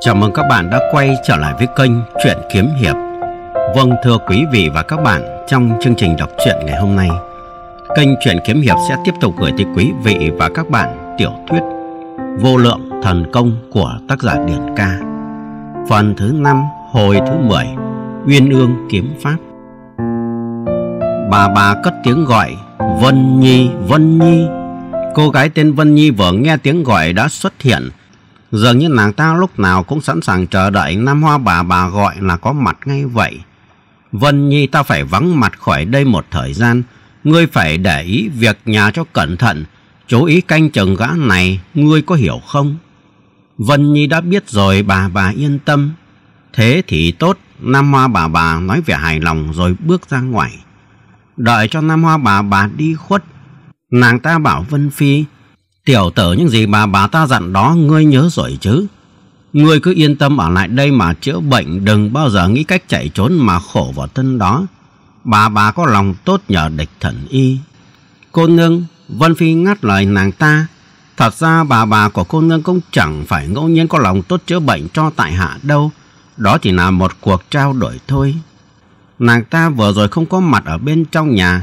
Chào mừng các bạn đã quay trở lại với kênh Chuyện Kiếm Hiệp. Vâng thưa quý vị và các bạn, trong chương trình đọc truyện ngày hôm nay, kênh Chuyện Kiếm Hiệp sẽ tiếp tục gửi tới quý vị và các bạn tiểu thuyết Vô Lượng Thần Công của tác giả Điển Ca. Phần thứ 5, hồi thứ 10, Uyên Ương Kiếm Pháp. Bà bà cất tiếng gọi, "Vân Nhi, Vân Nhi!" Cô gái tên Vân Nhi vừa nghe tiếng gọi đã xuất hiện. Dường như nàng ta lúc nào cũng sẵn sàng chờ đợi Nam Hoa bà bà gọi là có mặt ngay vậy. Vân Nhi ta phải vắng mặt khỏi đây một thời gian. Ngươi phải để ý việc nhà cho cẩn thận. Chú ý canh chừng gã này, ngươi có hiểu không? Vân Nhi đã biết rồi bà bà yên tâm. Thế thì tốt, Nam Hoa bà bà nói vẻ hài lòng rồi bước ra ngoài. Đợi cho Nam Hoa bà bà đi khuất, Nàng ta bảo Vân Phi Tiểu tử những gì bà bà ta dặn đó ngươi nhớ rồi chứ Ngươi cứ yên tâm ở lại đây mà chữa bệnh Đừng bao giờ nghĩ cách chạy trốn mà khổ vào thân đó Bà bà có lòng tốt nhờ địch thần y Cô nương Vân Phi ngắt lời nàng ta Thật ra bà bà của cô nương cũng chẳng phải ngẫu nhiên có lòng tốt chữa bệnh cho tại hạ đâu Đó chỉ là một cuộc trao đổi thôi Nàng ta vừa rồi không có mặt ở bên trong nhà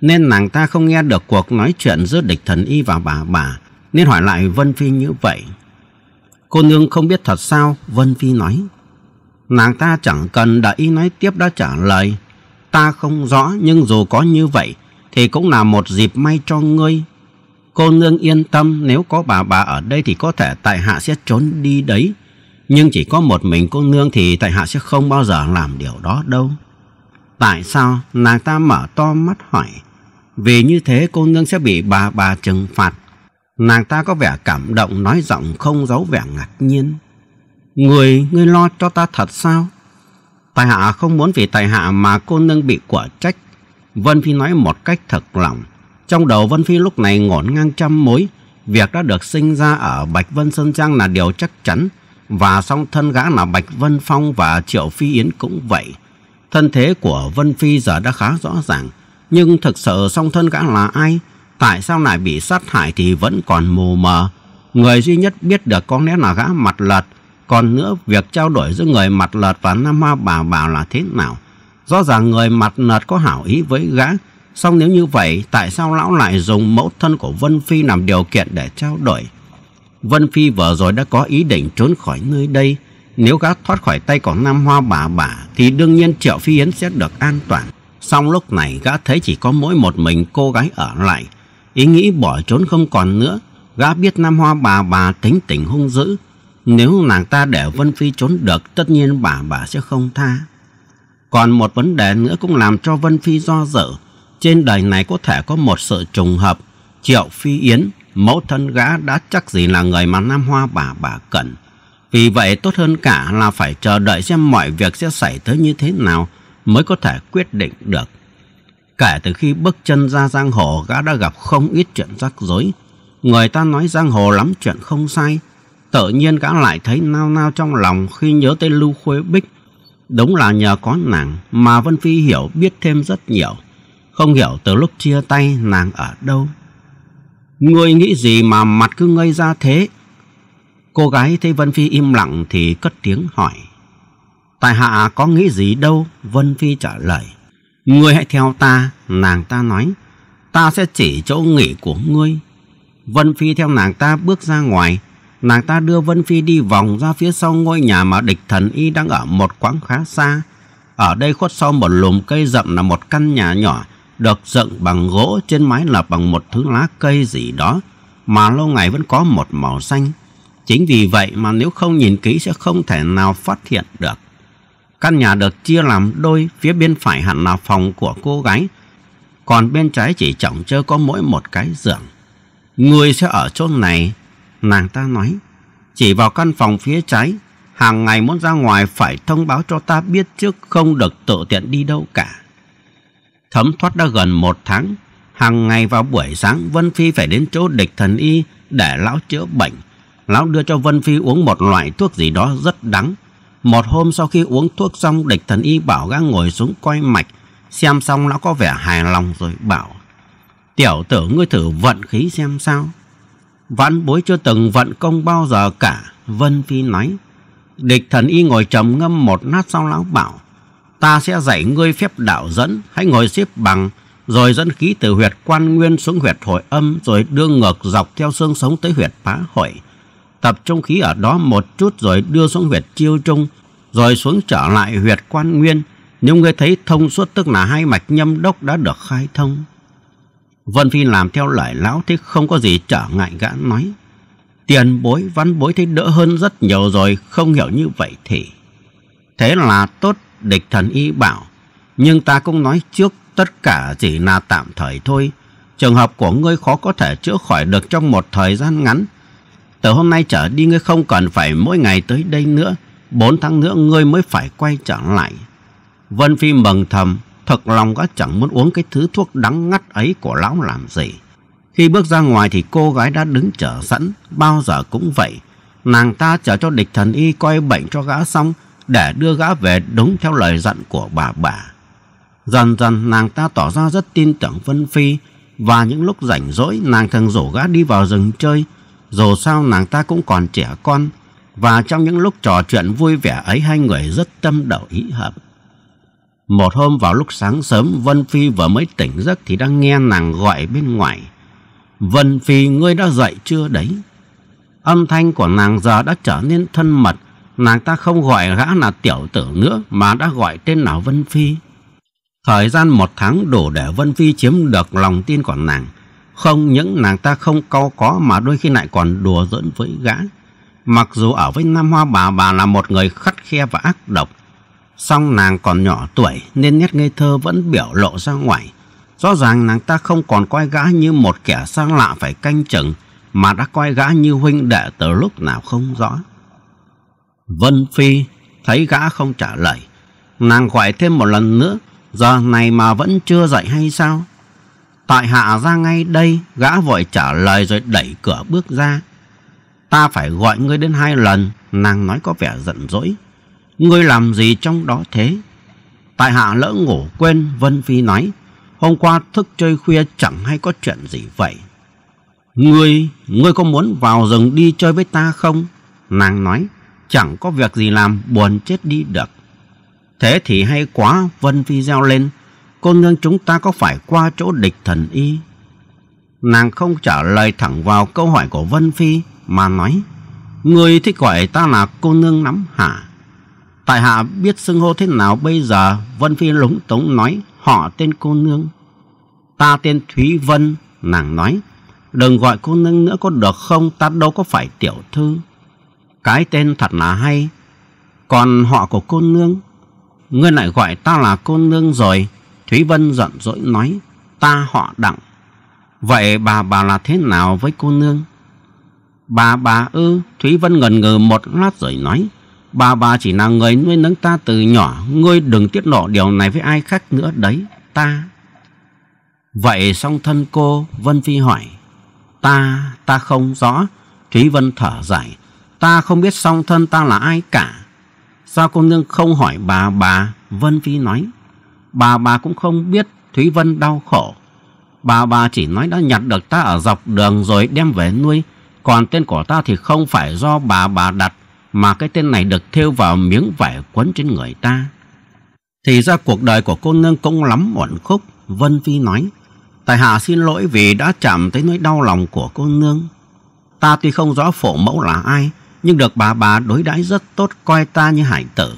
nên nàng ta không nghe được cuộc nói chuyện giữa địch thần y và bà bà nên hỏi lại Vân Phi như vậy. Cô nương không biết thật sao Vân Phi nói. Nàng ta chẳng cần đợi y nói tiếp đã trả lời. Ta không rõ nhưng dù có như vậy thì cũng là một dịp may cho ngươi. Cô nương yên tâm nếu có bà bà ở đây thì có thể tại hạ sẽ trốn đi đấy. Nhưng chỉ có một mình cô nương thì tại hạ sẽ không bao giờ làm điều đó đâu. Tại sao nàng ta mở to mắt hỏi vì như thế cô nương sẽ bị bà bà trừng phạt. Nàng ta có vẻ cảm động nói giọng không giấu vẻ ngạc nhiên. Người, ngươi lo cho ta thật sao? Tài hạ không muốn vì tài hạ mà cô nương bị quả trách. Vân Phi nói một cách thật lòng. Trong đầu Vân Phi lúc này ngổn ngang trăm mối. Việc đã được sinh ra ở Bạch Vân Sơn Trang là điều chắc chắn. Và song thân gã là Bạch Vân Phong và Triệu Phi Yến cũng vậy. Thân thế của Vân Phi giờ đã khá rõ ràng nhưng thực sự song thân gã là ai? Tại sao lại bị sát hại thì vẫn còn mù mờ? Người duy nhất biết được có lẽ là gã mặt lật. Còn nữa, việc trao đổi giữa người mặt lật và Nam Hoa bà bảo là thế nào? Rõ ràng người mặt lật có hảo ý với gã. song nếu như vậy, tại sao lão lại dùng mẫu thân của Vân Phi làm điều kiện để trao đổi? Vân Phi vừa rồi đã có ý định trốn khỏi nơi đây. Nếu gã thoát khỏi tay của Nam Hoa bà bà thì đương nhiên Triệu Phi Yến sẽ được an toàn. Xong lúc này gã thấy chỉ có mỗi một mình cô gái ở lại. Ý nghĩ bỏ trốn không còn nữa. Gã biết Nam Hoa bà bà tính tình hung dữ. Nếu nàng ta để Vân Phi trốn được tất nhiên bà bà sẽ không tha. Còn một vấn đề nữa cũng làm cho Vân Phi do dự. Trên đời này có thể có một sự trùng hợp. Triệu Phi Yến, mẫu thân gã đã chắc gì là người mà Nam Hoa bà bà cần. Vì vậy tốt hơn cả là phải chờ đợi xem mọi việc sẽ xảy tới như thế nào mới có thể quyết định được. Kể từ khi bước chân ra giang hồ gã đã gặp không ít chuyện rắc rối. Người ta nói giang hồ lắm chuyện không sai. Tự nhiên gã lại thấy nao nao trong lòng khi nhớ tới Lưu Khuê Bích. Đúng là nhờ có nàng mà Vân Phi hiểu biết thêm rất nhiều. Không hiểu từ lúc chia tay nàng ở đâu. Ngươi nghĩ gì mà mặt cứ ngây ra thế? Cô gái thấy Vân Phi im lặng thì cất tiếng hỏi. Tại hạ có nghĩ gì đâu Vân Phi trả lời Ngươi hãy theo ta Nàng ta nói Ta sẽ chỉ chỗ nghỉ của ngươi Vân Phi theo nàng ta bước ra ngoài Nàng ta đưa Vân Phi đi vòng ra phía sau ngôi nhà mà địch thần y đang ở một quãng khá xa. Ở đây khuất sau một lùm cây rậm là một căn nhà nhỏ được dựng bằng gỗ trên mái là bằng một thứ lá cây gì đó mà lâu ngày vẫn có một màu xanh. Chính vì vậy mà nếu không nhìn kỹ sẽ không thể nào phát hiện được. Căn nhà được chia làm đôi, phía bên phải hẳn là phòng của cô gái, còn bên trái chỉ chỏng chơ có mỗi một cái giường. Người sẽ ở chỗ này, nàng ta nói. Chỉ vào căn phòng phía trái, hàng ngày muốn ra ngoài phải thông báo cho ta biết trước không được tự tiện đi đâu cả. Thấm thoát đã gần một tháng, hàng ngày vào buổi sáng Vân Phi phải đến chỗ địch thần y để lão chữa bệnh. Lão đưa cho Vân Phi uống một loại thuốc gì đó rất đắng, một hôm sau khi uống thuốc xong, địch thần y bảo gã ngồi xuống coi mạch, xem xong lão có vẻ hài lòng rồi bảo. Tiểu tử ngươi thử vận khí xem sao. Vãn bối chưa từng vận công bao giờ cả, Vân Phi nói. Địch thần y ngồi trầm ngâm một nát sau lão bảo. Ta sẽ dạy ngươi phép đạo dẫn, hãy ngồi xếp bằng, rồi dẫn khí từ huyệt quan nguyên xuống huyệt hội âm, rồi đưa ngược dọc theo xương sống tới huyệt phá hội tập trung khí ở đó một chút rồi đưa xuống huyệt chiêu trung, rồi xuống trở lại huyệt quan nguyên. Nếu ngươi thấy thông suốt tức là hai mạch nhâm đốc đã được khai thông. Vân Phi làm theo lời lão thích không có gì trở ngại gã nói. Tiền bối, văn bối thấy đỡ hơn rất nhiều rồi, không hiểu như vậy thì. Thế là tốt, địch thần y bảo. Nhưng ta cũng nói trước tất cả chỉ là tạm thời thôi. Trường hợp của ngươi khó có thể chữa khỏi được trong một thời gian ngắn từ hôm nay trở đi ngươi không còn phải mỗi ngày tới đây nữa. Bốn tháng nữa ngươi mới phải quay trở lại. Vân Phi mừng thầm. Thật lòng gã chẳng muốn uống cái thứ thuốc đắng ngắt ấy của lão làm gì. Khi bước ra ngoài thì cô gái đã đứng chờ sẵn. Bao giờ cũng vậy. Nàng ta chờ cho địch thần y coi bệnh cho gã xong để đưa gã về đúng theo lời dặn của bà bà. Dần dần nàng ta tỏ ra rất tin tưởng Vân Phi và những lúc rảnh rỗi nàng thường rủ gã đi vào rừng chơi dù sao nàng ta cũng còn trẻ con và trong những lúc trò chuyện vui vẻ ấy hai người rất tâm đầu ý hợp. Một hôm vào lúc sáng sớm Vân Phi vừa mới tỉnh giấc thì đang nghe nàng gọi bên ngoài. Vân Phi ngươi đã dậy chưa đấy? Âm thanh của nàng giờ đã trở nên thân mật. Nàng ta không gọi gã là tiểu tử nữa mà đã gọi tên là Vân Phi. Thời gian một tháng đủ để Vân Phi chiếm được lòng tin của nàng. Không những nàng ta không câu có mà đôi khi lại còn đùa giỡn với gã. Mặc dù ở với Nam Hoa bà bà là một người khắt khe và ác độc. Song nàng còn nhỏ tuổi nên nét ngây thơ vẫn biểu lộ ra ngoài. Rõ ràng nàng ta không còn coi gã như một kẻ xa lạ phải canh chừng mà đã coi gã như huynh đệ từ lúc nào không rõ. Vân Phi thấy gã không trả lời. Nàng gọi thêm một lần nữa, giờ này mà vẫn chưa dậy hay sao? Tại hạ ra ngay đây, gã vội trả lời rồi đẩy cửa bước ra. Ta phải gọi ngươi đến hai lần, nàng nói có vẻ giận dỗi. Ngươi làm gì trong đó thế? Tại hạ lỡ ngủ quên, Vân Phi nói. Hôm qua thức chơi khuya chẳng hay có chuyện gì vậy. Ngươi, ngươi có muốn vào rừng đi chơi với ta không? Nàng nói, chẳng có việc gì làm buồn chết đi được. Thế thì hay quá, Vân Phi reo lên cô nương chúng ta có phải qua chỗ địch thần y? Nàng không trả lời thẳng vào câu hỏi của Vân Phi mà nói Người thích gọi ta là cô nương lắm hả? Tại hạ biết xưng hô thế nào bây giờ Vân Phi lúng túng nói họ tên cô nương Ta tên Thúy Vân Nàng nói Đừng gọi cô nương nữa có được không Ta đâu có phải tiểu thư Cái tên thật là hay Còn họ của cô nương Ngươi lại gọi ta là cô nương rồi Thúy Vân giận dỗi nói, ta họ đặng. Vậy bà bà là thế nào với cô nương? Bà bà ư, Thúy Vân ngần ngừ một lát rồi nói, bà bà chỉ là người nuôi nấng ta từ nhỏ, ngươi đừng tiết lộ điều này với ai khác nữa đấy, ta. Vậy song thân cô, Vân Phi hỏi, ta, ta không rõ. Thúy Vân thở dài, ta không biết song thân ta là ai cả. Sao cô nương không hỏi bà bà? Vân Phi nói bà bà cũng không biết Thúy Vân đau khổ. Bà bà chỉ nói đã nhặt được ta ở dọc đường rồi đem về nuôi. Còn tên của ta thì không phải do bà bà đặt mà cái tên này được thêu vào miếng vải quấn trên người ta. Thì ra cuộc đời của cô nương cũng lắm muộn khúc, Vân Phi nói. Tài hạ xin lỗi vì đã chạm tới nỗi đau lòng của cô nương. Ta tuy không rõ phổ mẫu là ai, nhưng được bà bà đối đãi rất tốt coi ta như hải tử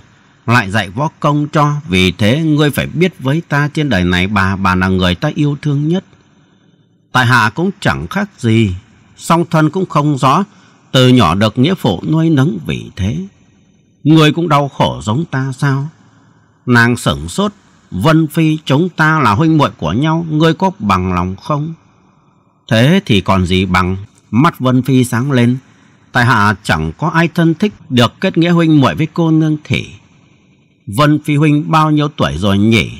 lại dạy võ công cho, vì thế ngươi phải biết với ta trên đời này bà, bà là người ta yêu thương nhất. Tại hạ cũng chẳng khác gì, song thân cũng không rõ, từ nhỏ được nghĩa phụ nuôi nấng vì thế. Ngươi cũng đau khổ giống ta sao? Nàng sửng sốt, Vân Phi chúng ta là huynh muội của nhau, ngươi có bằng lòng không? Thế thì còn gì bằng, mắt Vân Phi sáng lên, tại hạ chẳng có ai thân thích được kết nghĩa huynh muội với cô nương thị. Vân Phi Huynh bao nhiêu tuổi rồi nhỉ?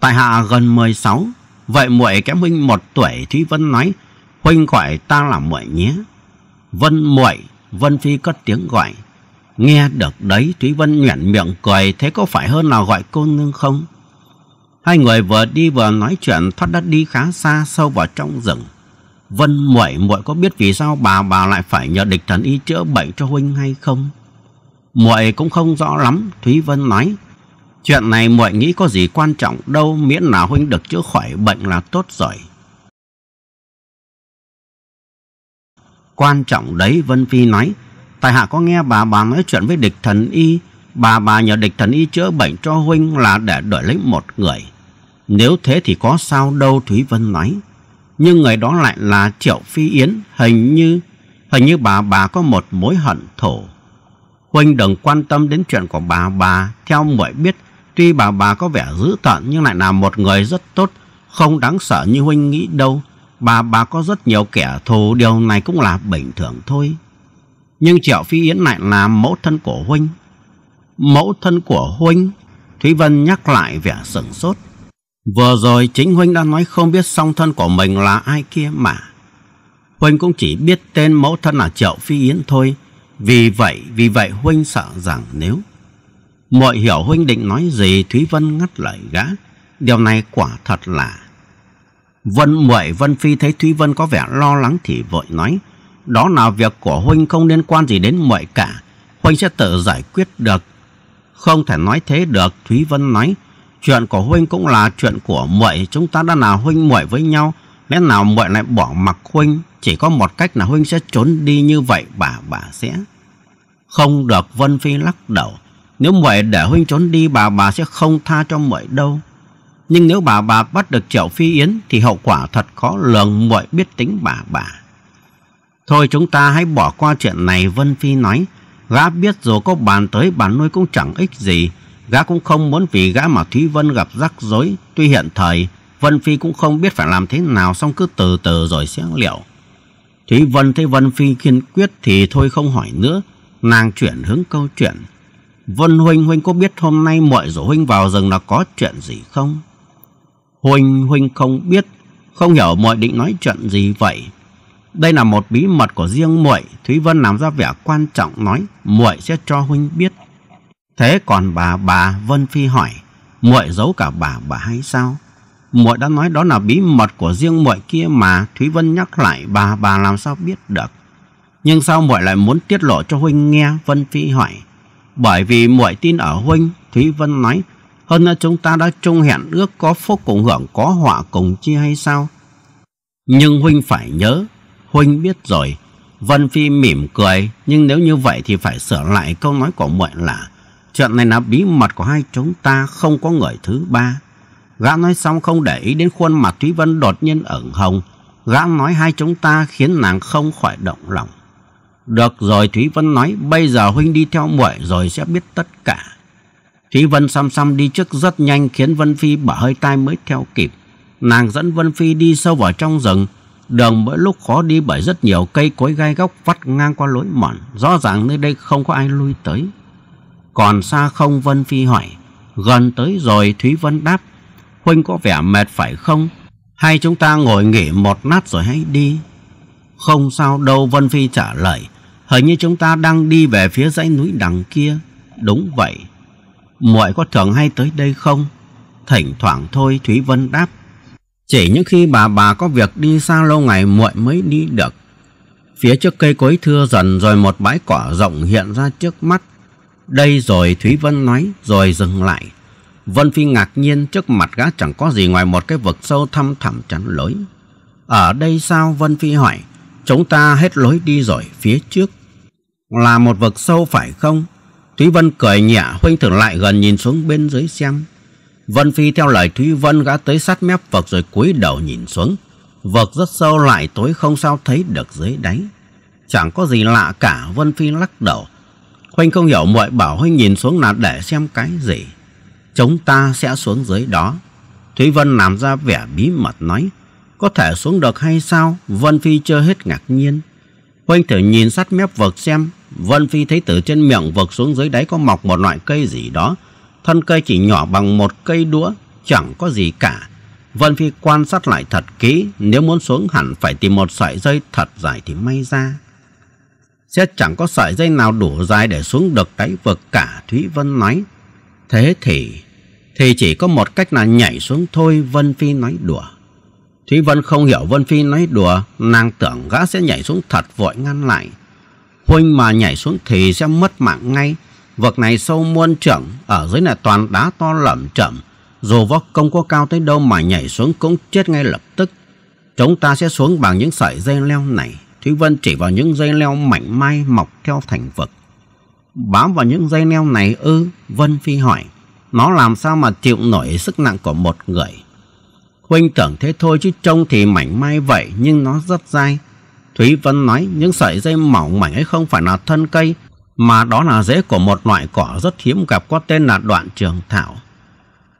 Tại hạ gần 16, vậy muội kém huynh một tuổi Thúy Vân nói, huynh gọi ta là muội nhé. Vân muội, Vân Phi cất tiếng gọi. Nghe được đấy, Thúy Vân nhuyễn miệng cười, thế có phải hơn là gọi cô nương không? Hai người vừa đi vừa nói chuyện thoát đất đi khá xa sâu vào trong rừng. Vân muội muội có biết vì sao bà bà lại phải nhờ địch thần y chữa bệnh cho huynh hay không? muội cũng không rõ lắm thúy vân nói chuyện này muội nghĩ có gì quan trọng đâu miễn là huynh được chữa khỏi bệnh là tốt rồi quan trọng đấy vân phi nói tại hạ có nghe bà bà nói chuyện với địch thần y bà bà nhờ địch thần y chữa bệnh cho huynh là để đổi lấy một người nếu thế thì có sao đâu thúy vân nói nhưng người đó lại là triệu phi yến hình như hình như bà bà có một mối hận thù Huynh đừng quan tâm đến chuyện của bà bà. Theo muội biết, tuy bà bà có vẻ dữ tợn nhưng lại là một người rất tốt, không đáng sợ như Huynh nghĩ đâu. Bà bà có rất nhiều kẻ thù, điều này cũng là bình thường thôi. Nhưng Triệu Phi Yến lại là mẫu thân của Huynh. Mẫu thân của Huynh? Thúy Vân nhắc lại vẻ sửng sốt. Vừa rồi chính Huynh đã nói không biết song thân của mình là ai kia mà. Huynh cũng chỉ biết tên mẫu thân là Triệu Phi Yến thôi. Vì vậy, vì vậy huynh sợ rằng nếu Mọi hiểu huynh định nói gì Thúy Vân ngắt lời gã Điều này quả thật là Vân muội Vân Phi thấy Thúy Vân có vẻ lo lắng thì vội nói Đó là việc của huynh không liên quan gì đến muội cả Huynh sẽ tự giải quyết được Không thể nói thế được Thúy Vân nói Chuyện của huynh cũng là chuyện của muội Chúng ta đã là huynh muội với nhau Lẽ nào muội lại bỏ mặc huynh chỉ có một cách là huynh sẽ trốn đi như vậy bà bà sẽ. Không được Vân Phi lắc đầu. Nếu muội để huynh trốn đi bà bà sẽ không tha cho muội đâu. Nhưng nếu bà bà bắt được Triệu Phi Yến thì hậu quả thật khó lường muội biết tính bà bà. Thôi chúng ta hãy bỏ qua chuyện này Vân Phi nói. Gã biết rồi có bàn tới bàn nuôi cũng chẳng ích gì. Gã cũng không muốn vì gã mà Thúy Vân gặp rắc rối. Tuy hiện thời Vân Phi cũng không biết phải làm thế nào xong cứ từ từ rồi sẽ liệu. Thúy Vân thấy Vân Phi kiên quyết thì thôi không hỏi nữa. Nàng chuyển hướng câu chuyện. Vân Huynh, Huynh có biết hôm nay muội rủ Huynh vào rừng là có chuyện gì không? Huynh, Huynh không biết, không hiểu muội định nói chuyện gì vậy. Đây là một bí mật của riêng muội, Thúy Vân làm ra vẻ quan trọng nói muội sẽ cho Huynh biết. Thế còn bà bà Vân Phi hỏi, muội giấu cả bà bà hay sao? muội đã nói đó là bí mật của riêng muội kia mà thúy vân nhắc lại bà bà làm sao biết được nhưng sao muội lại muốn tiết lộ cho huynh nghe vân phi hỏi bởi vì muội tin ở huynh thúy vân nói hơn nữa chúng ta đã chung hẹn ước có phúc cùng hưởng có họa cùng chia hay sao nhưng huynh phải nhớ huynh biết rồi vân phi mỉm cười nhưng nếu như vậy thì phải sửa lại câu nói của muội là chuyện này là bí mật của hai chúng ta không có người thứ ba Gã nói xong không để ý đến khuôn mặt Thúy Vân đột nhiên ửng hồng. Gã nói hai chúng ta khiến nàng không khỏi động lòng. Được rồi Thúy Vân nói bây giờ Huynh đi theo muội rồi sẽ biết tất cả. Thúy Vân xăm xăm đi trước rất nhanh khiến Vân Phi bỏ hơi tai mới theo kịp. Nàng dẫn Vân Phi đi sâu vào trong rừng. Đường mỗi lúc khó đi bởi rất nhiều cây cối gai góc vắt ngang qua lối mòn. Rõ ràng nơi đây không có ai lui tới. Còn xa không Vân Phi hỏi. Gần tới rồi Thúy Vân đáp. Huynh có vẻ mệt phải không? Hay chúng ta ngồi nghỉ một lát rồi hãy đi? Không sao đâu Vân Phi trả lời. Hình như chúng ta đang đi về phía dãy núi đằng kia. Đúng vậy. Muội có thường hay tới đây không? Thỉnh thoảng thôi Thúy Vân đáp. Chỉ những khi bà bà có việc đi xa lâu ngày muội mới đi được. Phía trước cây cối thưa dần rồi một bãi cỏ rộng hiện ra trước mắt. Đây rồi Thúy Vân nói rồi dừng lại Vân Phi ngạc nhiên trước mặt gã chẳng có gì ngoài một cái vực sâu thăm thẳm chắn lối. Ở đây sao Vân Phi hỏi, chúng ta hết lối đi rồi phía trước. Là một vực sâu phải không? Thúy Vân cười nhẹ huynh thử lại gần nhìn xuống bên dưới xem. Vân Phi theo lời Thúy Vân gã tới sát mép vực rồi cúi đầu nhìn xuống. Vực rất sâu lại tối không sao thấy được dưới đáy. Chẳng có gì lạ cả Vân Phi lắc đầu. Huynh không hiểu muội bảo huynh nhìn xuống là để xem cái gì. Chúng ta sẽ xuống dưới đó. Thúy Vân làm ra vẻ bí mật nói. Có thể xuống được hay sao? Vân Phi chưa hết ngạc nhiên. Huynh thử nhìn sát mép vực xem. Vân Phi thấy từ trên miệng vực xuống dưới đáy có mọc một loại cây gì đó. Thân cây chỉ nhỏ bằng một cây đũa, chẳng có gì cả. Vân Phi quan sát lại thật kỹ, nếu muốn xuống hẳn phải tìm một sợi dây thật dài thì may ra. Sẽ chẳng có sợi dây nào đủ dài để xuống được đáy vực cả, Thúy Vân nói. Thế thì thì chỉ có một cách là nhảy xuống thôi Vân Phi nói đùa Thúy Vân không hiểu Vân Phi nói đùa Nàng tưởng gã sẽ nhảy xuống thật vội ngăn lại Huynh mà nhảy xuống thì sẽ mất mạng ngay Vực này sâu muôn trưởng Ở dưới là toàn đá to lẩm chẩm Dù vóc công có cao tới đâu mà nhảy xuống cũng chết ngay lập tức Chúng ta sẽ xuống bằng những sợi dây leo này Thúy Vân chỉ vào những dây leo mảnh mai mọc theo thành vực Bám vào những dây leo này ư Vân Phi hỏi nó làm sao mà chịu nổi sức nặng của một người Huynh tưởng thế thôi chứ trông thì mảnh mai vậy Nhưng nó rất dai Thúy Vân nói những sợi dây mỏng mảnh ấy không phải là thân cây Mà đó là rễ của một loại cỏ rất hiếm gặp có tên là đoạn trường thảo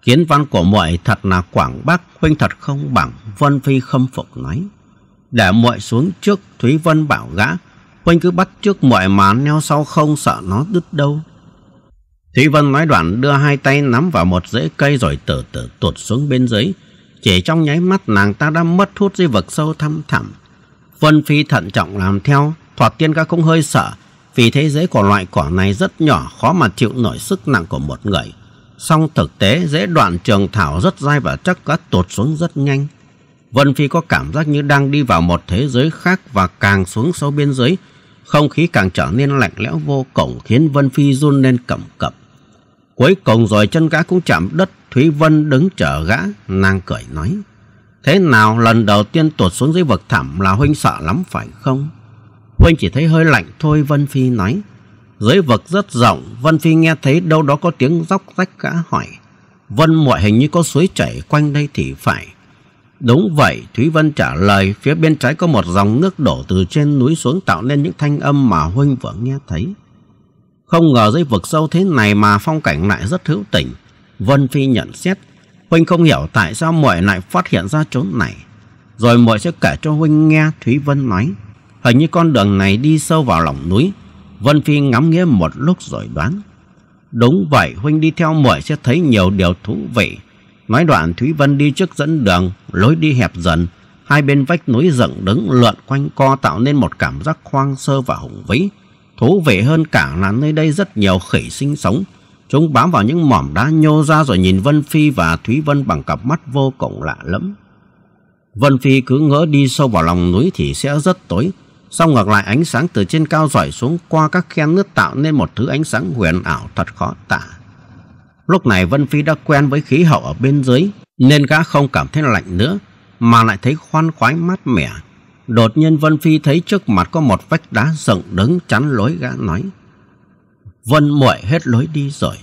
Kiến văn của muội thật là quảng bắc Huynh thật không bằng Vân Phi khâm phục nói Để muội xuống trước Thúy Vân bảo gã Huynh cứ bắt trước muội mà neo sau không sợ nó đứt đâu Thúy Vân nói đoạn đưa hai tay nắm vào một rễ cây rồi từ từ tuột xuống bên dưới. Chỉ trong nháy mắt nàng ta đã mất hút dưới vực sâu thăm thẳm. Vân Phi thận trọng làm theo, Thoạt Tiên ca cũng hơi sợ, vì thế rễ của loại cỏ này rất nhỏ, khó mà chịu nổi sức nặng của một người. Song thực tế, rễ đoạn trường thảo rất dai và chắc đã tuột xuống rất nhanh. Vân Phi có cảm giác như đang đi vào một thế giới khác và càng xuống sâu bên dưới, không khí càng trở nên lạnh lẽo vô cùng khiến Vân Phi run lên cầm cập. Cuối cùng rồi chân gã cũng chạm đất, Thúy Vân đứng chở gã, nàng cười nói. Thế nào lần đầu tiên tuột xuống dưới vực thẳm là huynh sợ lắm phải không? Huynh chỉ thấy hơi lạnh thôi Vân Phi nói. Dưới vực rất rộng, Vân Phi nghe thấy đâu đó có tiếng róc rách gã hỏi. Vân mọi hình như có suối chảy quanh đây thì phải. Đúng vậy, Thúy Vân trả lời, phía bên trái có một dòng nước đổ từ trên núi xuống tạo nên những thanh âm mà Huynh vẫn nghe thấy. Không ngờ dưới vực sâu thế này mà phong cảnh lại rất hữu tình. Vân Phi nhận xét, Huynh không hiểu tại sao muội lại phát hiện ra chỗ này. Rồi muội sẽ kể cho Huynh nghe Thúy Vân nói. Hình như con đường này đi sâu vào lòng núi. Vân Phi ngắm nghĩa một lúc rồi đoán. Đúng vậy, Huynh đi theo muội sẽ thấy nhiều điều thú vị. Nói đoạn Thúy Vân đi trước dẫn đường, lối đi hẹp dần. Hai bên vách núi dựng đứng lượn quanh co tạo nên một cảm giác hoang sơ và hùng vĩ. Thú vị hơn cả là nơi đây rất nhiều khỉ sinh sống. Chúng bám vào những mỏm đá nhô ra rồi nhìn Vân Phi và Thúy Vân bằng cặp mắt vô cùng lạ lẫm. Vân Phi cứ ngỡ đi sâu vào lòng núi thì sẽ rất tối. song ngược lại ánh sáng từ trên cao rọi xuống qua các khe nước tạo nên một thứ ánh sáng huyền ảo thật khó tả. Lúc này Vân Phi đã quen với khí hậu ở bên dưới nên gã không cảm thấy lạnh nữa mà lại thấy khoan khoái mát mẻ Đột nhiên Vân Phi thấy trước mặt có một vách đá dựng đứng chắn lối gã nói. Vân muội hết lối đi rồi.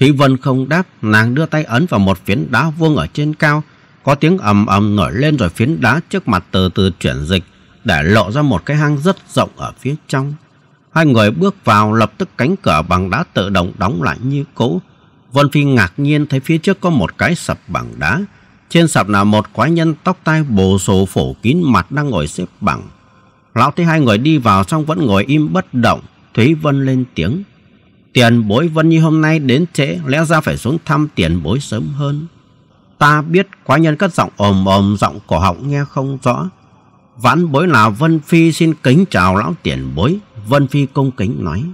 Thúy Vân không đáp, nàng đưa tay ấn vào một phiến đá vuông ở trên cao. Có tiếng ầm ầm nổi lên rồi phiến đá trước mặt từ từ chuyển dịch, để lộ ra một cái hang rất rộng ở phía trong. Hai người bước vào lập tức cánh cửa bằng đá tự động đóng lại như cũ. Vân Phi ngạc nhiên thấy phía trước có một cái sập bằng đá. Trên sập là một quái nhân tóc tai bồ sổ phủ kín mặt đang ngồi xếp bằng. Lão thấy hai người đi vào xong vẫn ngồi im bất động. Thúy Vân lên tiếng. Tiền bối Vân Nhi hôm nay đến trễ lẽ ra phải xuống thăm tiền bối sớm hơn. Ta biết quái nhân cất giọng ồm ồm giọng cổ họng nghe không rõ. Vãn bối là Vân Phi xin kính chào lão tiền bối. Vân Phi công kính nói.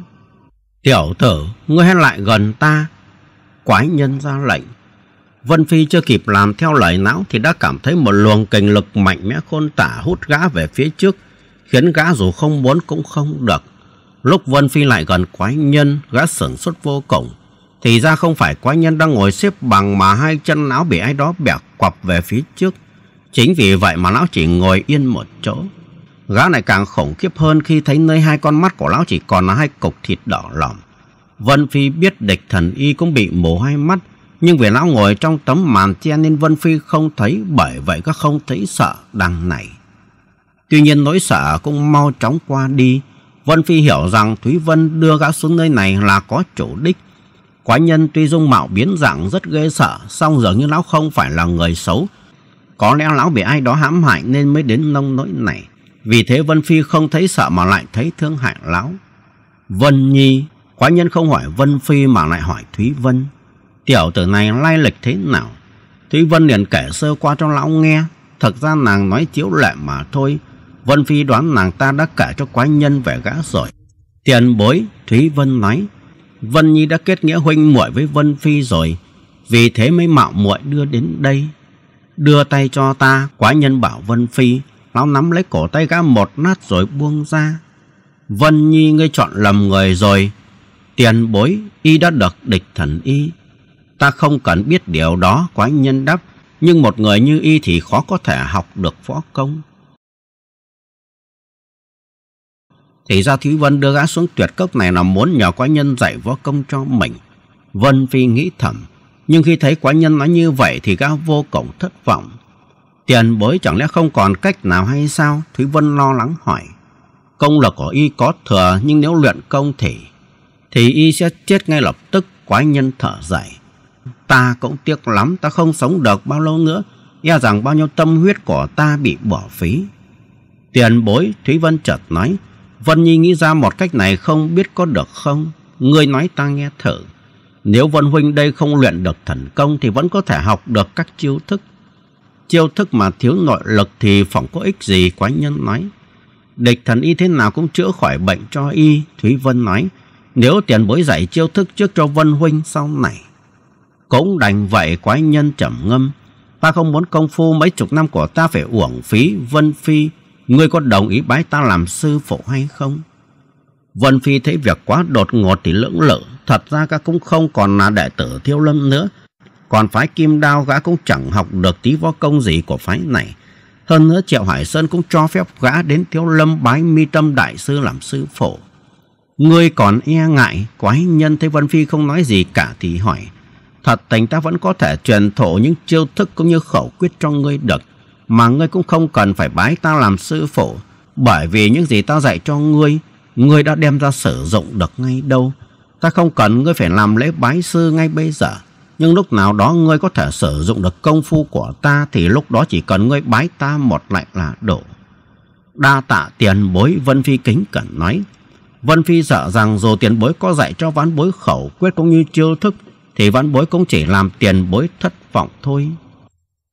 Tiểu tử, ngươi hãy lại gần ta. Quái nhân ra lệnh. Vân Phi chưa kịp làm theo lời não thì đã cảm thấy một luồng kình lực mạnh mẽ khôn tả hút gã về phía trước, khiến gã dù không muốn cũng không được. Lúc Vân Phi lại gần quái nhân, gã sửng sốt vô cùng. Thì ra không phải quái nhân đang ngồi xếp bằng mà hai chân não bị ai đó bẹt quặp về phía trước. Chính vì vậy mà lão chỉ ngồi yên một chỗ. Gã này càng khủng khiếp hơn khi thấy nơi hai con mắt của lão chỉ còn là hai cục thịt đỏ lỏng. Vân Phi biết địch thần y cũng bị mù hai mắt, nhưng vì lão ngồi trong tấm màn che nên Vân Phi không thấy bởi vậy có không thấy sợ đằng này. Tuy nhiên nỗi sợ cũng mau chóng qua đi. Vân Phi hiểu rằng Thúy Vân đưa gã xuống nơi này là có chủ đích. Quái nhân tuy dung mạo biến dạng rất ghê sợ, song dường như lão không phải là người xấu. Có lẽ lão bị ai đó hãm hại nên mới đến nông nỗi này. Vì thế Vân Phi không thấy sợ mà lại thấy thương hại lão. Vân Nhi, quái nhân không hỏi Vân Phi mà lại hỏi Thúy Vân. Tiểu tử này lai lịch thế nào? Thúy Vân liền kể sơ qua cho lão nghe. Thật ra nàng nói chiếu lệ mà thôi. Vân Phi đoán nàng ta đã kể cho quái nhân về gã rồi. Tiền bối, Thúy Vân nói. Vân Nhi đã kết nghĩa huynh muội với Vân Phi rồi. Vì thế mới mạo muội đưa đến đây. Đưa tay cho ta, quái nhân bảo Vân Phi. Lão nắm lấy cổ tay gã một nát rồi buông ra. Vân Nhi ngươi chọn lầm người rồi. Tiền bối, y đã được địch thần y. Ta không cần biết điều đó của anh nhân đáp, nhưng một người như y thì khó có thể học được võ công. Thì ra Thúy Vân đưa gã xuống tuyệt cốc này là muốn nhờ quái nhân dạy võ công cho mình. Vân Phi nghĩ thầm, nhưng khi thấy quái nhân nói như vậy thì gã vô cùng thất vọng. Tiền bối chẳng lẽ không còn cách nào hay sao? Thúy Vân lo lắng hỏi. Công lực của y có thừa nhưng nếu luyện công thì... Thì y sẽ chết ngay lập tức quái nhân thở dài. Ta cũng tiếc lắm, ta không sống được bao lâu nữa, e rằng bao nhiêu tâm huyết của ta bị bỏ phí. Tiền bối, Thúy Vân chợt nói, Vân Nhi nghĩ ra một cách này không biết có được không? Ngươi nói ta nghe thử. Nếu Vân Huynh đây không luyện được thần công thì vẫn có thể học được các chiêu thức. Chiêu thức mà thiếu nội lực thì phỏng có ích gì, quái Nhân nói. Địch thần y thế nào cũng chữa khỏi bệnh cho y, Thúy Vân nói. Nếu tiền bối dạy chiêu thức trước cho Vân Huynh sau này. Cũng đành vậy quái nhân trầm ngâm. Ta không muốn công phu mấy chục năm của ta phải uổng phí, Vân Phi. Ngươi có đồng ý bái ta làm sư phụ hay không? Vân Phi thấy việc quá đột ngột thì lưỡng lự. Thật ra các cũng không còn là đệ tử thiêu lâm nữa. Còn phái kim đao gã cũng chẳng học được tí võ công gì của phái này. Hơn nữa Triệu Hải Sơn cũng cho phép gã đến Thiếu Lâm bái mi tâm đại sư làm sư phụ. Ngươi còn e ngại, quái nhân thấy Vân Phi không nói gì cả thì hỏi. Thật tình ta vẫn có thể truyền thụ những chiêu thức cũng như khẩu quyết cho ngươi được. Mà ngươi cũng không cần phải bái ta làm sư phụ. Bởi vì những gì ta dạy cho ngươi, ngươi đã đem ra sử dụng được ngay đâu. Ta không cần ngươi phải làm lễ bái sư ngay bây giờ. Nhưng lúc nào đó ngươi có thể sử dụng được công phu của ta thì lúc đó chỉ cần ngươi bái ta một lại là đủ. Đa tạ tiền bối Vân Phi kính cẩn nói. Vân Phi sợ rằng dù tiền bối có dạy cho ván bối khẩu quyết cũng như chiêu thức thì vãn bối cũng chỉ làm tiền bối thất vọng thôi.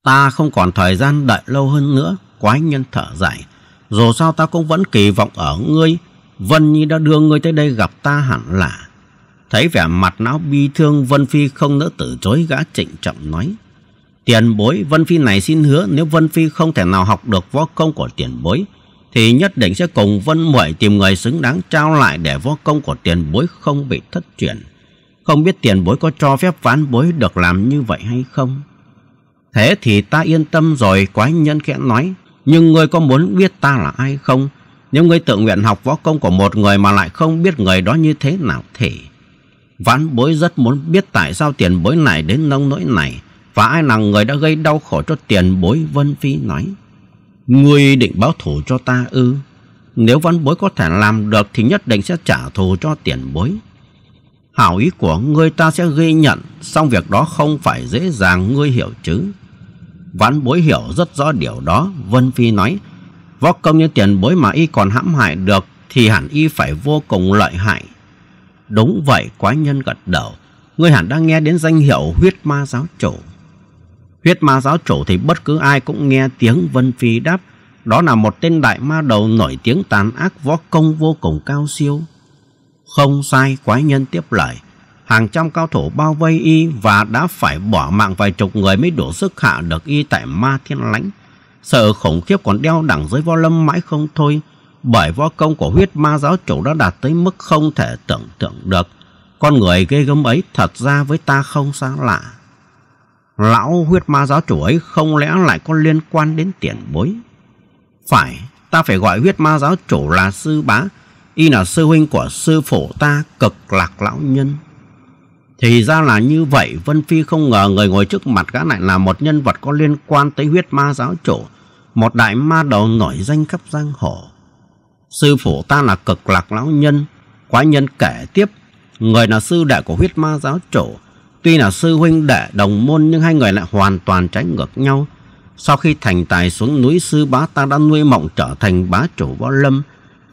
Ta không còn thời gian đợi lâu hơn nữa, quái nhân thở dài. Dù sao ta cũng vẫn kỳ vọng ở ngươi, Vân Nhi đã đưa ngươi tới đây gặp ta hẳn là. Thấy vẻ mặt não bi thương Vân Phi không nỡ từ chối gã trịnh trọng nói. Tiền bối, Vân Phi này xin hứa nếu Vân Phi không thể nào học được võ công của tiền bối, thì nhất định sẽ cùng Vân Muội tìm người xứng đáng trao lại để võ công của tiền bối không bị thất truyền. Không biết tiền bối có cho phép ván bối được làm như vậy hay không? Thế thì ta yên tâm rồi, quái nhân khẽ nói. Nhưng ngươi có muốn biết ta là ai không? Nếu ngươi tự nguyện học võ công của một người mà lại không biết người đó như thế nào thì... Ván bối rất muốn biết tại sao tiền bối này đến nông nỗi này và ai là người đã gây đau khổ cho tiền bối Vân Phi nói. Ngươi định báo thù cho ta ư? Nếu văn bối có thể làm được thì nhất định sẽ trả thù cho tiền bối. Hảo ý của ngươi ta sẽ ghi nhận song việc đó không phải dễ dàng ngươi hiểu chứ Vãn bối hiểu rất rõ điều đó Vân Phi nói Võ công như tiền bối mà y còn hãm hại được Thì hẳn y phải vô cùng lợi hại Đúng vậy quái nhân gật đầu Ngươi hẳn đang nghe đến danh hiệu huyết ma giáo chủ Huyết ma giáo chủ thì bất cứ ai cũng nghe tiếng Vân Phi đáp Đó là một tên đại ma đầu nổi tiếng tàn ác võ công vô cùng cao siêu không sai, quái nhân tiếp lời. Hàng trăm cao thủ bao vây y và đã phải bỏ mạng vài chục người mới đủ sức hạ được y tại ma thiên lãnh. Sợ khủng khiếp còn đeo đẳng dưới võ lâm mãi không thôi, bởi võ công của huyết ma giáo chủ đã đạt tới mức không thể tưởng tượng được. Con người ghê gớm ấy thật ra với ta không xa lạ. Lão huyết ma giáo chủ ấy không lẽ lại có liên quan đến tiền bối? Phải, ta phải gọi huyết ma giáo chủ là sư bá, y là sư huynh của sư phổ ta cực lạc lão nhân. Thì ra là như vậy, Vân Phi không ngờ người ngồi trước mặt gã lại là một nhân vật có liên quan tới huyết ma giáo chủ, một đại ma đầu nổi danh khắp giang hồ. Sư phụ ta là cực lạc lão nhân, quái nhân kể tiếp, người là sư đệ của huyết ma giáo chủ, tuy là sư huynh đệ đồng môn nhưng hai người lại hoàn toàn trái ngược nhau. Sau khi thành tài xuống núi sư bá ta đã nuôi mộng trở thành bá chủ võ lâm,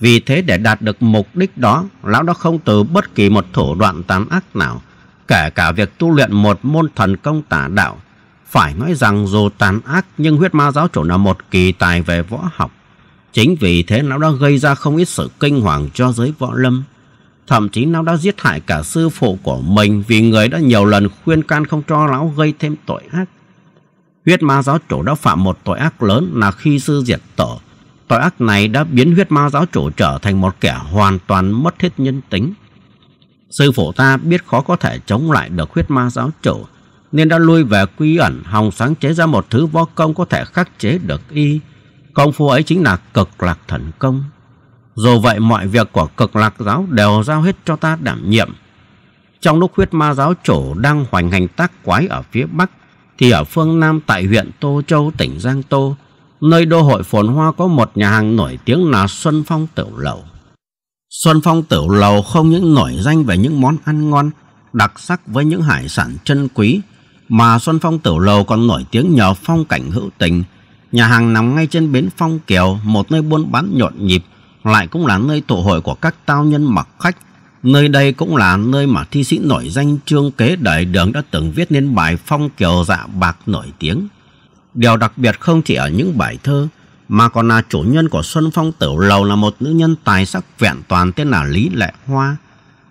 vì thế để đạt được mục đích đó, lão đã không từ bất kỳ một thủ đoạn tám ác nào, kể cả việc tu luyện một môn thần công tả đạo. Phải nói rằng dù tàn ác nhưng huyết ma giáo chủ là một kỳ tài về võ học. Chính vì thế lão đã gây ra không ít sự kinh hoàng cho giới võ lâm. Thậm chí lão đã giết hại cả sư phụ của mình vì người đã nhiều lần khuyên can không cho lão gây thêm tội ác. Huyết ma giáo chủ đã phạm một tội ác lớn là khi sư diệt tổ tội ác này đã biến huyết ma giáo chủ trở thành một kẻ hoàn toàn mất hết nhân tính. Sư phụ ta biết khó có thể chống lại được huyết ma giáo chủ, nên đã lui về quy ẩn hòng sáng chế ra một thứ võ công có thể khắc chế được y. Công phu ấy chính là cực lạc thần công. Dù vậy mọi việc của cực lạc giáo đều giao hết cho ta đảm nhiệm. Trong lúc huyết ma giáo chủ đang hoành hành tác quái ở phía Bắc, thì ở phương Nam tại huyện Tô Châu, tỉnh Giang Tô, nơi đô hội phồn hoa có một nhà hàng nổi tiếng là Xuân Phong Tiểu Lầu. Xuân Phong Tiểu Lầu không những nổi danh về những món ăn ngon, đặc sắc với những hải sản chân quý, mà Xuân Phong Tiểu Lầu còn nổi tiếng nhờ phong cảnh hữu tình. Nhà hàng nằm ngay trên bến Phong Kiều, một nơi buôn bán nhộn nhịp, lại cũng là nơi tụ hội của các tao nhân mặc khách. Nơi đây cũng là nơi mà thi sĩ nổi danh Trương Kế đời Đường đã từng viết nên bài Phong Kiều Dạ Bạc nổi tiếng. Điều đặc biệt không chỉ ở những bài thơ mà còn là chủ nhân của Xuân Phong Tiểu Lầu là một nữ nhân tài sắc vẹn toàn tên là Lý Lệ Hoa.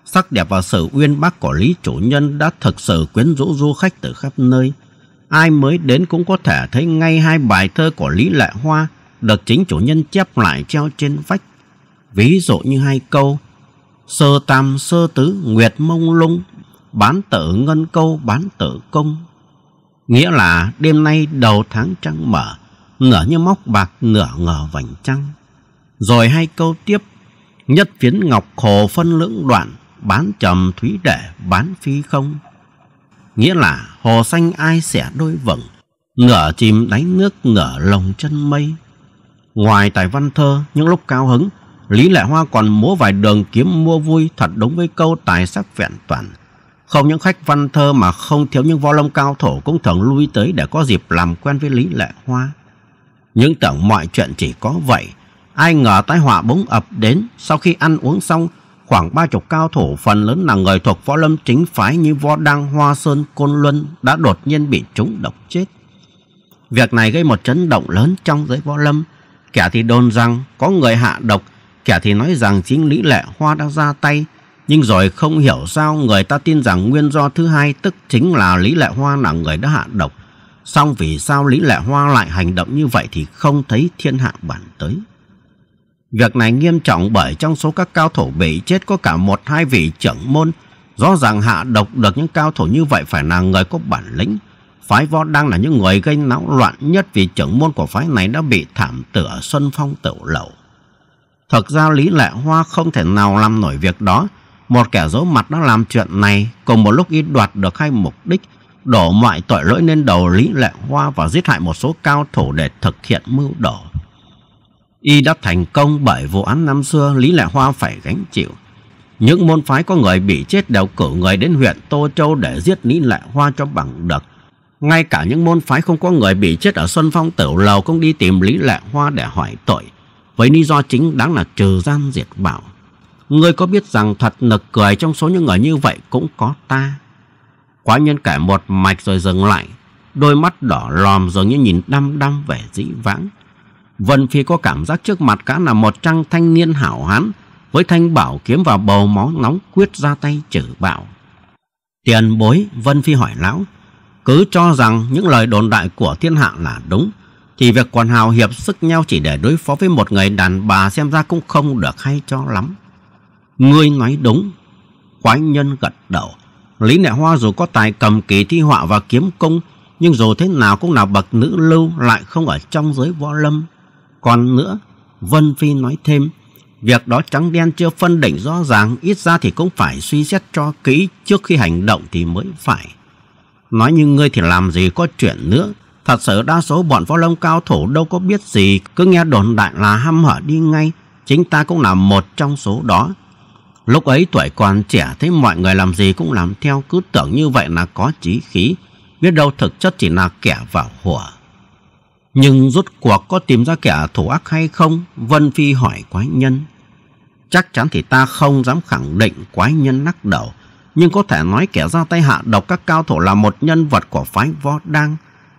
Sắc đẹp và sự uyên bác của Lý chủ nhân đã thực sự quyến rũ du khách từ khắp nơi. Ai mới đến cũng có thể thấy ngay hai bài thơ của Lý Lệ Hoa được chính chủ nhân chép lại treo trên vách. Ví dụ như hai câu Sơ tam sơ tứ nguyệt mông lung Bán tử ngân câu bán tử công nghĩa là đêm nay đầu tháng trăng mở, nửa như móc bạc nửa ngờ vành trăng. Rồi hai câu tiếp, nhất phiến ngọc khổ phân lưỡng đoạn, bán trầm thúy đệ bán phi không. Nghĩa là hồ xanh ai xẻ đôi vầng, nửa chìm đáy nước nửa lồng chân mây. Ngoài tài văn thơ, những lúc cao hứng, Lý Lệ Hoa còn múa vài đường kiếm mua vui thật đúng với câu tài sắc vẹn toàn không những khách văn thơ mà không thiếu những võ lâm cao thổ cũng thường lui tới để có dịp làm quen với Lý Lệ Hoa. Những tưởng mọi chuyện chỉ có vậy, ai ngờ tai họa bỗng ập đến sau khi ăn uống xong, khoảng ba chục cao thủ phần lớn là người thuộc võ lâm chính phái như võ đăng hoa sơn côn luân đã đột nhiên bị trúng độc chết việc này gây một chấn động lớn trong giới võ lâm kẻ thì đồn rằng có người hạ độc kẻ thì nói rằng chính lý lệ hoa đã ra tay nhưng rồi không hiểu sao người ta tin rằng nguyên do thứ hai tức chính là Lý Lệ Hoa là người đã hạ độc. Xong vì sao Lý Lệ Hoa lại hành động như vậy thì không thấy thiên hạ bản tới. Việc này nghiêm trọng bởi trong số các cao thủ bị chết có cả một hai vị trưởng môn. Rõ ràng hạ độc được những cao thủ như vậy phải là người có bản lĩnh. Phái võ đang là những người gây náo loạn nhất vì trưởng môn của phái này đã bị thảm tử ở Xuân Phong Tiểu Lầu. thật ra Lý Lệ Hoa không thể nào làm nổi việc đó một kẻ giấu mặt đã làm chuyện này cùng một lúc y đoạt được hai mục đích đổ mọi tội lỗi lên đầu Lý Lệ Hoa và giết hại một số cao thủ để thực hiện mưu đồ. Y đã thành công bởi vụ án năm xưa Lý Lệ Hoa phải gánh chịu. Những môn phái có người bị chết đều cử người đến huyện Tô Châu để giết Lý Lệ Hoa cho bằng được. Ngay cả những môn phái không có người bị chết ở Xuân Phong Tửu Lầu cũng đi tìm Lý Lệ Hoa để hỏi tội. Với lý do chính đáng là trừ gian diệt bảo. Ngươi có biết rằng thật nực cười trong số những người như vậy cũng có ta. Quá nhân kể một mạch rồi dừng lại. Đôi mắt đỏ lòm dường như nhìn đăm đăm vẻ dĩ vãng. Vân Phi có cảm giác trước mặt cả là một trang thanh niên hảo hán với thanh bảo kiếm và bầu máu nóng quyết ra tay trừ bạo. Tiền bối, Vân Phi hỏi lão, cứ cho rằng những lời đồn đại của thiên hạ là đúng, thì việc quần hào hiệp sức nhau chỉ để đối phó với một người đàn bà xem ra cũng không được hay cho lắm. Ngươi nói đúng. Quái nhân gật đầu. Lý Nệ Hoa dù có tài cầm kỳ thi họa và kiếm công nhưng dù thế nào cũng là bậc nữ lưu lại không ở trong giới võ lâm. Còn nữa, Vân Phi nói thêm, việc đó trắng đen chưa phân định rõ ràng, ít ra thì cũng phải suy xét cho kỹ trước khi hành động thì mới phải. Nói như ngươi thì làm gì có chuyện nữa, thật sự đa số bọn võ lâm cao thủ đâu có biết gì, cứ nghe đồn đại là ham hở đi ngay, chính ta cũng là một trong số đó. Lúc ấy tuổi còn trẻ thấy mọi người làm gì cũng làm theo cứ tưởng như vậy là có trí khí. Biết đâu thực chất chỉ là kẻ vào hùa. Nhưng rốt cuộc có tìm ra kẻ thủ ác hay không? Vân Phi hỏi quái nhân. Chắc chắn thì ta không dám khẳng định quái nhân lắc đầu. Nhưng có thể nói kẻ ra tay hạ độc các cao thủ là một nhân vật của phái võ đăng.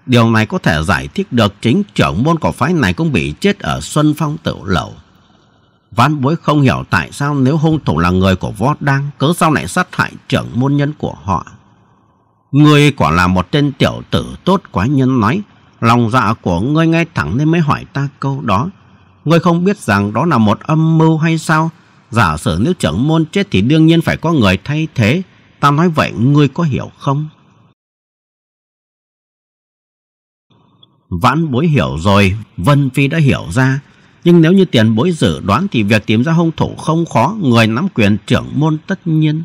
Điều này có thể giải thích được chính trưởng môn của phái này cũng bị chết ở Xuân Phong Tiểu Lầu. Văn bối không hiểu tại sao nếu hung thủ là người của võ đăng, cớ sao lại sát hại trưởng môn nhân của họ. Ngươi quả là một tên tiểu tử tốt quá nhân nói. Lòng dạ của ngươi ngay thẳng nên mới hỏi ta câu đó. Ngươi không biết rằng đó là một âm mưu hay sao? Giả sử nếu trưởng môn chết thì đương nhiên phải có người thay thế. Ta nói vậy ngươi có hiểu không? Vãn bối hiểu rồi, Vân Phi đã hiểu ra. Nhưng nếu như tiền bối dự đoán thì việc tìm ra hung thủ không khó, người nắm quyền trưởng môn tất nhiên.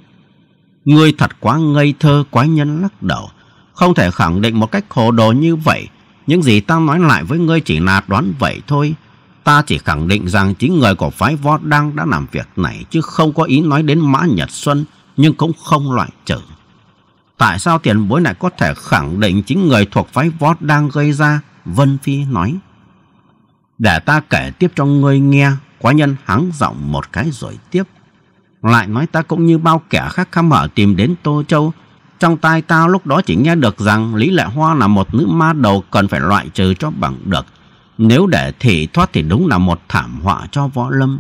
người thật quá ngây thơ, quá nhân lắc đầu. Không thể khẳng định một cách hồ đồ như vậy. Những gì ta nói lại với ngươi chỉ là đoán vậy thôi. Ta chỉ khẳng định rằng chính người của phái võ đang đã làm việc này chứ không có ý nói đến Mã Nhật Xuân nhưng cũng không loại trừ. Tại sao tiền bối lại có thể khẳng định chính người thuộc phái võ đang gây ra? Vân Phi nói. Để ta kể tiếp cho ngươi nghe. Quá nhân hắn giọng một cái rồi tiếp. Lại nói ta cũng như bao kẻ khác khăm hở tìm đến Tô Châu. Trong tai tao lúc đó chỉ nghe được rằng Lý Lệ Hoa là một nữ ma đầu cần phải loại trừ cho bằng được. Nếu để thị thoát thì đúng là một thảm họa cho võ lâm.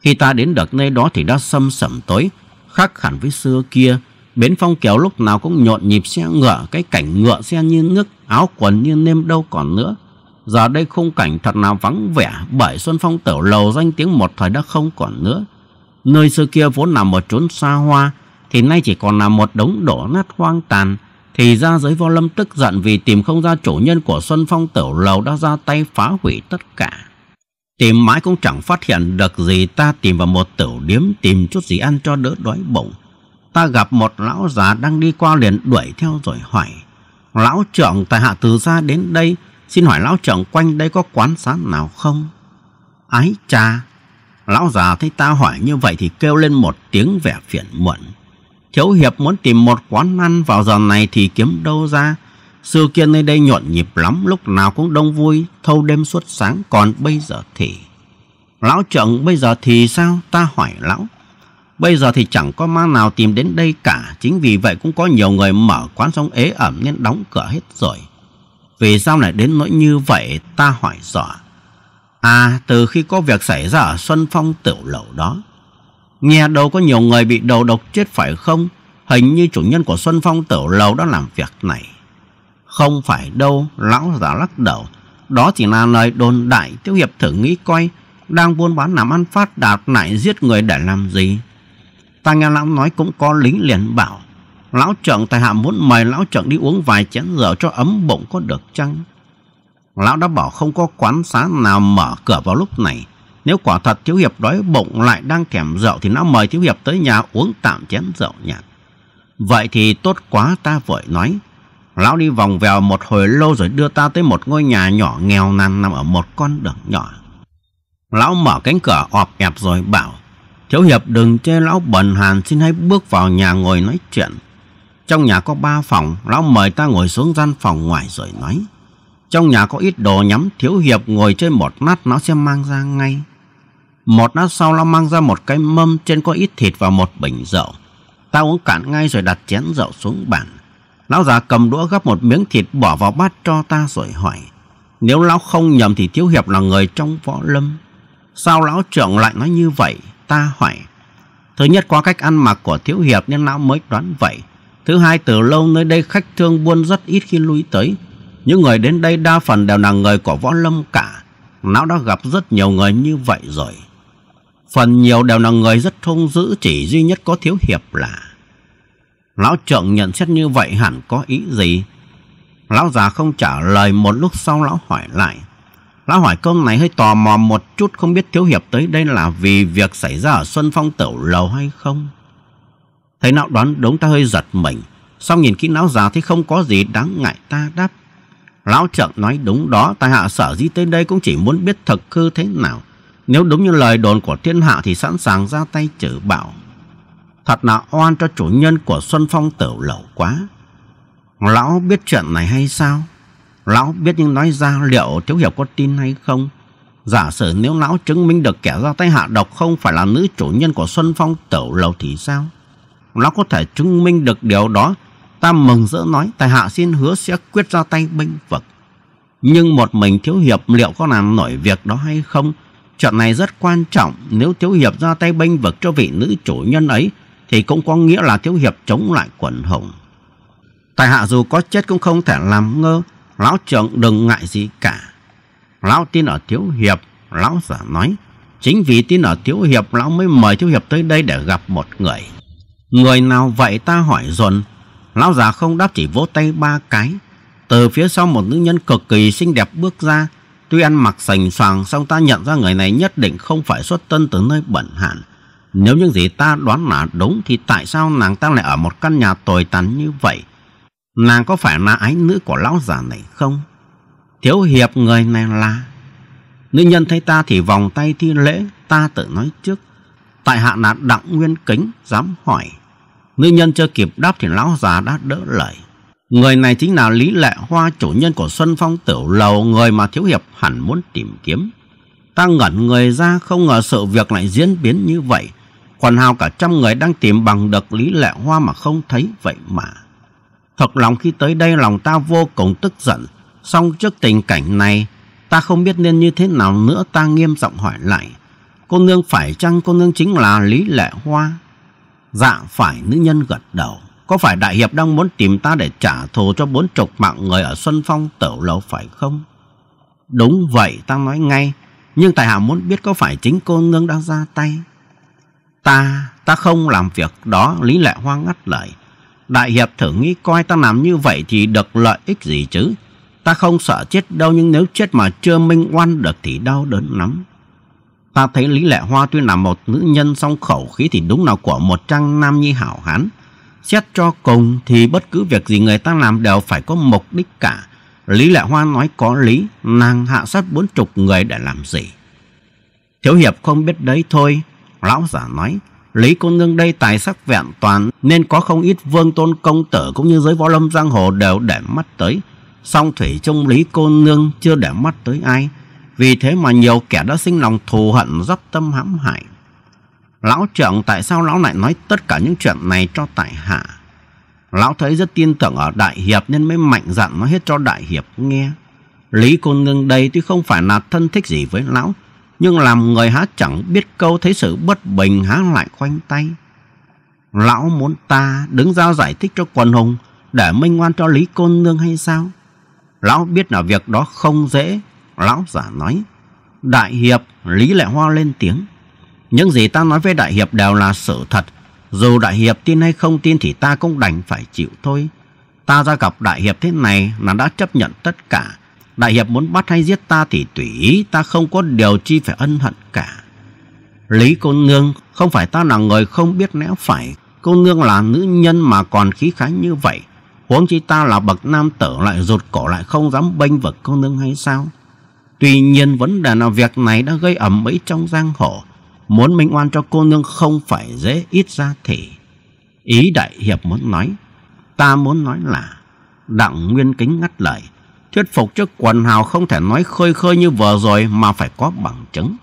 Khi ta đến được nơi đó thì đã sâm sẩm tối, khác hẳn với xưa kia. Bến Phong Kiều lúc nào cũng nhộn nhịp xe ngựa, cái cảnh ngựa xe như nước, áo quần như nêm đâu còn nữa giờ đây khung cảnh thật nào vắng vẻ bởi Xuân Phong tiểu lầu danh tiếng một thời đã không còn nữa. Nơi xưa kia vốn là một chốn xa hoa thì nay chỉ còn là một đống đổ nát hoang tàn. Thì ra giới võ lâm tức giận vì tìm không ra chủ nhân của Xuân Phong tiểu lầu đã ra tay phá hủy tất cả. Tìm mãi cũng chẳng phát hiện được gì ta tìm vào một tiểu điếm tìm chút gì ăn cho đỡ đói bụng. Ta gặp một lão già đang đi qua liền đuổi theo rồi hỏi. Lão trưởng tại hạ từ xa đến đây Xin hỏi lão trưởng quanh đây có quán xá nào không? Ái cha! Lão già thấy ta hỏi như vậy thì kêu lên một tiếng vẻ phiền muộn. Thiếu hiệp muốn tìm một quán ăn vào giờ này thì kiếm đâu ra? Xưa kia nơi đây nhộn nhịp lắm, lúc nào cũng đông vui, thâu đêm suốt sáng, còn bây giờ thì... Lão trưởng bây giờ thì sao? Ta hỏi lão. Bây giờ thì chẳng có ma nào tìm đến đây cả, chính vì vậy cũng có nhiều người mở quán xong ế ẩm nên đóng cửa hết rồi. Vì sao lại đến nỗi như vậy ta hỏi rõ À từ khi có việc xảy ra ở Xuân Phong tiểu lầu đó Nghe đâu có nhiều người bị đầu độc chết phải không Hình như chủ nhân của Xuân Phong tiểu lầu đã làm việc này Không phải đâu Lão giả lắc đầu Đó chỉ là lời đồn đại Tiêu Hiệp thử nghĩ coi Đang buôn bán làm ăn phát đạt lại giết người để làm gì Ta nghe lão nói cũng có lính liền bảo Lão trưởng tài hạ muốn mời lão trưởng đi uống vài chén rượu cho ấm bụng có được chăng? Lão đã bảo không có quán xá nào mở cửa vào lúc này. Nếu quả thật Thiếu Hiệp đói bụng lại đang thèm rượu thì lão mời Thiếu Hiệp tới nhà uống tạm chén rượu nhạt. Vậy thì tốt quá ta vội nói. Lão đi vòng vèo một hồi lâu rồi đưa ta tới một ngôi nhà nhỏ nghèo nàn nằm ở một con đường nhỏ. Lão mở cánh cửa ọp ẹp rồi bảo Thiếu Hiệp đừng chê lão bần hàn xin hãy bước vào nhà ngồi nói chuyện. Trong nhà có ba phòng, lão mời ta ngồi xuống gian phòng ngoài rồi nói. Trong nhà có ít đồ nhắm thiếu hiệp ngồi trên một nát nó sẽ mang ra ngay. Một lát sau lão mang ra một cái mâm trên có ít thịt và một bình rượu. Ta uống cạn ngay rồi đặt chén rượu xuống bàn. Lão già cầm đũa gấp một miếng thịt bỏ vào bát cho ta rồi hỏi. Nếu lão không nhầm thì thiếu hiệp là người trong võ lâm. Sao lão trưởng lại nói như vậy? Ta hỏi. Thứ nhất qua cách ăn mặc của thiếu hiệp nên lão mới đoán vậy. Thứ hai từ lâu nơi đây khách thương buôn rất ít khi lui tới. Những người đến đây đa phần đều là người của võ lâm cả. lão đã gặp rất nhiều người như vậy rồi. Phần nhiều đều là người rất thông dữ chỉ duy nhất có thiếu hiệp là. Lão trượng nhận xét như vậy hẳn có ý gì? Lão già không trả lời một lúc sau lão hỏi lại. Lão hỏi công này hơi tò mò một chút không biết thiếu hiệp tới đây là vì việc xảy ra ở Xuân Phong Tiểu Lầu hay không? thấy não đoán đúng ta hơi giật mình Xong nhìn kỹ não già thì không có gì đáng ngại ta đáp Lão trưởng nói đúng đó Tài hạ sở dĩ tới đây cũng chỉ muốn biết thực hư thế nào Nếu đúng như lời đồn của thiên hạ Thì sẵn sàng ra tay trừ bảo Thật là oan cho chủ nhân của Xuân Phong tiểu lẩu quá Lão biết chuyện này hay sao Lão biết nhưng nói ra liệu Thiếu Hiệp có tin hay không Giả sử nếu lão chứng minh được kẻ ra tay hạ độc không phải là nữ chủ nhân của Xuân Phong tiểu lầu thì sao? nó có thể chứng minh được điều đó, ta mừng rỡ nói tài hạ xin hứa sẽ quyết ra tay binh vực. Nhưng một mình thiếu hiệp liệu có làm nổi việc đó hay không? Chuyện này rất quan trọng, nếu thiếu hiệp ra tay binh vực cho vị nữ chủ nhân ấy thì cũng có nghĩa là thiếu hiệp chống lại quần hùng. Tài hạ dù có chết cũng không thể làm ngơ, lão trưởng đừng ngại gì cả. Lão tin ở thiếu hiệp, lão giả nói. Chính vì tin ở Thiếu Hiệp Lão mới mời Thiếu Hiệp tới đây để gặp một người Người nào vậy ta hỏi dồn Lão già không đáp chỉ vỗ tay ba cái Từ phía sau một nữ nhân cực kỳ xinh đẹp bước ra Tuy ăn mặc sành soàng Xong ta nhận ra người này nhất định không phải xuất thân từ nơi bẩn hạn Nếu những gì ta đoán là đúng Thì tại sao nàng ta lại ở một căn nhà tồi tàn như vậy Nàng có phải là ái nữ của lão già này không Thiếu hiệp người này là Nữ nhân thấy ta thì vòng tay thi lễ Ta tự nói trước tại hạ là đặng nguyên kính dám hỏi nguyên nhân chưa kịp đáp thì lão già đã đỡ lời người này chính là lý lệ hoa chủ nhân của xuân phong tiểu lầu người mà thiếu hiệp hẳn muốn tìm kiếm ta ngẩn người ra không ngờ sự việc lại diễn biến như vậy còn hào cả trăm người đang tìm bằng được lý lệ hoa mà không thấy vậy mà thật lòng khi tới đây lòng ta vô cùng tức giận song trước tình cảnh này ta không biết nên như thế nào nữa ta nghiêm giọng hỏi lại cô nương phải chăng cô nương chính là Lý Lệ Hoa? Dạ phải nữ nhân gật đầu. Có phải đại hiệp đang muốn tìm ta để trả thù cho bốn chục mạng người ở Xuân Phong Tửu lầu phải không? Đúng vậy ta nói ngay. Nhưng tài hạ muốn biết có phải chính cô nương đang ra tay? Ta, ta không làm việc đó Lý Lệ Hoa ngắt lời. Đại hiệp thử nghĩ coi ta làm như vậy thì được lợi ích gì chứ? Ta không sợ chết đâu nhưng nếu chết mà chưa minh oan được thì đau đớn lắm. Ta thấy Lý Lệ Hoa tuy là một nữ nhân song khẩu khí thì đúng là của một trang nam nhi hảo hán. Xét cho cùng thì bất cứ việc gì người ta làm đều phải có mục đích cả. Lý Lệ Hoa nói có lý, nàng hạ sát bốn chục người để làm gì? Thiếu Hiệp không biết đấy thôi. Lão giả nói, Lý cô nương đây tài sắc vẹn toàn nên có không ít vương tôn công tử cũng như giới võ lâm giang hồ đều để mắt tới. Song thủy trong Lý cô nương chưa để mắt tới ai. Vì thế mà nhiều kẻ đã sinh lòng thù hận dốc tâm hãm hại. Lão trưởng tại sao lão lại nói tất cả những chuyện này cho tại hạ? Lão thấy rất tin tưởng ở Đại Hiệp nên mới mạnh dạn nói hết cho Đại Hiệp nghe. Lý cô nương đây tuy không phải là thân thích gì với lão, nhưng làm người há chẳng biết câu thấy sự bất bình há lại khoanh tay. Lão muốn ta đứng ra giải thích cho quần hùng để minh ngoan cho Lý côn nương hay sao? Lão biết là việc đó không dễ lão giả nói. Đại hiệp, Lý Lệ Hoa lên tiếng. Những gì ta nói với đại hiệp đều là sự thật. Dù đại hiệp tin hay không tin thì ta cũng đành phải chịu thôi. Ta ra gặp đại hiệp thế này là đã chấp nhận tất cả. Đại hiệp muốn bắt hay giết ta thì tùy ý, ta không có điều chi phải ân hận cả. Lý cô nương, không phải ta là người không biết lẽ phải. Cô nương là nữ nhân mà còn khí khái như vậy. Huống chi ta là bậc nam tử lại rụt cổ lại không dám bênh vực cô nương hay sao? Tuy nhiên vấn đề là việc này đã gây ẩm ý trong giang hồ. Muốn minh oan cho cô nương không phải dễ ít ra thì. Ý đại hiệp muốn nói. Ta muốn nói là Đặng Nguyên Kính ngắt lời. Thuyết phục trước quần hào không thể nói khơi khơi như vừa rồi mà phải có bằng chứng.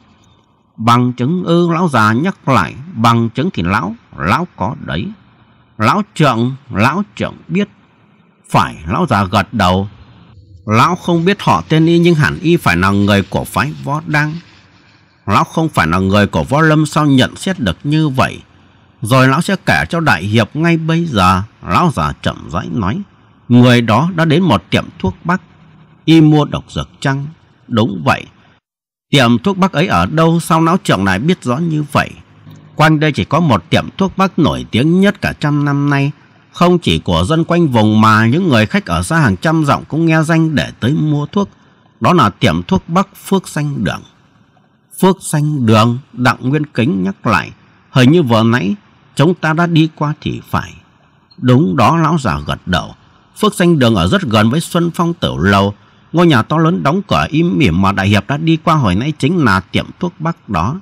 Bằng chứng ư lão già nhắc lại. Bằng chứng thì lão, lão có đấy. Lão trượng, lão trượng biết. Phải, lão già gật đầu, Lão không biết họ tên y nhưng hẳn y phải là người của phái võ đăng. Lão không phải là người của võ lâm sao nhận xét được như vậy. Rồi lão sẽ kể cho đại hiệp ngay bây giờ. Lão già chậm rãi nói. Người đó đã đến một tiệm thuốc bắc. Y mua độc dược chăng? Đúng vậy. Tiệm thuốc bắc ấy ở đâu sao lão trưởng này biết rõ như vậy? Quanh đây chỉ có một tiệm thuốc bắc nổi tiếng nhất cả trăm năm nay không chỉ của dân quanh vùng mà những người khách ở xa hàng trăm dặm cũng nghe danh để tới mua thuốc. Đó là tiệm thuốc Bắc Phước Xanh Đường. Phước Xanh Đường, Đặng Nguyên Kính nhắc lại. Hình như vừa nãy chúng ta đã đi qua thì phải. Đúng đó lão già gật đầu. Phước Xanh Đường ở rất gần với Xuân Phong Tiểu Lầu. Ngôi nhà to lớn đóng cửa im mỉm mà Đại Hiệp đã đi qua hồi nãy chính là tiệm thuốc Bắc đó.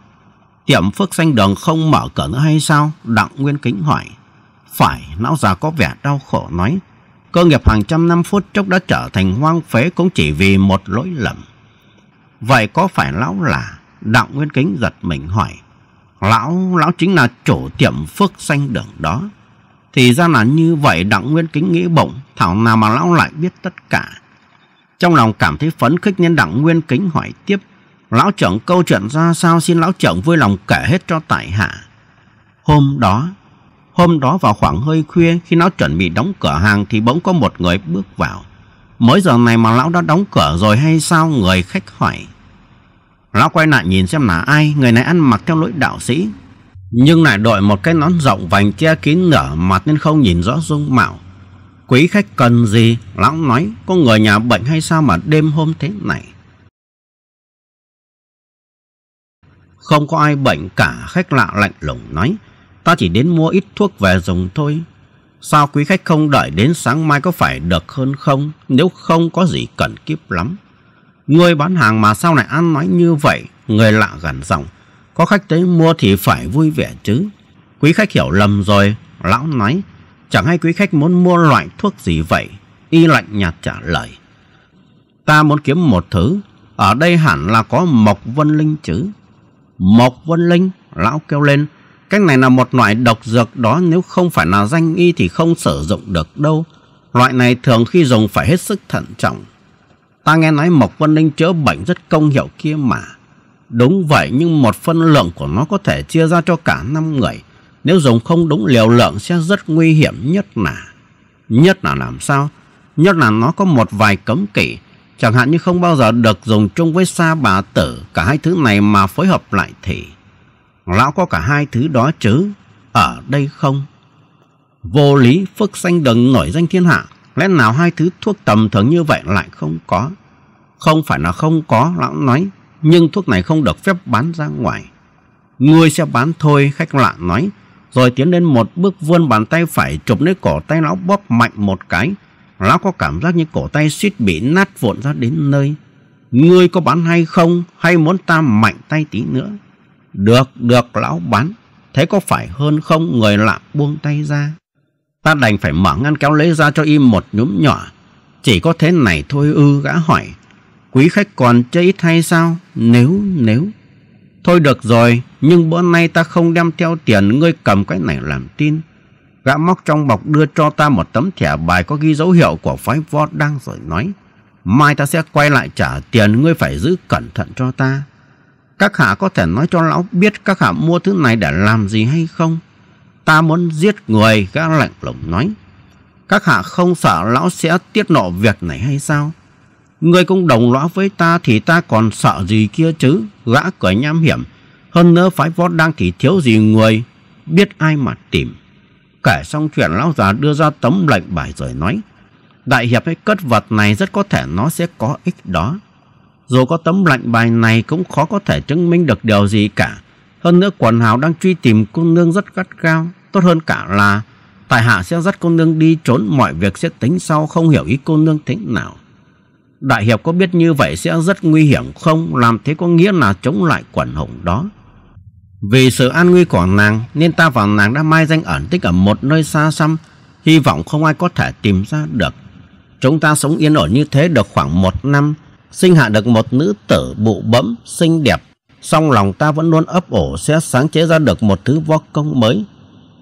Tiệm Phước Xanh Đường không mở cửa nữa hay sao? Đặng Nguyên Kính hỏi. Phải, lão già có vẻ đau khổ nói. Cơ nghiệp hàng trăm năm phút chốc đã trở thành hoang phế cũng chỉ vì một lỗi lầm. Vậy có phải lão là? Đạo Nguyên Kính giật mình hỏi. Lão, lão chính là chủ tiệm phước xanh đường đó. Thì ra là như vậy Đạo Nguyên Kính nghĩ bụng, thảo nào mà lão lại biết tất cả. Trong lòng cảm thấy phấn khích nên Đạo Nguyên Kính hỏi tiếp. Lão trưởng câu chuyện ra sao xin lão trưởng vui lòng kể hết cho tại hạ. Hôm đó, Hôm đó vào khoảng hơi khuya khi nó chuẩn bị đóng cửa hàng thì bỗng có một người bước vào. Mới giờ này mà lão đã đóng cửa rồi hay sao? Người khách hỏi. Lão quay lại nhìn xem là ai, người này ăn mặc theo lối đạo sĩ. Nhưng lại đội một cái nón rộng vành che kín nửa mặt nên không nhìn rõ dung mạo. Quý khách cần gì? Lão nói, có người nhà bệnh hay sao mà đêm hôm thế này? Không có ai bệnh cả, khách lạ lạnh lùng nói. Ta chỉ đến mua ít thuốc về dùng thôi. Sao quý khách không đợi đến sáng mai có phải được hơn không? Nếu không có gì cần kiếp lắm. Người bán hàng mà sau này ăn nói như vậy, người lạ gần dòng. Có khách tới mua thì phải vui vẻ chứ. Quý khách hiểu lầm rồi, lão nói. Chẳng hay quý khách muốn mua loại thuốc gì vậy? Y lạnh nhạt trả lời. Ta muốn kiếm một thứ, ở đây hẳn là có Mộc Vân Linh chứ. Mộc Vân Linh, lão kêu lên, cái này là một loại độc dược đó nếu không phải là danh y thì không sử dụng được đâu. Loại này thường khi dùng phải hết sức thận trọng. Ta nghe nói Mộc Vân Linh chữa bệnh rất công hiệu kia mà. Đúng vậy nhưng một phân lượng của nó có thể chia ra cho cả năm người. Nếu dùng không đúng liều lượng sẽ rất nguy hiểm nhất là. Nhất là làm sao? Nhất là nó có một vài cấm kỵ. Chẳng hạn như không bao giờ được dùng chung với sa bà tử. Cả hai thứ này mà phối hợp lại thì lão có cả hai thứ đó chứ, ở đây không. Vô lý phước xanh đừng nổi danh thiên hạ, lẽ nào hai thứ thuốc tầm thường như vậy lại không có? Không phải là không có, lão nói, nhưng thuốc này không được phép bán ra ngoài. Ngươi sẽ bán thôi, khách lạ nói, rồi tiến đến một bước vươn bàn tay phải chụp lấy cổ tay lão bóp mạnh một cái. Lão có cảm giác như cổ tay suýt bị nát vụn ra đến nơi. Ngươi có bán hay không, hay muốn ta mạnh tay tí nữa? Được, được lão bán. Thế có phải hơn không người lạ buông tay ra? Ta đành phải mở ngăn kéo lấy ra cho im một nhúm nhỏ. Chỉ có thế này thôi ư gã hỏi. Quý khách còn chơi ít hay sao? Nếu, nếu. Thôi được rồi, nhưng bữa nay ta không đem theo tiền ngươi cầm cái này làm tin. Gã móc trong bọc đưa cho ta một tấm thẻ bài có ghi dấu hiệu của phái võ đang rồi nói. Mai ta sẽ quay lại trả tiền ngươi phải giữ cẩn thận cho ta. Các hạ có thể nói cho lão biết các hạ mua thứ này để làm gì hay không? Ta muốn giết người, gã lạnh lùng nói. Các hạ không sợ lão sẽ tiết lộ việc này hay sao? người cũng đồng lõa với ta thì ta còn sợ gì kia chứ? Gã cười nham hiểm. Hơn nữa phái võ đang thì thiếu gì người. Biết ai mà tìm. Kể xong chuyện lão già đưa ra tấm lệnh bài rồi nói. Đại hiệp hãy cất vật này rất có thể nó sẽ có ích đó. Dù có tấm lạnh bài này cũng khó có thể chứng minh được điều gì cả. Hơn nữa quần hào đang truy tìm cô nương rất gắt gao. Tốt hơn cả là tài hạ sẽ dắt cô nương đi trốn mọi việc sẽ tính sau không hiểu ý cô nương thế nào. Đại hiệp có biết như vậy sẽ rất nguy hiểm không? Làm thế có nghĩa là chống lại quần hùng đó. Vì sự an nguy của nàng nên ta và nàng đã mai danh ẩn tích ở một nơi xa xăm. Hy vọng không ai có thể tìm ra được. Chúng ta sống yên ổn như thế được khoảng một năm sinh hạ được một nữ tử bụ bẫm xinh đẹp song lòng ta vẫn luôn ấp ủ sẽ sáng chế ra được một thứ võ công mới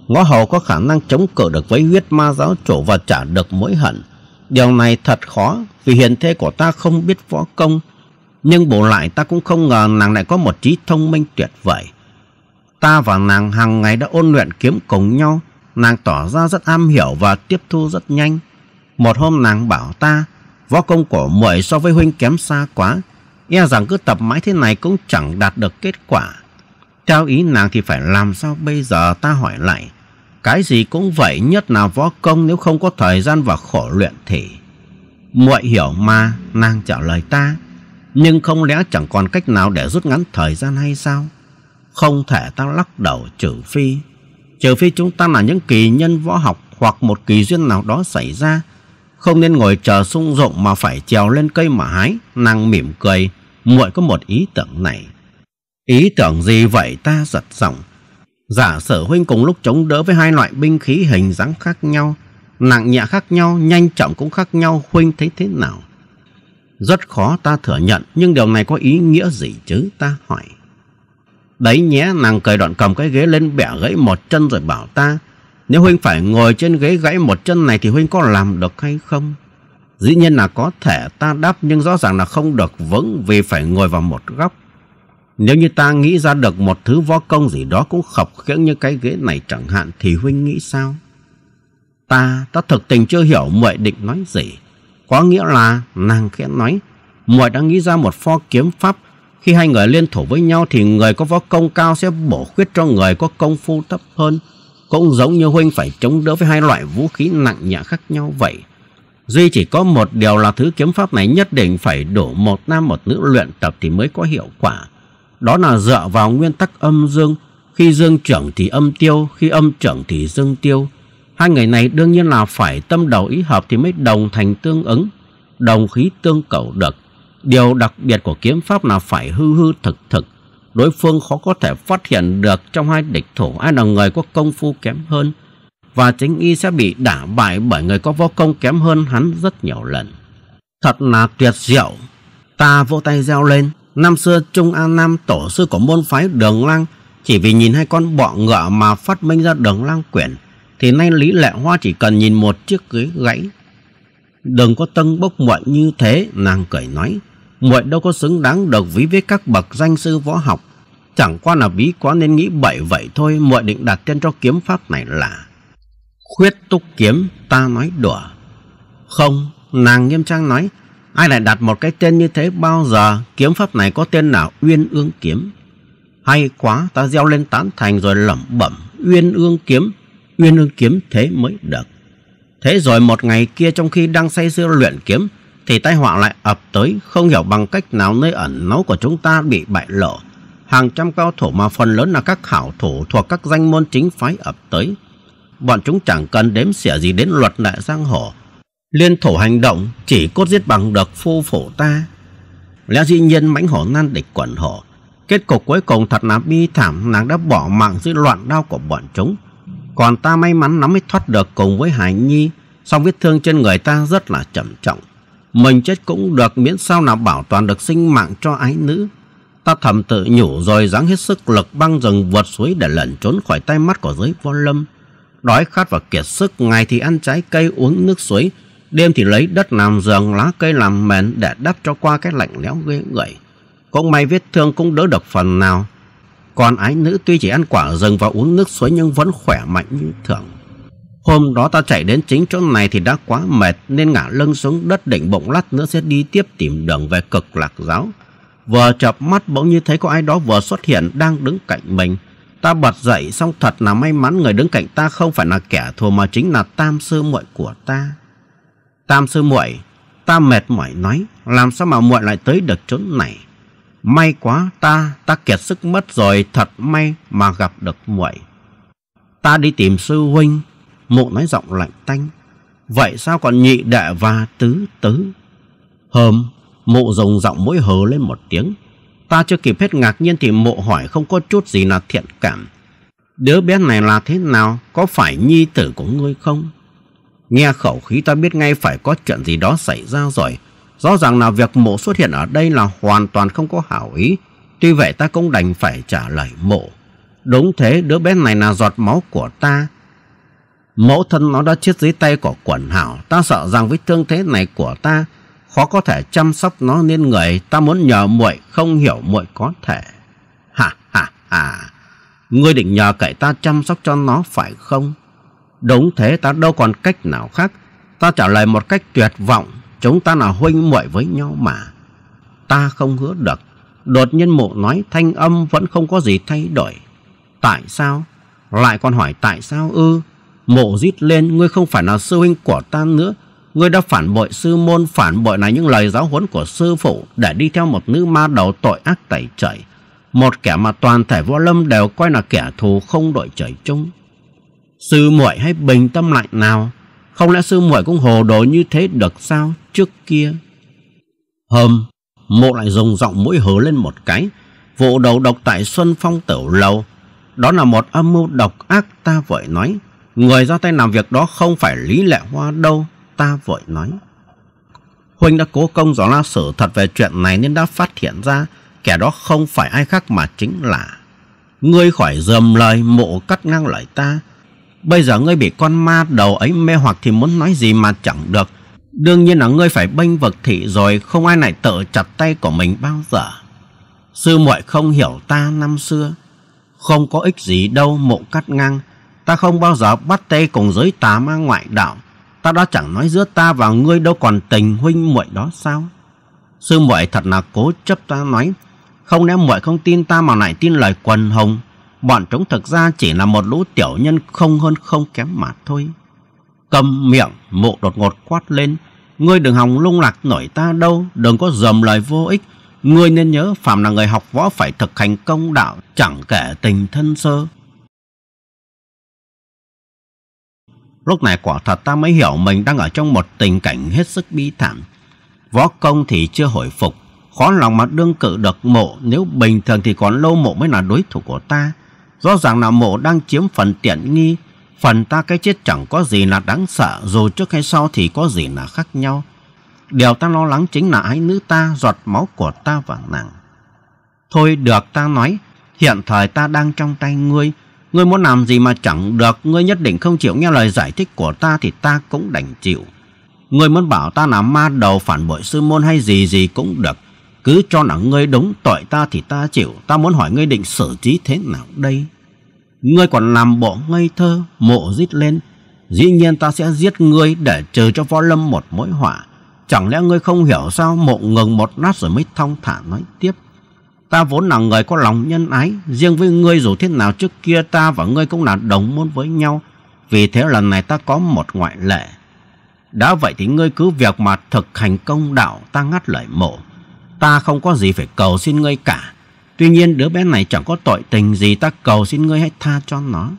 ngõ hầu có khả năng chống cự được với huyết ma giáo chủ và trả được mối hận điều này thật khó vì hiền thế của ta không biết võ công nhưng bù lại ta cũng không ngờ nàng lại có một trí thông minh tuyệt vời ta và nàng hàng ngày đã ôn luyện kiếm cùng nhau nàng tỏ ra rất am hiểu và tiếp thu rất nhanh một hôm nàng bảo ta Võ công của muội so với huynh kém xa quá, e rằng cứ tập mãi thế này cũng chẳng đạt được kết quả. Theo ý nàng thì phải làm sao bây giờ ta hỏi lại. Cái gì cũng vậy, nhất là võ công nếu không có thời gian và khổ luyện thì. Muội hiểu mà, nàng trả lời ta. Nhưng không lẽ chẳng còn cách nào để rút ngắn thời gian hay sao? Không thể ta lắc đầu trừ phi. Trừ phi chúng ta là những kỳ nhân võ học hoặc một kỳ duyên nào đó xảy ra không nên ngồi chờ sung rộng mà phải trèo lên cây mà hái nàng mỉm cười muội có một ý tưởng này ý tưởng gì vậy ta giật giọng giả sử huynh cùng lúc chống đỡ với hai loại binh khí hình dáng khác nhau nặng nhẹ khác nhau nhanh chậm cũng khác nhau huynh thấy thế nào rất khó ta thừa nhận nhưng điều này có ý nghĩa gì chứ ta hỏi đấy nhé nàng cười đoạn cầm cái ghế lên bẻ gãy một chân rồi bảo ta nếu Huynh phải ngồi trên ghế gãy một chân này thì Huynh có làm được hay không? Dĩ nhiên là có thể ta đáp nhưng rõ ràng là không được vững vì phải ngồi vào một góc. Nếu như ta nghĩ ra được một thứ võ công gì đó cũng khập khiễng như cái ghế này chẳng hạn thì Huynh nghĩ sao? Ta, ta thực tình chưa hiểu muội định nói gì. Có nghĩa là nàng khẽ nói, muội đã nghĩ ra một pho kiếm pháp khi hai người liên thủ với nhau thì người có võ công cao sẽ bổ khuyết cho người có công phu thấp hơn cũng giống như Huynh phải chống đỡ với hai loại vũ khí nặng nhẹ khác nhau vậy. Duy chỉ có một điều là thứ kiếm pháp này nhất định phải đổ một nam một nữ luyện tập thì mới có hiệu quả. Đó là dựa vào nguyên tắc âm dương. Khi dương trưởng thì âm tiêu, khi âm trưởng thì dương tiêu. Hai người này đương nhiên là phải tâm đầu ý hợp thì mới đồng thành tương ứng, đồng khí tương cầu được. Điều đặc biệt của kiếm pháp là phải hư hư thực thực, đối phương khó có thể phát hiện được trong hai địch thủ ai là người có công phu kém hơn và chính y sẽ bị đả bại bởi người có võ công kém hơn hắn rất nhiều lần. Thật là tuyệt diệu. Ta vỗ tay reo lên, năm xưa Trung An Nam tổ sư của môn phái Đường Lang chỉ vì nhìn hai con bọ ngựa mà phát minh ra Đường Lang quyển thì nay Lý Lệ Hoa chỉ cần nhìn một chiếc ghế gãy. Đừng có tân bốc muội như thế, nàng cười nói muội đâu có xứng đáng được ví với các bậc danh sư võ học chẳng qua là ví quá nên nghĩ bậy vậy thôi muội định đặt tên cho kiếm pháp này là khuyết túc kiếm ta nói đùa không nàng nghiêm trang nói ai lại đặt một cái tên như thế bao giờ kiếm pháp này có tên nào uyên ương kiếm hay quá ta gieo lên tán thành rồi lẩm bẩm uyên ương kiếm uyên ương kiếm thế mới được thế rồi một ngày kia trong khi đang say sưa luyện kiếm thì tai họa lại ập tới, không hiểu bằng cách nào nơi ẩn náu của chúng ta bị bại lộ. Hàng trăm cao thủ mà phần lớn là các hảo thủ thuộc các danh môn chính phái ập tới. Bọn chúng chẳng cần đếm xỉa gì đến luật đại giang hồ. Liên thủ hành động chỉ cốt giết bằng được phu phổ ta. Lẽ dĩ nhiên mãnh hổ nan địch quẩn hổ. Kết cục cuối cùng thật là bi thảm, nàng đã bỏ mạng dưới loạn đau của bọn chúng. Còn ta may mắn lắm mới thoát được cùng với Hải Nhi, song vết thương trên người ta rất là trầm trọng. Mình chết cũng được miễn sao nào bảo toàn được sinh mạng cho ái nữ. Ta thầm tự nhủ rồi dáng hết sức lực băng rừng vượt suối để lẩn trốn khỏi tay mắt của giới vô lâm. Đói khát và kiệt sức, ngày thì ăn trái cây uống nước suối, đêm thì lấy đất làm giường, lá cây làm mền để đắp cho qua cái lạnh lẽo ghê người. Cũng may vết thương cũng đỡ được phần nào. Còn ái nữ tuy chỉ ăn quả rừng và uống nước suối nhưng vẫn khỏe mạnh như thường. Hôm đó ta chạy đến chính chỗ này thì đã quá mệt nên ngả lưng xuống đất định bụng lát nữa sẽ đi tiếp tìm đường về cực lạc giáo. Vừa chập mắt bỗng như thấy có ai đó vừa xuất hiện đang đứng cạnh mình. Ta bật dậy xong thật là may mắn người đứng cạnh ta không phải là kẻ thù mà chính là tam sư muội của ta. Tam sư muội, ta mệt mỏi nói, làm sao mà muội lại tới được chỗ này? May quá ta, ta kiệt sức mất rồi, thật may mà gặp được muội. Ta đi tìm sư huynh, mụ nói giọng lạnh tanh. Vậy sao còn nhị đệ và tứ tứ? Hờm, mụ dùng giọng mũi hờ lên một tiếng. Ta chưa kịp hết ngạc nhiên thì mụ hỏi không có chút gì là thiện cảm. Đứa bé này là thế nào? Có phải nhi tử của ngươi không? Nghe khẩu khí ta biết ngay phải có chuyện gì đó xảy ra rồi. Rõ ràng là việc mộ xuất hiện ở đây là hoàn toàn không có hảo ý. Tuy vậy ta cũng đành phải trả lời mộ. Đúng thế, đứa bé này là giọt máu của ta. Mẫu thân nó đã chết dưới tay của quẩn hảo Ta sợ rằng với thương thế này của ta Khó có thể chăm sóc nó nên người Ta muốn nhờ muội không hiểu muội có thể Ha ha ha Ngươi định nhờ cậy ta chăm sóc cho nó phải không Đúng thế ta đâu còn cách nào khác Ta trả lời một cách tuyệt vọng Chúng ta là huynh muội với nhau mà Ta không hứa được Đột nhiên mụ nói thanh âm vẫn không có gì thay đổi Tại sao Lại còn hỏi tại sao ư Mộ rít lên, ngươi không phải là sư huynh của ta nữa. Ngươi đã phản bội sư môn, phản bội này những lời giáo huấn của sư phụ để đi theo một nữ ma đầu tội ác tẩy trời. Một kẻ mà toàn thể võ lâm đều coi là kẻ thù không đội trời chung. Sư muội hãy bình tâm lại nào. Không lẽ sư muội cũng hồ đồ như thế được sao trước kia? Hầm, mộ lại dùng giọng mũi hớ lên một cái. Vụ đầu độc tại Xuân Phong Tiểu lâu, Đó là một âm mưu độc ác ta vội nói. Người ra tay làm việc đó không phải Lý Lệ Hoa đâu, ta vội nói. Huynh đã cố công dò la sử thật về chuyện này nên đã phát hiện ra kẻ đó không phải ai khác mà chính là. Ngươi khỏi dườm lời mụ cắt ngang lời ta. Bây giờ ngươi bị con ma đầu ấy mê hoặc thì muốn nói gì mà chẳng được. Đương nhiên là ngươi phải bênh vực thị rồi không ai lại tự chặt tay của mình bao giờ. Sư muội không hiểu ta năm xưa. Không có ích gì đâu mụ cắt ngang. Ta không bao giờ bắt tay cùng giới tà ma ngoại đạo. Ta đã chẳng nói giữa ta và ngươi đâu còn tình huynh muội đó sao? Sư muội thật là cố chấp ta nói. Không lẽ muội không tin ta mà lại tin lời quần hồng. Bọn chúng thực ra chỉ là một lũ tiểu nhân không hơn không kém mà thôi. Cầm miệng, mụ đột ngột quát lên. Ngươi đừng hòng lung lạc nổi ta đâu, đừng có dầm lời vô ích. Ngươi nên nhớ phạm là người học võ phải thực hành công đạo, chẳng kể tình thân sơ. Lúc này quả thật ta mới hiểu mình đang ở trong một tình cảnh hết sức bi thảm. Võ công thì chưa hồi phục, khó lòng mà đương cự được mộ nếu bình thường thì còn lâu mộ mới là đối thủ của ta. Rõ ràng là mộ đang chiếm phần tiện nghi, phần ta cái chết chẳng có gì là đáng sợ dù trước hay sau thì có gì là khác nhau. Điều ta lo lắng chính là ái nữ ta, giọt máu của ta và nàng. Thôi được ta nói, hiện thời ta đang trong tay ngươi, Ngươi muốn làm gì mà chẳng được Ngươi nhất định không chịu nghe lời giải thích của ta Thì ta cũng đành chịu Ngươi muốn bảo ta làm ma đầu phản bội sư môn hay gì gì cũng được Cứ cho là ngươi đúng tội ta thì ta chịu Ta muốn hỏi ngươi định xử trí thế nào đây Ngươi còn làm bộ ngây thơ Mộ rít lên Dĩ nhiên ta sẽ giết ngươi để trừ cho võ lâm một mối họa Chẳng lẽ ngươi không hiểu sao mộ ngừng một lát rồi mới thong thả nói tiếp Ta vốn là người có lòng nhân ái Riêng với ngươi dù thế nào trước kia ta và ngươi cũng là đồng môn với nhau Vì thế lần này ta có một ngoại lệ Đã vậy thì ngươi cứ việc mà thực hành công đạo Ta ngắt lời mộ Ta không có gì phải cầu xin ngươi cả Tuy nhiên đứa bé này chẳng có tội tình gì Ta cầu xin ngươi hãy tha cho nó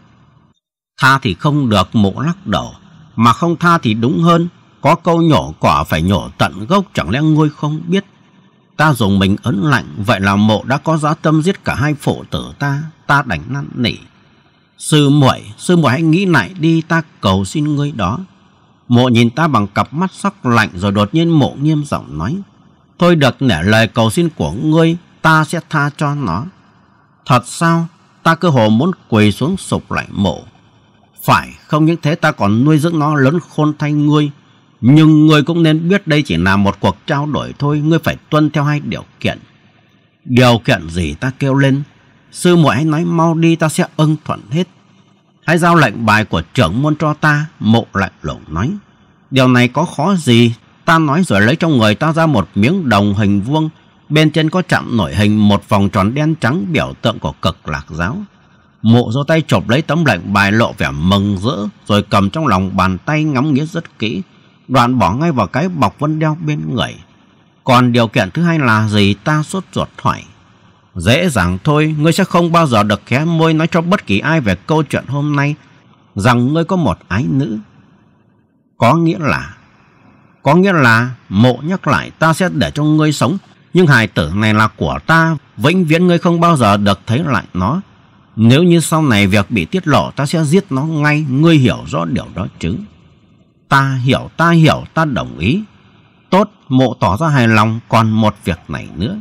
Tha thì không được mộ lắc đầu Mà không tha thì đúng hơn Có câu nhổ quả phải nhổ tận gốc Chẳng lẽ ngươi không biết Ta dùng mình ấn lạnh, vậy là mộ đã có giá tâm giết cả hai phổ tử ta, ta đành năn nỉ. Sư muội, sư muội hãy nghĩ lại đi, ta cầu xin ngươi đó. Mộ nhìn ta bằng cặp mắt sắc lạnh rồi đột nhiên mộ nghiêm giọng nói. Thôi được nể lời cầu xin của ngươi, ta sẽ tha cho nó. Thật sao? Ta cơ hồ muốn quỳ xuống sụp lại mộ. Phải, không những thế ta còn nuôi dưỡng nó lớn khôn thay ngươi, nhưng ngươi cũng nên biết đây chỉ là một cuộc trao đổi thôi, ngươi phải tuân theo hai điều kiện. Điều kiện gì ta kêu lên, sư muội hãy nói mau đi ta sẽ ưng thuận hết. Hãy giao lệnh bài của trưởng môn cho ta, mộ lạnh lùng nói. Điều này có khó gì, ta nói rồi lấy trong người ta ra một miếng đồng hình vuông, bên trên có chạm nổi hình một vòng tròn đen trắng biểu tượng của cực lạc giáo. Mộ do tay chộp lấy tấm lệnh bài lộ vẻ mừng rỡ rồi cầm trong lòng bàn tay ngắm nghĩa rất kỹ. Đoạn bỏ ngay vào cái bọc Vân đeo bên người. Còn điều kiện thứ hai là gì ta sốt ruột hỏi. Dễ dàng thôi, ngươi sẽ không bao giờ được khé môi nói cho bất kỳ ai về câu chuyện hôm nay rằng ngươi có một ái nữ. Có nghĩa là... Có nghĩa là mộ nhắc lại ta sẽ để cho ngươi sống nhưng hài tử này là của ta Vĩnh viễn ngươi không bao giờ được thấy lại nó Nếu như sau này việc bị tiết lộ Ta sẽ giết nó ngay Ngươi hiểu rõ điều đó chứ Ta hiểu, ta hiểu, ta đồng ý. Tốt, mộ tỏ ra hài lòng còn một việc này nữa.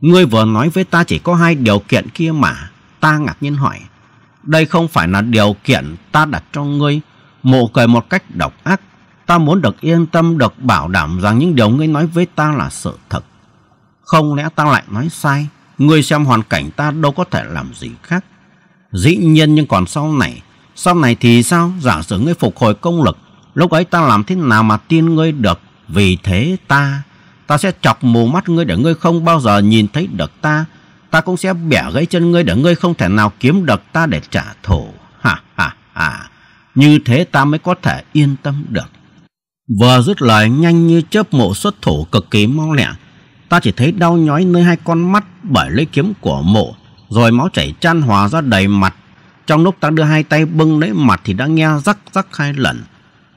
Ngươi vừa nói với ta chỉ có hai điều kiện kia mà. Ta ngạc nhiên hỏi. Đây không phải là điều kiện ta đặt cho ngươi. Mộ cười một cách độc ác. Ta muốn được yên tâm, được bảo đảm rằng những điều ngươi nói với ta là sự thật. Không lẽ ta lại nói sai? Ngươi xem hoàn cảnh ta đâu có thể làm gì khác. Dĩ nhiên nhưng còn sau này Sau này thì sao Giả sử ngươi phục hồi công lực Lúc ấy ta làm thế nào mà tin ngươi được? Vì thế ta, ta sẽ chọc mù mắt ngươi để ngươi không bao giờ nhìn thấy được ta. Ta cũng sẽ bẻ gãy chân ngươi để ngươi không thể nào kiếm được ta để trả thù. Ha ha ha, như thế ta mới có thể yên tâm được. Vừa dứt lời nhanh như chớp mộ xuất thủ cực kỳ mau lẹ. Ta chỉ thấy đau nhói nơi hai con mắt bởi lấy kiếm của mộ, rồi máu chảy chan hòa ra đầy mặt. Trong lúc ta đưa hai tay bưng lấy mặt thì đã nghe rắc rắc hai lần.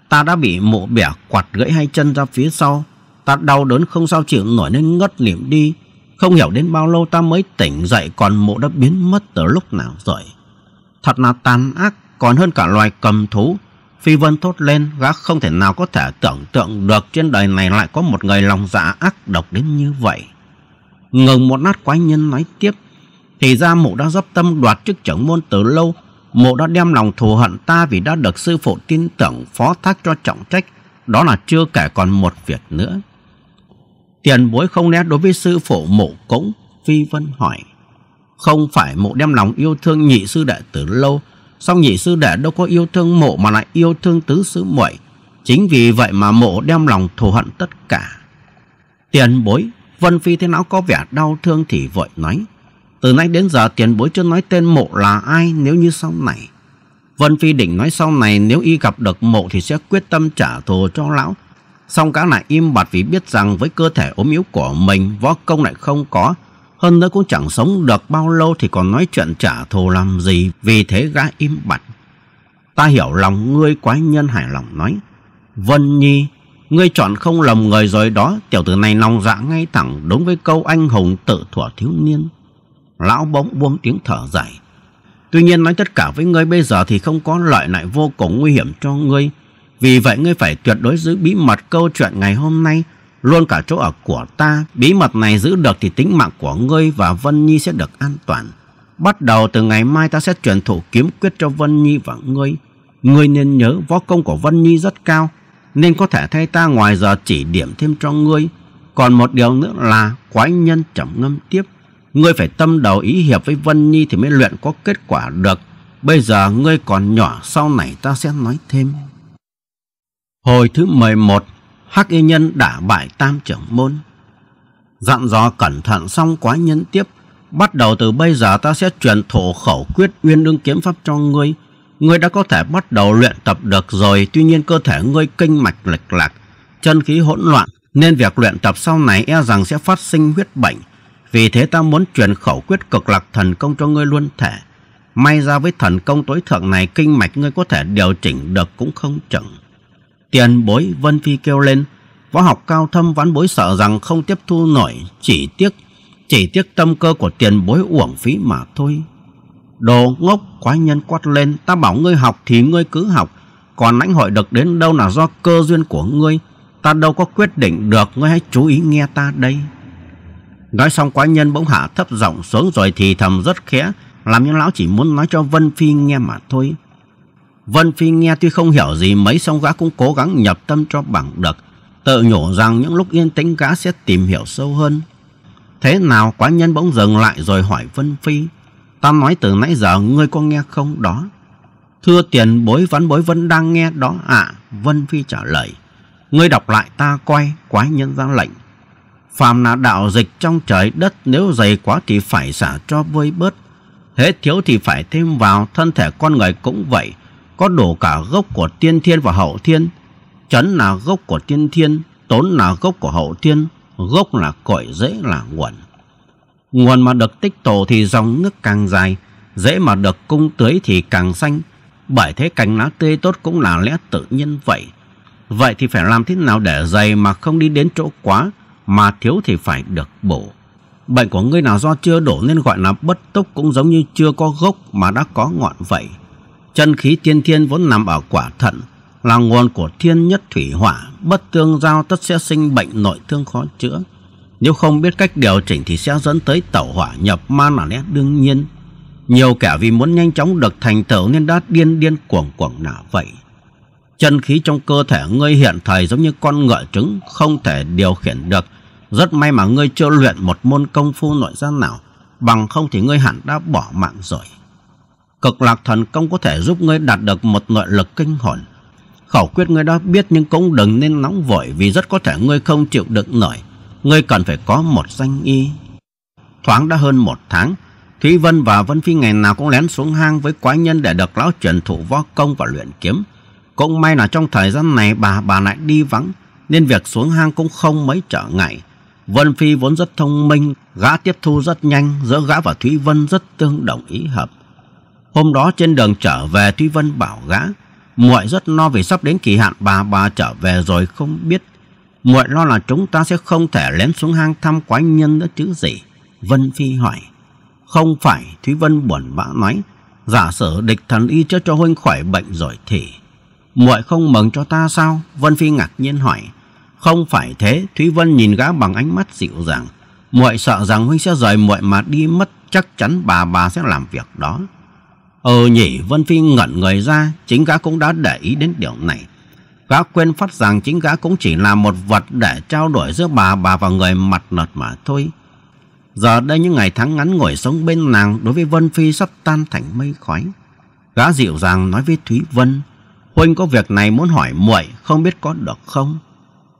Ta đã bị mụ bẻ quạt gãy hai chân ra phía sau Ta đau đớn không sao chịu nổi nên ngất liệm đi Không hiểu đến bao lâu ta mới tỉnh dậy Còn mụ đã biến mất từ lúc nào rồi Thật là tàn ác Còn hơn cả loài cầm thú Phi Vân thốt lên Gã không thể nào có thể tưởng tượng được Trên đời này lại có một người lòng dạ ác độc đến như vậy Ngừng một nát quái nhân nói tiếp Thì ra mụ đã dấp tâm đoạt chức trưởng môn từ lâu mộ đã đem lòng thù hận ta vì đã được sư phụ tin tưởng phó thác cho trọng trách, đó là chưa kể còn một việc nữa. Tiền bối không nét đối với sư phụ mộ cũng, Phi Vân hỏi. Không phải mộ đem lòng yêu thương nhị sư đệ từ lâu, song nhị sư đệ đâu có yêu thương mộ mà lại yêu thương tứ sư muội chính vì vậy mà mộ đem lòng thù hận tất cả tiền bối vân phi thế não có vẻ đau thương thì vội nói từ nay đến giờ tiền bối chưa nói tên mộ là ai nếu như sau này. Vân Phi Đỉnh nói sau này nếu y gặp được mộ thì sẽ quyết tâm trả thù cho lão. Song cả lại im bặt vì biết rằng với cơ thể ốm yếu của mình võ công lại không có. Hơn nữa cũng chẳng sống được bao lâu thì còn nói chuyện trả thù làm gì vì thế gã im bặt. Ta hiểu lòng ngươi quái nhân hài lòng nói. Vân Nhi, ngươi chọn không lầm người rồi đó tiểu tử này lòng dạ ngay thẳng đúng với câu anh hùng tự thuở thiếu niên lão bỗng buông tiếng thở dài. Tuy nhiên nói tất cả với ngươi bây giờ thì không có lợi lại vô cùng nguy hiểm cho ngươi. Vì vậy ngươi phải tuyệt đối giữ bí mật câu chuyện ngày hôm nay, luôn cả chỗ ở của ta. Bí mật này giữ được thì tính mạng của ngươi và Vân Nhi sẽ được an toàn. Bắt đầu từ ngày mai ta sẽ truyền thủ kiếm quyết cho Vân Nhi và ngươi. Ngươi nên nhớ võ công của Vân Nhi rất cao, nên có thể thay ta ngoài giờ chỉ điểm thêm cho ngươi. Còn một điều nữa là quái nhân chậm ngâm tiếp. Ngươi phải tâm đầu ý hiệp với Vân Nhi thì mới luyện có kết quả được. Bây giờ ngươi còn nhỏ, sau này ta sẽ nói thêm. Hồi thứ 11, Hắc Y Nhân đã bại Tam trưởng môn. Dặn dò cẩn thận xong quá nhân tiếp, bắt đầu từ bây giờ ta sẽ truyền thổ khẩu quyết uyên đương kiếm pháp cho ngươi. Ngươi đã có thể bắt đầu luyện tập được rồi, tuy nhiên cơ thể ngươi kinh mạch lệch lạc, chân khí hỗn loạn, nên việc luyện tập sau này e rằng sẽ phát sinh huyết bệnh. Vì thế ta muốn truyền khẩu quyết cực lạc thần công cho ngươi luôn thể. May ra với thần công tối thượng này kinh mạch ngươi có thể điều chỉnh được cũng không chừng. Tiền bối Vân Phi kêu lên. Võ học cao thâm ván bối sợ rằng không tiếp thu nổi. Chỉ tiếc, chỉ tiếc tâm cơ của tiền bối uổng phí mà thôi. Đồ ngốc quái nhân quát lên. Ta bảo ngươi học thì ngươi cứ học. Còn lãnh hội được đến đâu là do cơ duyên của ngươi. Ta đâu có quyết định được. Ngươi hãy chú ý nghe ta đây. Nói xong quái nhân bỗng hạ thấp giọng xuống rồi thì thầm rất khẽ, làm như lão chỉ muốn nói cho Vân Phi nghe mà thôi. Vân Phi nghe tuy không hiểu gì mấy song gã cũng cố gắng nhập tâm cho bằng được, tự nhủ rằng những lúc yên tĩnh gã sẽ tìm hiểu sâu hơn. Thế nào quái nhân bỗng dừng lại rồi hỏi Vân Phi, ta nói từ nãy giờ ngươi có nghe không đó? Thưa tiền bối vắn bối vẫn đang nghe đó ạ, Vân Phi trả lời. Ngươi đọc lại ta coi, quái nhân ra lệnh phàm là đạo dịch trong trời đất nếu dày quá thì phải xả cho vơi bớt. Hết thiếu thì phải thêm vào, thân thể con người cũng vậy, có đủ cả gốc của tiên thiên và hậu thiên. Chấn là gốc của tiên thiên, tốn là gốc của hậu thiên, gốc là cội dễ là nguồn. Nguồn mà được tích tổ thì dòng nước càng dài, dễ mà được cung tưới thì càng xanh. Bởi thế cành lá tươi tốt cũng là lẽ tự nhiên vậy. Vậy thì phải làm thế nào để dày mà không đi đến chỗ quá, mà thiếu thì phải được bổ. Bệnh của ngươi nào do chưa đổ nên gọi là bất túc cũng giống như chưa có gốc mà đã có ngọn vậy. Chân khí tiên thiên vốn nằm ở quả thận, là nguồn của thiên nhất thủy hỏa, bất tương giao tất sẽ sinh bệnh nội thương khó chữa. Nếu không biết cách điều chỉnh thì sẽ dẫn tới tẩu hỏa nhập ma là lẽ đương nhiên. Nhiều kẻ vì muốn nhanh chóng được thành tựu nên đã điên điên cuồng cuồng nào vậy. Chân khí trong cơ thể ngươi hiện thời giống như con ngựa trứng không thể điều khiển được rất may mà ngươi chưa luyện một môn công phu nội gia nào, bằng không thì ngươi hẳn đã bỏ mạng rồi. Cực lạc thần công có thể giúp ngươi đạt được một nội lực kinh hồn. Khẩu quyết ngươi đã biết nhưng cũng đừng nên nóng vội vì rất có thể ngươi không chịu đựng nổi. Ngươi cần phải có một danh y. Thoáng đã hơn một tháng, Thúy Vân và Vân Phi ngày nào cũng lén xuống hang với quái nhân để được lão truyền thủ võ công và luyện kiếm. Cũng may là trong thời gian này bà bà lại đi vắng nên việc xuống hang cũng không mấy trở ngại Vân Phi vốn rất thông minh, gã tiếp thu rất nhanh, giữa gã và Thúy Vân rất tương đồng ý hợp. Hôm đó trên đường trở về Thúy Vân bảo gã, muội rất lo no vì sắp đến kỳ hạn bà bà trở về rồi không biết. Muội lo là chúng ta sẽ không thể lén xuống hang thăm quái nhân nữa chứ gì. Vân Phi hỏi. Không phải, Thúy Vân buồn bã nói, giả sử địch thần y chữa cho huynh khỏi bệnh rồi thì muội không mừng cho ta sao? Vân Phi ngạc nhiên hỏi. Không phải thế, Thúy Vân nhìn gã bằng ánh mắt dịu dàng. Muội sợ rằng huynh sẽ rời muội mà đi mất, chắc chắn bà bà sẽ làm việc đó. Ờ nhỉ, Vân Phi ngẩn người ra, chính gã cũng đã để ý đến điều này. Gã quên phát rằng chính gã cũng chỉ là một vật để trao đổi giữa bà bà và người mặt nợt mà thôi. Giờ đây những ngày tháng ngắn ngồi sống bên nàng đối với Vân Phi sắp tan thành mây khói. Gã dịu dàng nói với Thúy Vân, Huynh có việc này muốn hỏi muội không biết có được không?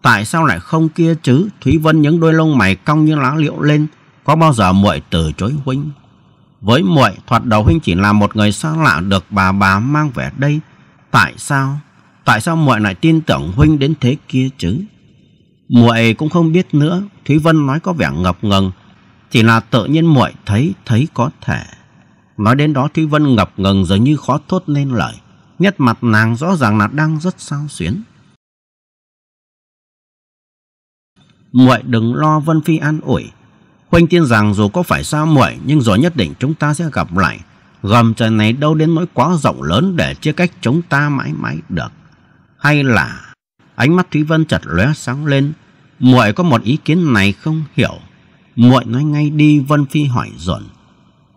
tại sao lại không kia chứ? Thúy Vân những đôi lông mày cong như lá liễu lên, có bao giờ muội từ chối huynh? Với muội, thoạt đầu huynh chỉ là một người xa lạ được bà bà mang về đây. Tại sao? Tại sao muội lại tin tưởng huynh đến thế kia chứ? Muội cũng không biết nữa, Thúy Vân nói có vẻ ngập ngừng, chỉ là tự nhiên muội thấy thấy có thể. Nói đến đó Thúy Vân ngập ngừng dường như khó thốt lên lời, Nhất mặt nàng rõ ràng là đang rất sao xuyến. muội đừng lo Vân Phi an ủi. Huynh tin rằng dù có phải xa muội nhưng rồi nhất định chúng ta sẽ gặp lại. Gầm trời này đâu đến nỗi quá rộng lớn để chia cách chúng ta mãi mãi được. Hay là ánh mắt Thúy Vân chật lóe sáng lên, muội có một ý kiến này không hiểu. Muội nói ngay đi, Vân Phi hỏi dồn.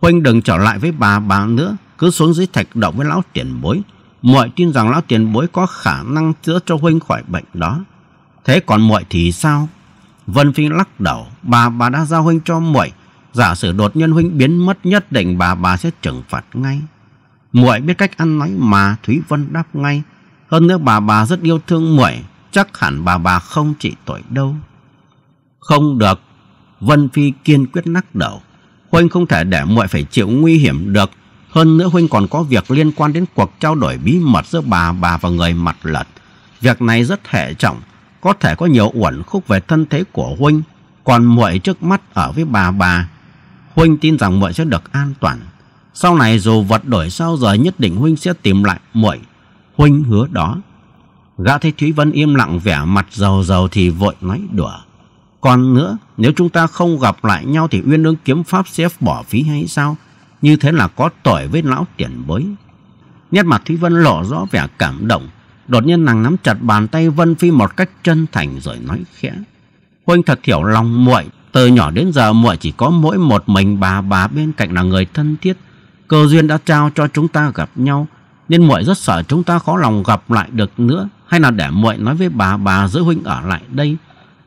Huynh đừng trở lại với bà bà nữa, cứ xuống dưới thạch động với lão tiền bối. Muội tin rằng lão tiền bối có khả năng chữa cho huynh khỏi bệnh đó. Thế còn muội thì sao? Vân Phi lắc đầu, bà bà đã giao huynh cho muội, giả sử đột nhiên huynh biến mất nhất định bà bà sẽ trừng phạt ngay. Muội biết cách ăn nói mà Thúy Vân đáp ngay, hơn nữa bà bà rất yêu thương muội, chắc hẳn bà bà không trị tội đâu. Không được, Vân Phi kiên quyết lắc đầu. Huynh không thể để muội phải chịu nguy hiểm được, hơn nữa huynh còn có việc liên quan đến cuộc trao đổi bí mật giữa bà bà và người mặt lật. Việc này rất hệ trọng, có thể có nhiều uẩn khúc về thân thế của huynh, còn muội trước mắt ở với bà bà. Huynh tin rằng muội sẽ được an toàn. Sau này dù vật đổi sao giờ nhất định huynh sẽ tìm lại muội. Huynh hứa đó. Gã thấy Thúy Vân im lặng vẻ mặt giàu giàu thì vội nói đùa. Còn nữa, nếu chúng ta không gặp lại nhau thì Uyên Ương kiếm pháp sẽ bỏ phí hay sao? Như thế là có tội với lão tiền bối. Nét mặt Thúy Vân lộ rõ vẻ cảm động, Đột nhiên nàng nắm chặt bàn tay Vân Phi một cách chân thành rồi nói khẽ. Huynh thật hiểu lòng muội, từ nhỏ đến giờ muội chỉ có mỗi một mình bà bà bên cạnh là người thân thiết. Cơ duyên đã trao cho chúng ta gặp nhau, nên muội rất sợ chúng ta khó lòng gặp lại được nữa, hay là để muội nói với bà bà giữ huynh ở lại đây.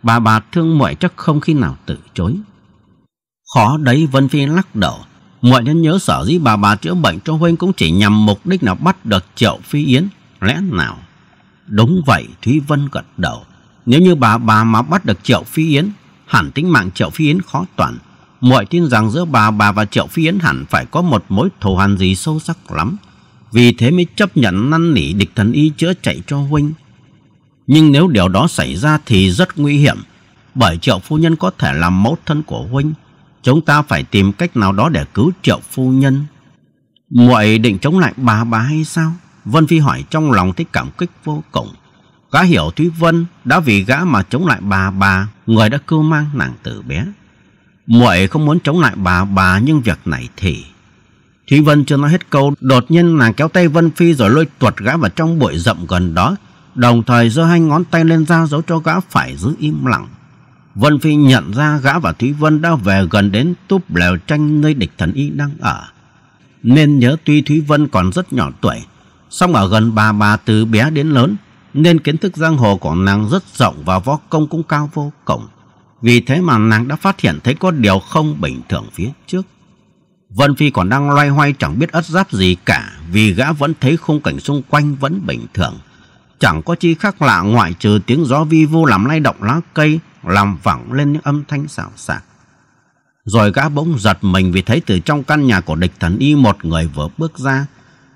Bà bà thương muội chắc không khi nào từ chối. Khó đấy Vân Phi lắc đầu, muội nên nhớ sở dĩ bà bà chữa bệnh cho huynh cũng chỉ nhằm mục đích là bắt được Triệu Phi Yến, lẽ nào Đúng vậy, Thúy Vân gật đầu. Nếu như bà bà mà bắt được Triệu Phi Yến, hẳn tính mạng Triệu Phi Yến khó toàn. Mọi tin rằng giữa bà bà và Triệu Phi Yến hẳn phải có một mối thù hằn gì sâu sắc lắm. Vì thế mới chấp nhận năn nỉ địch thần y chữa chạy cho huynh. Nhưng nếu điều đó xảy ra thì rất nguy hiểm. Bởi triệu phu nhân có thể làm mẫu thân của huynh. Chúng ta phải tìm cách nào đó để cứu triệu phu nhân. Mọi định chống lại bà bà hay sao? Vân Phi hỏi trong lòng thấy cảm kích vô cùng. Gã hiểu Thúy Vân đã vì gã mà chống lại bà bà, người đã cưu mang nàng từ bé. Muội không muốn chống lại bà bà nhưng việc này thì... Thúy Vân chưa nói hết câu, đột nhiên nàng kéo tay Vân Phi rồi lôi tuột gã vào trong bụi rậm gần đó, đồng thời giơ hai ngón tay lên ra dấu cho gã phải giữ im lặng. Vân Phi nhận ra gã và Thúy Vân đã về gần đến túp lều tranh nơi địch thần y đang ở. Nên nhớ tuy Thúy Vân còn rất nhỏ tuổi, song ở gần bà bà từ bé đến lớn nên kiến thức giang hồ của nàng rất rộng và võ công cũng cao vô cùng. Vì thế mà nàng đã phát hiện thấy có điều không bình thường phía trước. Vân Phi còn đang loay hoay chẳng biết ất giáp gì cả vì gã vẫn thấy khung cảnh xung quanh vẫn bình thường. Chẳng có chi khác lạ ngoại trừ tiếng gió vi vu làm lay động lá cây, làm vẳng lên những âm thanh xào xạc. Rồi gã bỗng giật mình vì thấy từ trong căn nhà của địch thần y một người vừa bước ra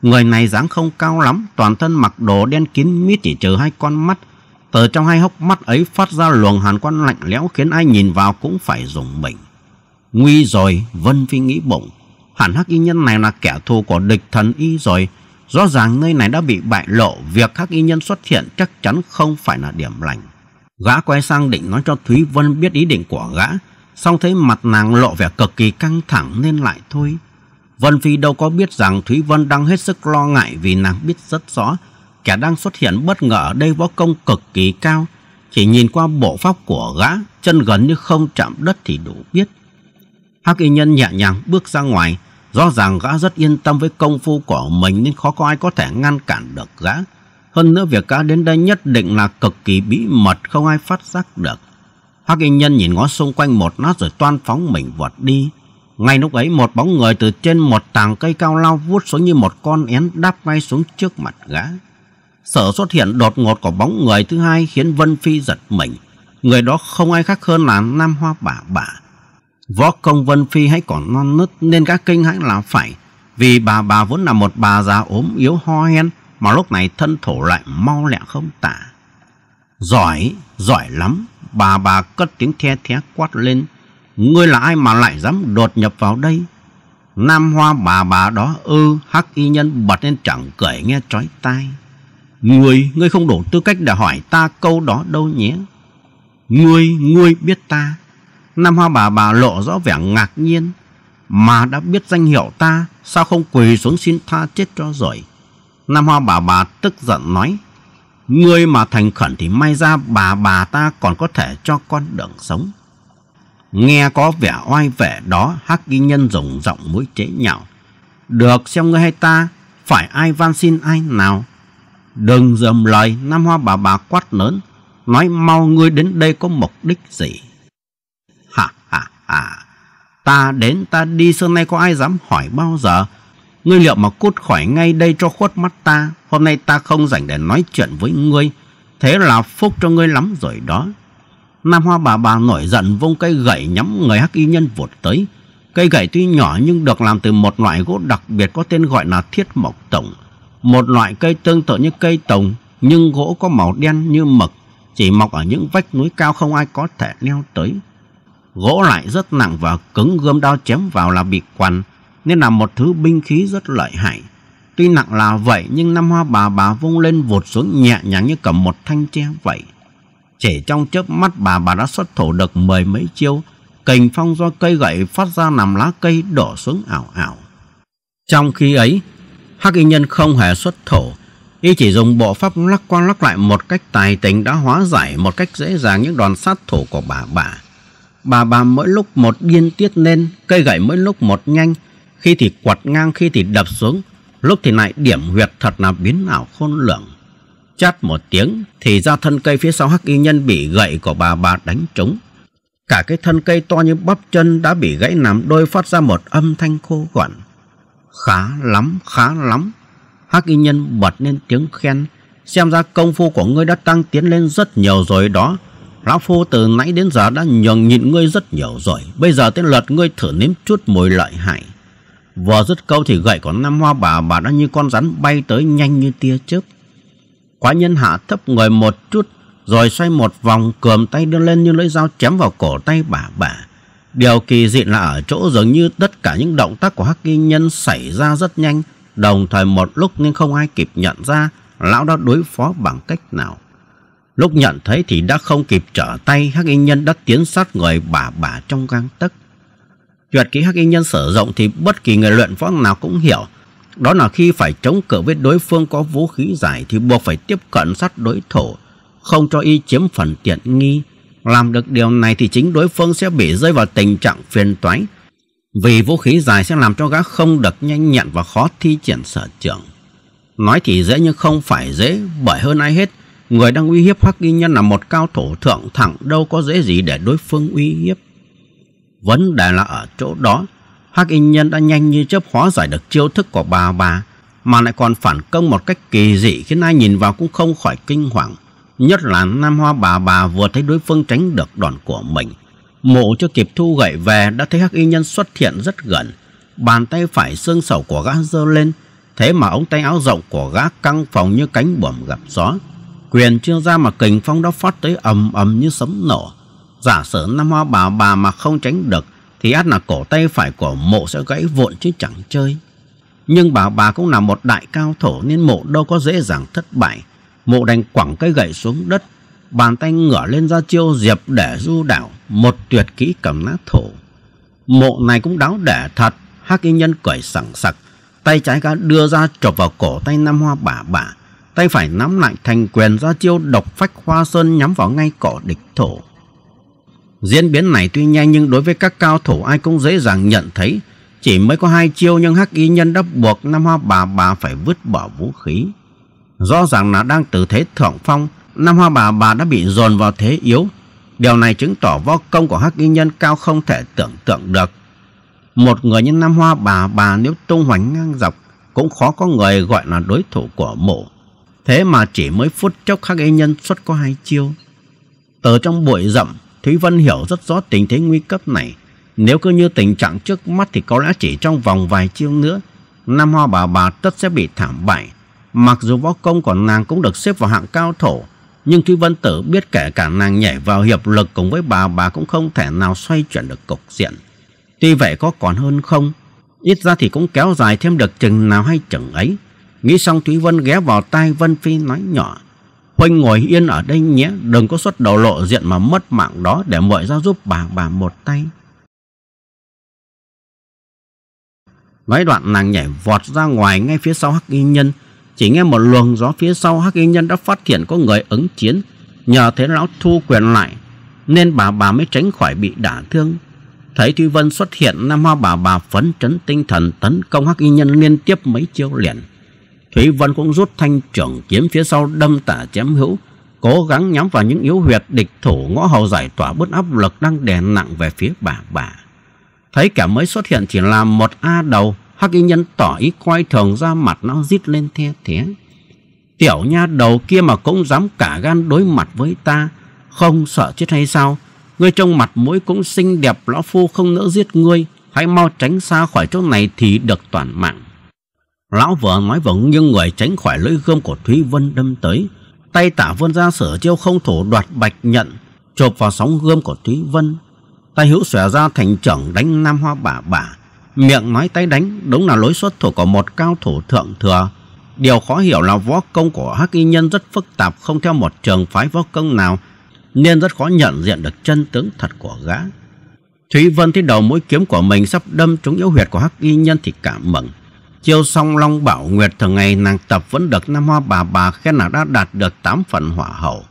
Người này dáng không cao lắm, toàn thân mặc đồ đen kín mít chỉ trừ hai con mắt. Từ trong hai hốc mắt ấy phát ra luồng hàn quan lạnh lẽo khiến ai nhìn vào cũng phải rùng mình. Nguy rồi, Vân Phi nghĩ bụng. Hẳn hắc y nhân này là kẻ thù của địch thần y rồi. Rõ ràng nơi này đã bị bại lộ, việc hắc y nhân xuất hiện chắc chắn không phải là điểm lành. Gã quay sang định nói cho Thúy Vân biết ý định của gã, xong thấy mặt nàng lộ vẻ cực kỳ căng thẳng nên lại thôi. Vân Phi đâu có biết rằng Thúy Vân đang hết sức lo ngại vì nàng biết rất rõ kẻ đang xuất hiện bất ngờ ở đây võ công cực kỳ cao. Chỉ nhìn qua bộ pháp của gã, chân gần như không chạm đất thì đủ biết. Hắc y nhân nhẹ nhàng bước ra ngoài, rõ ràng gã rất yên tâm với công phu của mình nên khó có ai có thể ngăn cản được gã. Hơn nữa việc gã đến đây nhất định là cực kỳ bí mật không ai phát giác được. Hắc y nhân nhìn ngó xung quanh một lát rồi toan phóng mình vọt đi. Ngay lúc ấy một bóng người từ trên một tàng cây cao lao vuốt xuống như một con én đáp ngay xuống trước mặt gã. Sở xuất hiện đột ngột của bóng người thứ hai khiến Vân Phi giật mình. Người đó không ai khác hơn là Nam Hoa Bà Bà. Võ công Vân Phi hãy còn non nứt nên các kinh hãi là phải. Vì bà bà vốn là một bà già ốm yếu ho hen mà lúc này thân thổ lại mau lẹ không tả. Giỏi, giỏi lắm. Bà bà cất tiếng the thé quát lên ngươi là ai mà lại dám đột nhập vào đây? Nam hoa bà bà đó ư, hắc y nhân bật lên chẳng cười nghe trói tai. Ngươi, ngươi không đủ tư cách để hỏi ta câu đó đâu nhé. Ngươi, ngươi biết ta. Nam hoa bà bà lộ rõ vẻ ngạc nhiên. Mà đã biết danh hiệu ta, sao không quỳ xuống xin tha chết cho rồi? Nam hoa bà bà tức giận nói. Ngươi mà thành khẩn thì may ra bà bà ta còn có thể cho con đường sống. Nghe có vẻ oai vẻ đó, Hắc Ghi Nhân dùng giọng mũi chế nhạo. Được xem ngươi hay ta, phải ai van xin ai nào? Đừng dầm lời, Nam Hoa bà bà quát lớn. Nói mau ngươi đến đây có mục đích gì? Ha ha ha, ta đến ta đi xưa nay có ai dám hỏi bao giờ? Ngươi liệu mà cút khỏi ngay đây cho khuất mắt ta, hôm nay ta không rảnh để nói chuyện với ngươi. Thế là phúc cho ngươi lắm rồi đó. Nam Hoa bà bà nổi giận vung cây gậy nhắm người hắc y nhân vụt tới. Cây gậy tuy nhỏ nhưng được làm từ một loại gỗ đặc biệt có tên gọi là thiết mộc tổng. Một loại cây tương tự như cây tổng nhưng gỗ có màu đen như mực, chỉ mọc ở những vách núi cao không ai có thể leo tới. Gỗ lại rất nặng và cứng gươm đao chém vào là bị quằn, nên là một thứ binh khí rất lợi hại. Tuy nặng là vậy nhưng năm hoa bà bà vung lên vụt xuống nhẹ nhàng như cầm một thanh tre vậy. Chỉ trong chớp mắt bà bà đã xuất thủ được mười mấy chiêu, cành phong do cây gậy phát ra nằm lá cây đổ xuống ảo ảo. Trong khi ấy, Hắc Y Nhân không hề xuất thủ, y chỉ dùng bộ pháp lắc qua lắc lại một cách tài tình đã hóa giải một cách dễ dàng những đòn sát thủ của bà bà. Bà bà mỗi lúc một điên tiết lên, cây gậy mỗi lúc một nhanh, khi thì quật ngang, khi thì đập xuống, lúc thì lại điểm huyệt thật là biến ảo khôn lường. Chát một tiếng thì ra thân cây phía sau hắc y nhân bị gậy của bà bà đánh trúng. Cả cái thân cây to như bắp chân đã bị gãy nằm đôi phát ra một âm thanh khô quặn. Khá lắm, khá lắm. Hắc y nhân bật lên tiếng khen. Xem ra công phu của ngươi đã tăng tiến lên rất nhiều rồi đó. Lão phu từ nãy đến giờ đã nhường nhịn ngươi rất nhiều rồi. Bây giờ tới lượt ngươi thử nếm chút mùi lợi hại. Vừa dứt câu thì gậy của năm hoa bà bà đã như con rắn bay tới nhanh như tia chớp. Quá nhân hạ thấp người một chút rồi xoay một vòng cườm tay đưa lên như lưỡi dao chém vào cổ tay bà bà. Điều kỳ dị là ở chỗ dường như tất cả những động tác của hắc y nhân xảy ra rất nhanh, đồng thời một lúc nhưng không ai kịp nhận ra lão đã đối phó bằng cách nào. Lúc nhận thấy thì đã không kịp trở tay, hắc y nhân đã tiến sát người bà bà trong gang tấc. Tuyệt kỹ hắc y nhân sử dụng thì bất kỳ người luyện võ nào cũng hiểu, đó là khi phải chống cự với đối phương có vũ khí dài thì buộc phải tiếp cận sát đối thủ, không cho y chiếm phần tiện nghi. Làm được điều này thì chính đối phương sẽ bị rơi vào tình trạng phiền toái. Vì vũ khí dài sẽ làm cho gã không được nhanh nhẹn và khó thi triển sở trưởng. Nói thì dễ nhưng không phải dễ, bởi hơn ai hết, người đang uy hiếp Hắc Y Nhân là một cao thủ thượng thẳng đâu có dễ gì để đối phương uy hiếp. Vấn đề là ở chỗ đó, Hắc Y Nhân đã nhanh như chớp hóa giải được chiêu thức của bà bà, mà lại còn phản công một cách kỳ dị khiến ai nhìn vào cũng không khỏi kinh hoàng. Nhất là Nam Hoa bà bà vừa thấy đối phương tránh được đòn của mình, mộ chưa kịp thu gậy về đã thấy Hắc Y Nhân xuất hiện rất gần, bàn tay phải xương sầu của gã dơ lên, thế mà ống tay áo rộng của gã căng phòng như cánh buồm gặp gió. Quyền chưa ra mà kình phong đã phát tới ầm ầm như sấm nổ. Giả sử Nam Hoa bà bà mà không tránh được thì át là cổ tay phải của mộ sẽ gãy vụn chứ chẳng chơi. Nhưng bà bà cũng là một đại cao thổ nên mộ đâu có dễ dàng thất bại. Mộ đành quẳng cây gậy xuống đất, bàn tay ngửa lên ra chiêu diệp để du đảo, một tuyệt kỹ cầm nát thổ. Mộ này cũng đáo để thật, hắc y nhân cười sảng sặc, tay trái gã đưa ra chộp vào cổ tay Nam Hoa bà bà, tay phải nắm lại thành quyền ra chiêu độc phách hoa sơn nhắm vào ngay cổ địch thổ. Diễn biến này tuy nhanh nhưng đối với các cao thủ ai cũng dễ dàng nhận thấy. Chỉ mới có hai chiêu nhưng hắc y nhân đã buộc năm Hoa bà bà phải vứt bỏ vũ khí. Rõ ràng là đang từ thế thượng phong, năm Hoa bà bà đã bị dồn vào thế yếu. Điều này chứng tỏ võ công của hắc y nhân cao không thể tưởng tượng được. Một người như năm Hoa bà bà nếu tung hoành ngang dọc cũng khó có người gọi là đối thủ của mộ. Thế mà chỉ mới phút chốc hắc y nhân xuất có hai chiêu. Từ trong bụi rậm, Thúy Vân hiểu rất rõ tình thế nguy cấp này. Nếu cứ như tình trạng trước mắt thì có lẽ chỉ trong vòng vài chiêu nữa, Nam Hoa bà bà tất sẽ bị thảm bại. Mặc dù võ công của nàng cũng được xếp vào hạng cao thổ, nhưng Thúy Vân Tử biết kể cả nàng nhảy vào hiệp lực cùng với bà bà cũng không thể nào xoay chuyển được cục diện. Tuy vậy có còn hơn không, ít ra thì cũng kéo dài thêm được chừng nào hay chừng ấy. Nghĩ xong Thúy Vân ghé vào tai Vân Phi nói nhỏ. Huynh ngồi yên ở đây nhé, đừng có xuất đầu lộ diện mà mất mạng đó để muội ra giúp bà bà một tay. Nói đoạn nàng nhảy vọt ra ngoài ngay phía sau Hắc Y Nhân. Chỉ nghe một luồng gió phía sau Hắc Y Nhân đã phát hiện có người ứng chiến. Nhờ thế lão thu quyền lại nên bà bà mới tránh khỏi bị đả thương. Thấy Thúy Vân xuất hiện, Nam Hoa bà bà phấn chấn tinh thần tấn công Hắc Y Nhân liên tiếp mấy chiêu liền. Thúy Vân cũng rút thanh trưởng kiếm phía sau đâm tả chém hữu, cố gắng nhắm vào những yếu huyệt địch thủ ngõ hầu giải tỏa bớt áp lực đang đè nặng về phía bà bà. Thấy kẻ mới xuất hiện chỉ là một A đầu, Hắc Y Nhân tỏ ý coi thường ra mặt nó rít lên the thế. Tiểu nha đầu kia mà cũng dám cả gan đối mặt với ta, không sợ chết hay sao? Ngươi trong mặt mũi cũng xinh đẹp, lão phu không nỡ giết ngươi, hãy mau tránh xa khỏi chỗ này thì được toàn mạng. Lão vừa nói vững nhưng người tránh khỏi lưỡi gươm của Thúy Vân đâm tới. Tay tả vươn ra sở chiêu không thủ đoạt bạch nhận, chộp vào sóng gươm của Thúy Vân. Tay hữu xòe ra thành trưởng đánh Nam Hoa bả bả. Miệng nói tay đánh đúng là lối xuất thủ của một cao thủ thượng thừa. Điều khó hiểu là võ công của Hắc Y Nhân rất phức tạp không theo một trường phái võ công nào nên rất khó nhận diện được chân tướng thật của gã. Thúy Vân thấy đầu mũi kiếm của mình sắp đâm trúng yếu huyệt của Hắc Y Nhân thì cảm mừng. Chiêu xong Long Bảo Nguyệt thường ngày nàng tập vẫn được năm Hoa bà bà khen là đã đạt được 8 phần hỏa hậu.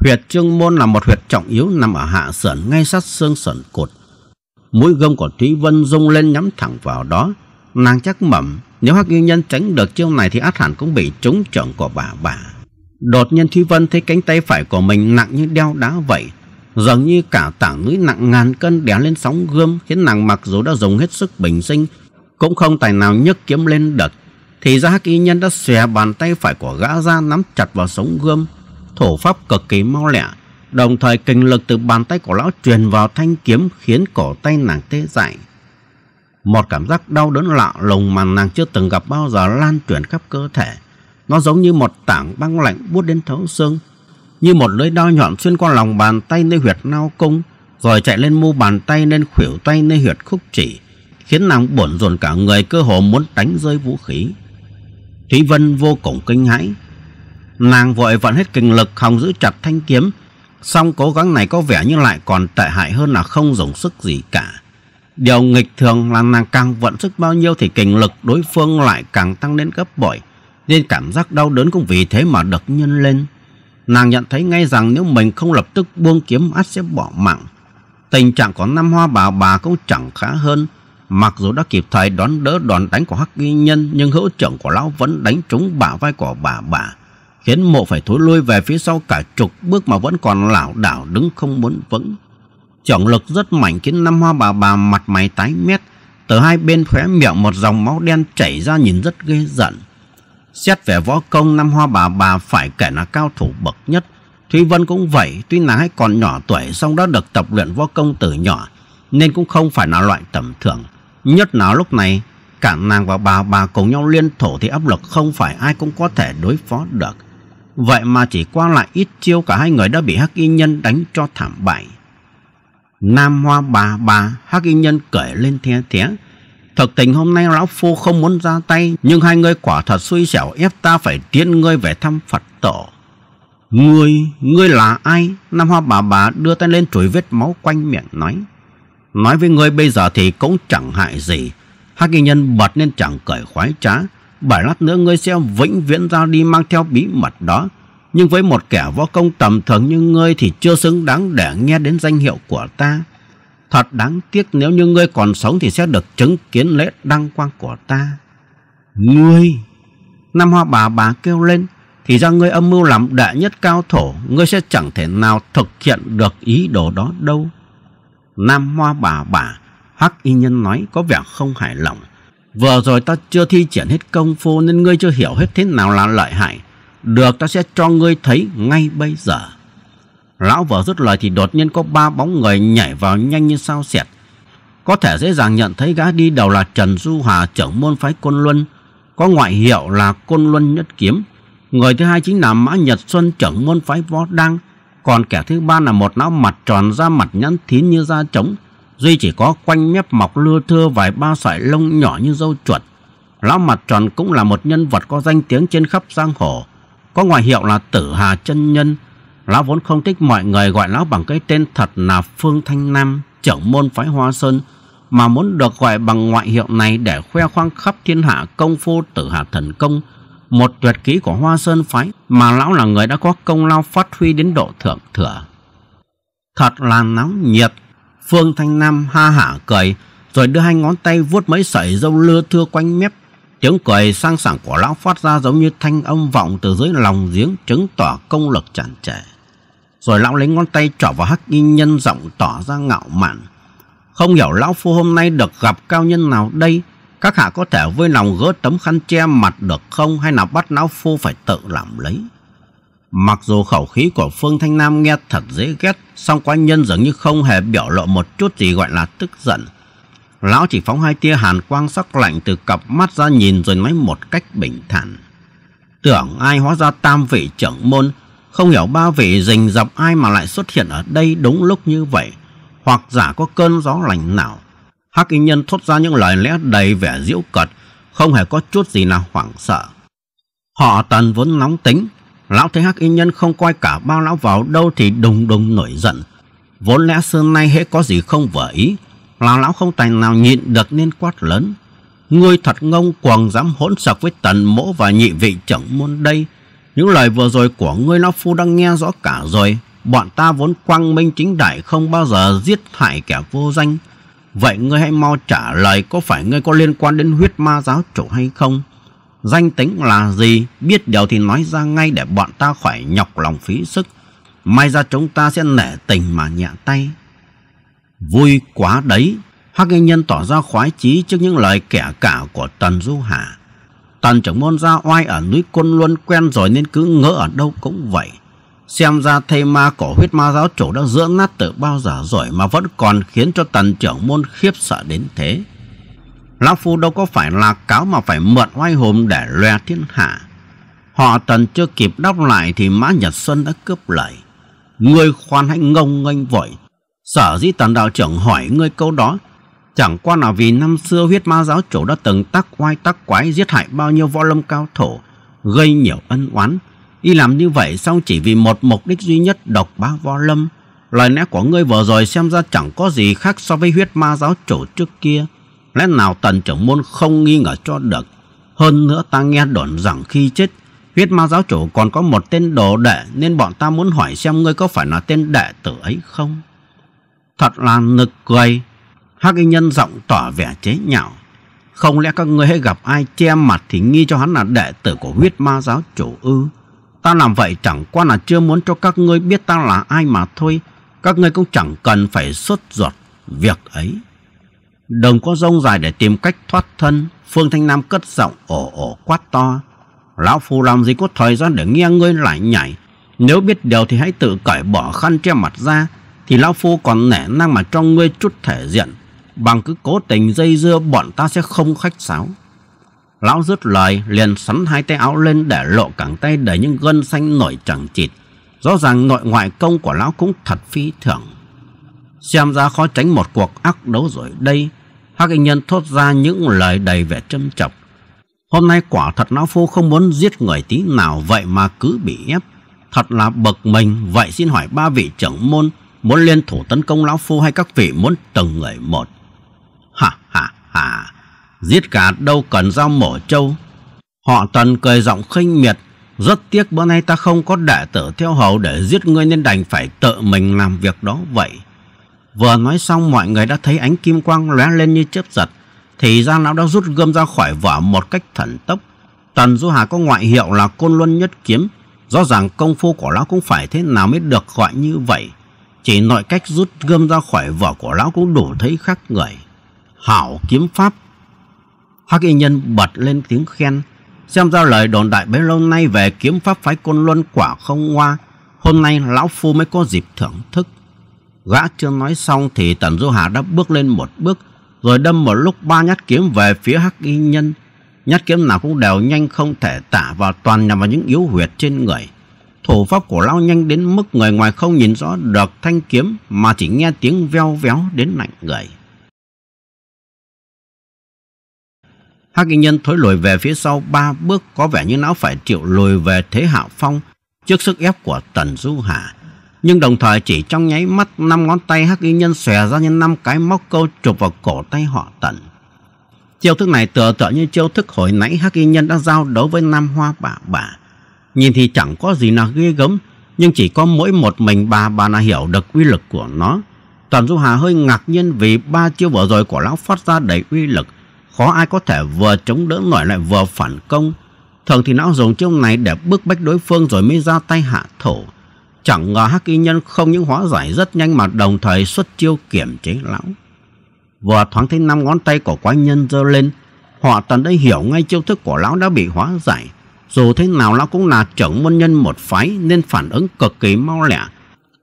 Huyệt trương môn là một huyệt trọng yếu nằm ở hạ sườn ngay sát xương sườn cột. Mũi gông của Thúy Vân rung lên nhắm thẳng vào đó. Nàng chắc mẩm, nếu Hắc Yên Nhân tránh được chiêu này thì át hẳn cũng bị trúng trưởng của bà bà. Đột nhiên Thúy Vân thấy cánh tay phải của mình nặng như đeo đá vậy. Dường như cả tảng núi nặng ngàn cân đè lên sóng gươm khiến nàng mặc dù đã dùng hết sức bình sinh cũng không tài nào nhấc kiếm lên được, thì ra hắc y nhân đã xòe bàn tay phải của gã ra nắm chặt vào sống gươm thủ pháp cực kỳ mau lẹ đồng thời kinh lực từ bàn tay của lão truyền vào thanh kiếm khiến cổ tay nàng tê dại một cảm giác đau đớn lạ lùng mà nàng chưa từng gặp bao giờ lan truyền khắp cơ thể nó giống như một tảng băng lạnh buốt đến thấu xương như một lưỡi đao nhọn xuyên qua lòng bàn tay nơi huyệt nao cung rồi chạy lên mu bàn tay lên khuỷu tay nơi huyệt khúc chỉ khiến nàng bổn rồn cả người cơ hồ muốn đánh rơi vũ khí. Thúy Vân vô cùng kinh hãi. Nàng vội vận hết kinh lực không giữ chặt thanh kiếm, song cố gắng này có vẻ như lại còn tệ hại hơn là không dùng sức gì cả. Điều nghịch thường là nàng càng vận sức bao nhiêu thì kinh lực đối phương lại càng tăng lên gấp bội, nên cảm giác đau đớn cũng vì thế mà được nhân lên. Nàng nhận thấy ngay rằng nếu mình không lập tức buông kiếm át sẽ bỏ mạng. Tình trạng của năm hoa bà bà cũng chẳng khá hơn, Mặc dù đã kịp thời đón đỡ đòn đánh của Hắc Ghi Nhân nhưng hữu trưởng của lão vẫn đánh trúng bả vai của bà bà. Khiến mộ phải thối lui về phía sau cả chục bước mà vẫn còn lảo đảo đứng không muốn vững. Trưởng lực rất mạnh khiến năm hoa bà bà mặt mày tái mét. Từ hai bên khóe miệng một dòng máu đen chảy ra nhìn rất ghê giận. Xét về võ công năm hoa bà bà phải kể là cao thủ bậc nhất. Thúy Vân cũng vậy, tuy nàng hay còn nhỏ tuổi song đã được tập luyện võ công từ nhỏ nên cũng không phải là loại tầm thường. Nhất nào lúc này, cả nàng và bà bà cùng nhau liên thổ thì áp lực không phải ai cũng có thể đối phó được. Vậy mà chỉ qua lại ít chiêu cả hai người đã bị Hắc Y Nhân đánh cho thảm bại. Nam Hoa bà bà Hắc Y Nhân cởi lên thé thé. Thật tình hôm nay lão phu không muốn ra tay Nhưng hai người quả thật xui xẻo ép ta phải tiễn ngươi về thăm Phật tổ Ngươi, ngươi là ai? Nam Hoa bà bà đưa tay lên chùi vết máu quanh miệng nói Nói với ngươi bây giờ thì cũng chẳng hại gì. Hắc y nhân bật nên chẳng cởi khoái trá. Bảy lát nữa ngươi sẽ vĩnh viễn ra đi mang theo bí mật đó. Nhưng với một kẻ võ công tầm thường như ngươi thì chưa xứng đáng để nghe đến danh hiệu của ta. Thật đáng tiếc nếu như ngươi còn sống thì sẽ được chứng kiến lễ đăng quang của ta. Ngươi! Năm hoa bà bà kêu lên. Thì ra ngươi âm mưu làm đại nhất cao thổ, ngươi sẽ chẳng thể nào thực hiện được ý đồ đó đâu. Nam Hoa bà bà, Hắc Y Nhân nói có vẻ không hài lòng. Vừa rồi ta chưa thi triển hết công phu nên ngươi chưa hiểu hết thế nào là lợi hại. Được ta sẽ cho ngươi thấy ngay bây giờ. Lão vừa rút lời thì đột nhiên có ba bóng người nhảy vào nhanh như sao xẹt. Có thể dễ dàng nhận thấy gã đi đầu là Trần Du Hòa trưởng môn phái Côn Luân, có ngoại hiệu là Côn Luân Nhất Kiếm. Người thứ hai chính là Mã Nhật Xuân trưởng môn phái Võ Đăng, còn kẻ thứ ba là một lão mặt tròn da mặt nhẵn thín như da trống, duy chỉ có quanh mép mọc lưa thưa vài ba sợi lông nhỏ như dâu chuột. Lão mặt tròn cũng là một nhân vật có danh tiếng trên khắp giang hồ, có ngoại hiệu là Tử Hà chân nhân. Lão vốn không thích mọi người gọi lão bằng cái tên thật là Phương Thanh Nam, trưởng môn phái Hoa Sơn, mà muốn được gọi bằng ngoại hiệu này để khoe khoang khắp thiên hạ công phu Tử Hà thần công một tuyệt kỹ của Hoa Sơn Phái mà lão là người đã có công lao phát huy đến độ thượng thừa. Thật là nóng nhiệt, Phương Thanh Nam ha hả cười, rồi đưa hai ngón tay vuốt mấy sợi râu lưa thưa quanh mép. Tiếng cười sang sảng của lão phát ra giống như thanh âm vọng từ dưới lòng giếng chứng tỏ công lực tràn trề. Rồi lão lấy ngón tay trỏ vào hắc y nhân giọng tỏ ra ngạo mạn. Không hiểu lão phu hôm nay được gặp cao nhân nào đây các hạ có thể với lòng gỡ tấm khăn che mặt được không hay là bắt lão phu phải tự làm lấy? Mặc dù khẩu khí của Phương Thanh Nam nghe thật dễ ghét, song quan nhân dường như không hề biểu lộ một chút gì gọi là tức giận. Lão chỉ phóng hai tia hàn quang sắc lạnh từ cặp mắt ra nhìn rồi nói một cách bình thản. Tưởng ai hóa ra tam vị trưởng môn, không hiểu ba vị rình dọc ai mà lại xuất hiện ở đây đúng lúc như vậy, hoặc giả có cơn gió lành nào Hắc y nhân thốt ra những lời lẽ đầy vẻ diễu cật, không hề có chút gì nào hoảng sợ. Họ tần vốn nóng tính, lão thấy Hắc y nhân không coi cả bao lão vào đâu thì đùng đùng nổi giận. Vốn lẽ xưa nay hễ có gì không vừa ý, là lão không tài nào nhịn được nên quát lớn. Ngươi thật ngông cuồng dám hỗn sặc với tần mỗ và nhị vị trưởng môn đây. Những lời vừa rồi của ngươi lão phu đang nghe rõ cả rồi. Bọn ta vốn quang minh chính đại không bao giờ giết hại kẻ vô danh Vậy ngươi hãy mau trả lời có phải ngươi có liên quan đến huyết ma giáo chủ hay không? Danh tính là gì? Biết điều thì nói ra ngay để bọn ta khỏi nhọc lòng phí sức. May ra chúng ta sẽ nể tình mà nhẹ tay. Vui quá đấy! Hắc Nghi Nhân tỏ ra khoái chí trước những lời kẻ cả của Tần Du Hà. Tần trưởng môn ra oai ở núi Côn Luân quen rồi nên cứ ngỡ ở đâu cũng vậy. Xem ra thầy ma cổ huyết ma giáo chủ đã dưỡng nát từ bao giờ rồi mà vẫn còn khiến cho tần trưởng môn khiếp sợ đến thế. Lão Phu đâu có phải là cáo mà phải mượn oai hùng để lòe thiên hạ. Họ tần chưa kịp đáp lại thì Mã Nhật Xuân đã cướp lời. Ngươi khoan hãy ngông nghênh vội. Sở dĩ tần đạo trưởng hỏi ngươi câu đó Chẳng qua là vì năm xưa huyết ma giáo chủ đã từng tắc oai tắc quái giết hại bao nhiêu võ lâm cao thủ, gây nhiều ân oán, Y làm như vậy sao chỉ vì một mục đích duy nhất độc bá võ lâm Lời lẽ của ngươi vừa rồi xem ra chẳng có gì khác so với huyết ma giáo chủ trước kia Lẽ nào tần trưởng môn không nghi ngờ cho được Hơn nữa ta nghe đồn rằng khi chết Huyết ma giáo chủ còn có một tên đồ đệ Nên bọn ta muốn hỏi xem ngươi có phải là tên đệ tử ấy không Thật là nực cười Hắc y nhân giọng tỏ vẻ chế nhạo Không lẽ các ngươi hay gặp ai che mặt Thì nghi cho hắn là đệ tử của huyết ma giáo chủ ư Ta làm vậy chẳng qua là chưa muốn cho các ngươi biết ta là ai mà thôi. Các ngươi cũng chẳng cần phải sốt ruột việc ấy. Đừng có rông dài để tìm cách thoát thân. Phương Thanh Nam cất giọng ổ ổ quát to. Lão Phu làm gì có thời gian để nghe ngươi lại nhảy. Nếu biết điều thì hãy tự cởi bỏ khăn che mặt ra. Thì Lão Phu còn nể năng mà cho ngươi chút thể diện. Bằng cứ cố tình dây dưa bọn ta sẽ không khách sáo. Lão dứt lời liền sắn hai tay áo lên để lộ cẳng tay để những gân xanh nổi chẳng chịt. Rõ ràng nội ngoại công của lão cũng thật phi thường. Xem ra khó tránh một cuộc ác đấu rồi đây. Hắc y nhân thốt ra những lời đầy vẻ châm chọc. Hôm nay quả thật lão phu không muốn giết người tí nào vậy mà cứ bị ép. Thật là bực mình. Vậy xin hỏi ba vị trưởng môn muốn liên thủ tấn công lão phu hay các vị muốn từng người một? ha ha ha Giết cả đâu cần dao mổ trâu Họ tần cười giọng khinh miệt Rất tiếc bữa nay ta không có đệ tử theo hầu Để giết ngươi nên đành phải tự mình làm việc đó vậy Vừa nói xong mọi người đã thấy ánh kim quang lóe lên như chớp giật Thì ra lão đã rút gươm ra khỏi vỏ một cách thần tốc Tần Du Hà có ngoại hiệu là côn luân nhất kiếm Rõ ràng công phu của lão cũng phải thế nào mới được gọi như vậy Chỉ nội cách rút gươm ra khỏi vỏ của lão cũng đủ thấy khác người Hảo kiếm pháp Hắc Y Nhân bật lên tiếng khen. Xem ra lời đồn đại bấy lâu nay về kiếm pháp phái côn luân quả không hoa. Hôm nay Lão Phu mới có dịp thưởng thức. Gã chưa nói xong thì Tần Du Hà đã bước lên một bước rồi đâm một lúc ba nhát kiếm về phía Hắc Y Nhân. Nhát kiếm nào cũng đều nhanh không thể tả và toàn nhằm vào những yếu huyệt trên người. Thủ pháp của lão nhanh đến mức người ngoài không nhìn rõ được thanh kiếm mà chỉ nghe tiếng veo véo đến lạnh người. Hắc Y Nhân thối lùi về phía sau ba bước có vẻ như não phải chịu lùi về thế hạ phong trước sức ép của Tần Du Hà. Nhưng đồng thời chỉ trong nháy mắt năm ngón tay Hắc Y Nhân xòe ra như năm cái móc câu chụp vào cổ tay họ Tần. Chiêu thức này tựa tựa như chiêu thức hồi nãy Hắc Y Nhân đã giao đấu với Nam Hoa Bà Bà. Nhìn thì chẳng có gì là ghê gớm, nhưng chỉ có mỗi một mình bà bà là hiểu được uy lực của nó. Tần Du Hà hơi ngạc nhiên vì ba chiêu vừa rồi của lão phát ra đầy uy lực – khó ai có thể vừa chống đỡ nổi lại vừa phản công. Thường thì lão dùng chiêu này để bức bách đối phương rồi mới ra tay hạ thổ. Chẳng ngờ hắc y nhân không những hóa giải rất nhanh mà đồng thời xuất chiêu kiểm chế lão. Vừa thoáng thấy năm ngón tay của quái nhân giơ lên, họ tần đã hiểu ngay chiêu thức của lão đã bị hóa giải. Dù thế nào lão cũng là trưởng môn nhân một phái nên phản ứng cực kỳ mau lẹ.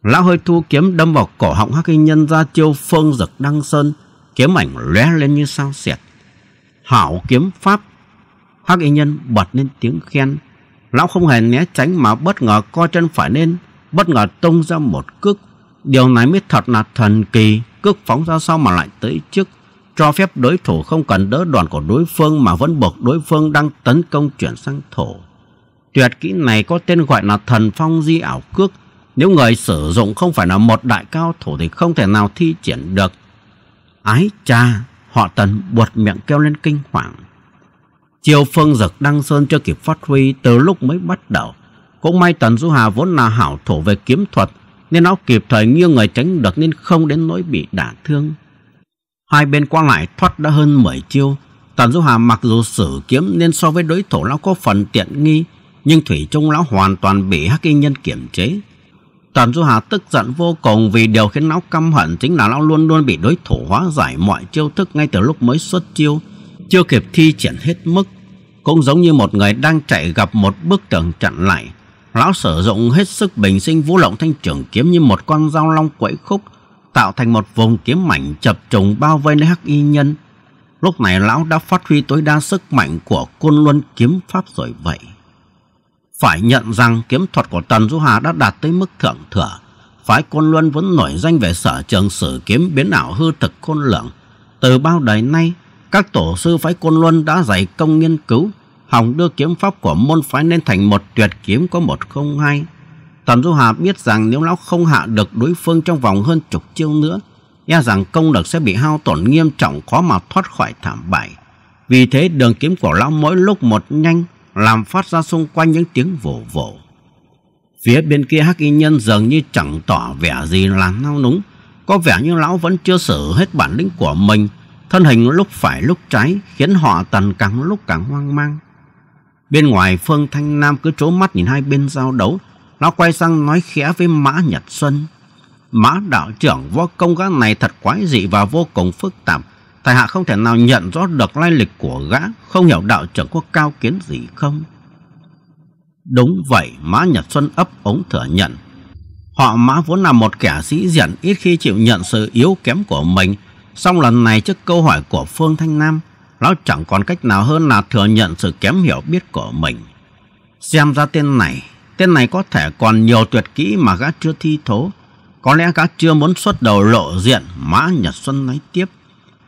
Lão hơi thu kiếm đâm vào cổ họng hắc y nhân ra chiêu phương dực đăng sơn, kiếm ảnh lóe lên như sao xẹt hảo kiếm pháp. Hắc y nhân bật lên tiếng khen. Lão không hề né tránh mà bất ngờ co chân phải lên, bất ngờ tung ra một cước. Điều này mới thật là thần kỳ, cước phóng ra sau mà lại tới trước, cho phép đối thủ không cần đỡ đòn của đối phương mà vẫn buộc đối phương đang tấn công chuyển sang thổ. Tuyệt kỹ này có tên gọi là thần phong di ảo cước. Nếu người sử dụng không phải là một đại cao thủ thì không thể nào thi triển được. Ái cha, Họ tần buột miệng kêu lên kinh hoàng. Chiều phương dực đăng sơn chưa kịp phát huy từ lúc mới bắt đầu. Cũng may Tần Du Hà vốn là hảo thủ về kiếm thuật nên nó kịp thời nghiêng người tránh được nên không đến nỗi bị đả thương. Hai bên qua lại thoát đã hơn mười chiêu. Tần Du Hà mặc dù sử kiếm nên so với đối thủ lão có phần tiện nghi nhưng Thủy Trung lão hoàn toàn bị hắc y nhân kiểm chế. Trần Du Hà tức giận vô cùng vì điều khiến lão căm hận chính là lão luôn luôn bị đối thủ hóa giải mọi chiêu thức ngay từ lúc mới xuất chiêu, chưa kịp thi triển hết mức. Cũng giống như một người đang chạy gặp một bức tường chặn lại, lão sử dụng hết sức bình sinh vũ lộng thanh trưởng kiếm như một con dao long quẫy khúc, tạo thành một vùng kiếm mảnh chập trùng bao vây lấy hắc y nhân. Lúc này lão đã phát huy tối đa sức mạnh của côn luân kiếm pháp rồi vậy. Phải nhận rằng kiếm thuật của Tần Du Hà đã đạt tới mức thượng thừa. Phái Côn Luân vẫn nổi danh về sở trường sử kiếm biến ảo hư thực khôn lượng. Từ bao đời nay, các tổ sư phái Côn Luân đã dày công nghiên cứu, hòng đưa kiếm pháp của môn phái nên thành một tuyệt kiếm có một không hai. Tần Du Hà biết rằng nếu lão không hạ được đối phương trong vòng hơn chục chiêu nữa, e rằng công lực sẽ bị hao tổn nghiêm trọng khó mà thoát khỏi thảm bại. Vì thế đường kiếm của lão mỗi lúc một nhanh, làm phát ra xung quanh những tiếng vỗ vỗ. Phía bên kia hắc y nhân dường như chẳng tỏ vẻ gì là nao núng, có vẻ như lão vẫn chưa sử hết bản lĩnh của mình, thân hình lúc phải lúc trái khiến họ tần càng lúc càng hoang mang. Bên ngoài Phương Thanh Nam cứ trố mắt nhìn hai bên giao đấu, lão quay sang nói khẽ với Mã Nhật Xuân. Mã đạo trưởng vô công gã này thật quái dị và vô cùng phức tạp, Tài hạ không thể nào nhận rõ được lai lịch của gã, không hiểu đạo trưởng có cao kiến gì không. Đúng vậy, Mã Nhật Xuân ấp ống thừa nhận. Họ Mã vốn là một kẻ sĩ diện ít khi chịu nhận sự yếu kém của mình. Song lần này trước câu hỏi của Phương Thanh Nam, lão chẳng còn cách nào hơn là thừa nhận sự kém hiểu biết của mình. Xem ra tên này, tên này có thể còn nhiều tuyệt kỹ mà gã chưa thi thố. Có lẽ gã chưa muốn xuất đầu lộ diện, Mã Nhật Xuân nói tiếp.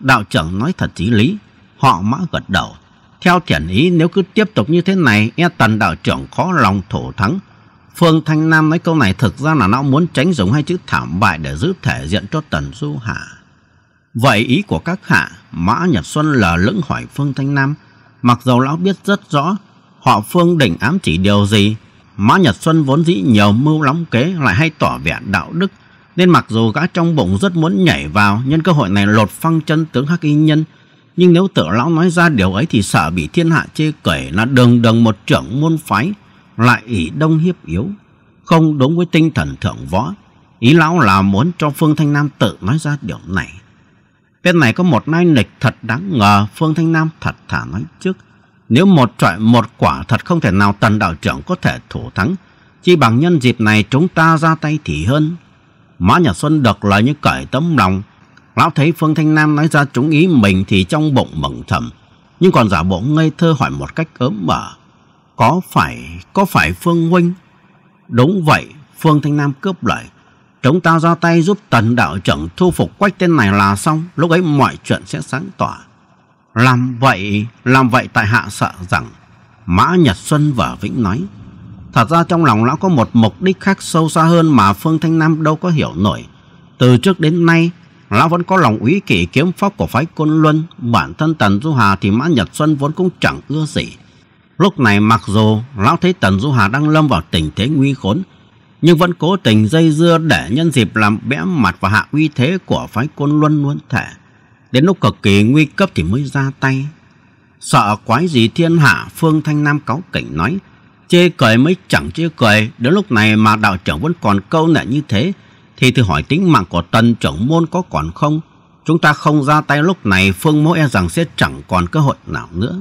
Đạo trưởng nói thật chí lý, họ mã gật đầu. Theo thiện ý nếu cứ tiếp tục như thế này e tần đạo trưởng khó lòng thổ thắng. Phương Thanh Nam nói câu này thực ra là nó muốn tránh dùng hai chữ thảm bại để giữ thể diện cho tần du hạ. Vậy ý của các hạ, Mã Nhật Xuân lờ lững hỏi Phương Thanh Nam. Mặc dầu lão biết rất rõ, họ Phương định ám chỉ điều gì. Mã Nhật Xuân vốn dĩ nhiều mưu lắm kế lại hay tỏ vẻ đạo đức nên mặc dù gã trong bụng rất muốn nhảy vào nhân cơ hội này lột phăng chân tướng Hắc Y Nhân, nhưng nếu tử lão nói ra điều ấy thì sợ bị thiên hạ chê cười là đường đường một trưởng môn phái, lại ỷ đông hiếp yếu, không đúng với tinh thần thượng võ. Ý lão là muốn cho Phương Thanh Nam tự nói ra điều này. Tên này có một nai nịch thật đáng ngờ, Phương Thanh Nam thật thà nói trước. Nếu một trọi một quả thật không thể nào tần đạo trưởng có thể thủ thắng, chi bằng nhân dịp này chúng ta ra tay thì hơn. Mã Nhật Xuân đọc lời như cởi tấm lòng. Lão thấy Phương Thanh Nam nói ra chúng ý mình thì trong bụng mừng thầm. Nhưng còn giả bộ ngây thơ hỏi một cách ớm bở. Có phải, có phải Phương Huynh? Đúng vậy, Phương Thanh Nam cướp lời. Chúng ta ra tay giúp tần đạo trưởng thu phục quách tên này là xong. Lúc ấy mọi chuyện sẽ sáng tỏa. Làm vậy, làm vậy tại hạ sợ rằng Mã Nhật Xuân và Vĩnh nói Thật ra trong lòng lão có một mục đích khác sâu xa hơn mà Phương Thanh Nam đâu có hiểu nổi. Từ trước đến nay, lão vẫn có lòng úy kỷ kiếm pháp của phái Côn Luân, bản thân Tần Du Hà thì Mã Nhật Xuân vốn cũng chẳng ưa gì. Lúc này mặc dù lão thấy Tần Du Hà đang lâm vào tình thế nguy khốn, nhưng vẫn cố tình dây dưa để nhân dịp làm bẽ mặt và hạ uy thế của phái Côn Luân luôn thể. Đến lúc cực kỳ nguy cấp thì mới ra tay. Sợ quái gì thiên hạ, Phương Thanh Nam cáo cảnh nói – Chê cười mới chẳng chê cười, đến lúc này mà đạo trưởng vẫn còn câu nệ như thế, thì thử hỏi tính mạng của tần trưởng môn có còn không? Chúng ta không ra tay lúc này, phương mẫu e rằng sẽ chẳng còn cơ hội nào nữa.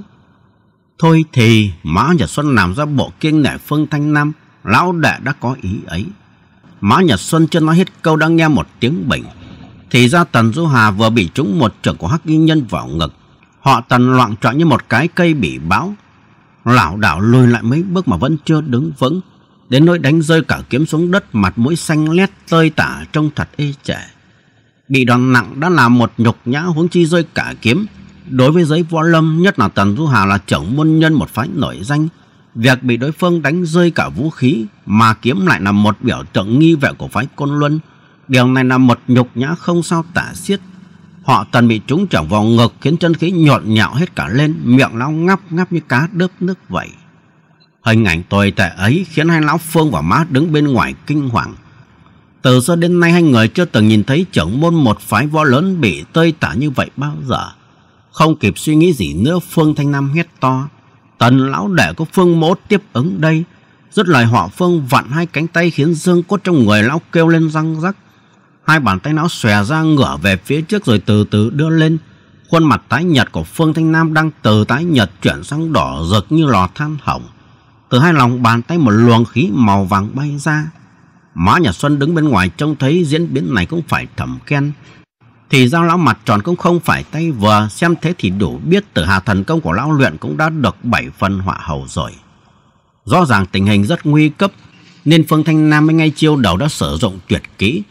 Thôi thì, Mã Nhật Xuân làm ra bộ kiêng nể phương Thanh Nam, lão đệ đã có ý ấy. Mã Nhật Xuân chưa nói hết câu đang nghe một tiếng bình. Thì ra Tần Du Hà vừa bị trúng một trưởng của hắc y nhân vào ngực. Họ Tần loạn trọn như một cái cây bị bão lảo đảo lùi lại mấy bước mà vẫn chưa đứng vững đến nỗi đánh rơi cả kiếm xuống đất mặt mũi xanh lét tơi tả trông thật ê chệ bị đòn nặng đã là một nhục nhã huống chi rơi cả kiếm đối với giới võ lâm nhất là tần du hà là trưởng môn nhân một phái nổi danh việc bị đối phương đánh rơi cả vũ khí mà kiếm lại là một biểu tượng nghi vệ của phái côn luân điều này là một nhục nhã không sao tả xiết Họ tần bị trúng chỏng vào ngực khiến chân khí nhọn nhạo hết cả lên, miệng lão ngắp ngắp như cá đớp nước vậy. Hình ảnh tồi tệ ấy khiến hai lão Phương và Mã đứng bên ngoài kinh hoàng. Từ xưa đến nay hai người chưa từng nhìn thấy trưởng môn một phái võ lớn bị tơi tả như vậy bao giờ. Không kịp suy nghĩ gì nữa Phương Thanh Nam hét to. Tần lão đệ có Phương mỗ tiếp ứng đây. rất lời họ Phương vặn hai cánh tay khiến dương cốt trong người lão kêu lên răng rắc. Hai bàn tay não xòe ra ngửa về phía trước rồi từ từ đưa lên. Khuôn mặt tái nhật của Phương Thanh Nam đang từ tái nhật chuyển sang đỏ rực như lò than hỏng. Từ hai lòng bàn tay một luồng khí màu vàng bay ra. Mã Nhật Xuân đứng bên ngoài trông thấy diễn biến này cũng phải thầm khen. Thì giao lão mặt tròn cũng không phải tay vừa xem thế thì đủ biết từ hà thần công của lão luyện cũng đã được bảy phần họa hầu rồi. Rõ ràng tình hình rất nguy cấp nên Phương Thanh Nam mới ngay chiêu đầu đã sử dụng tuyệt kỹ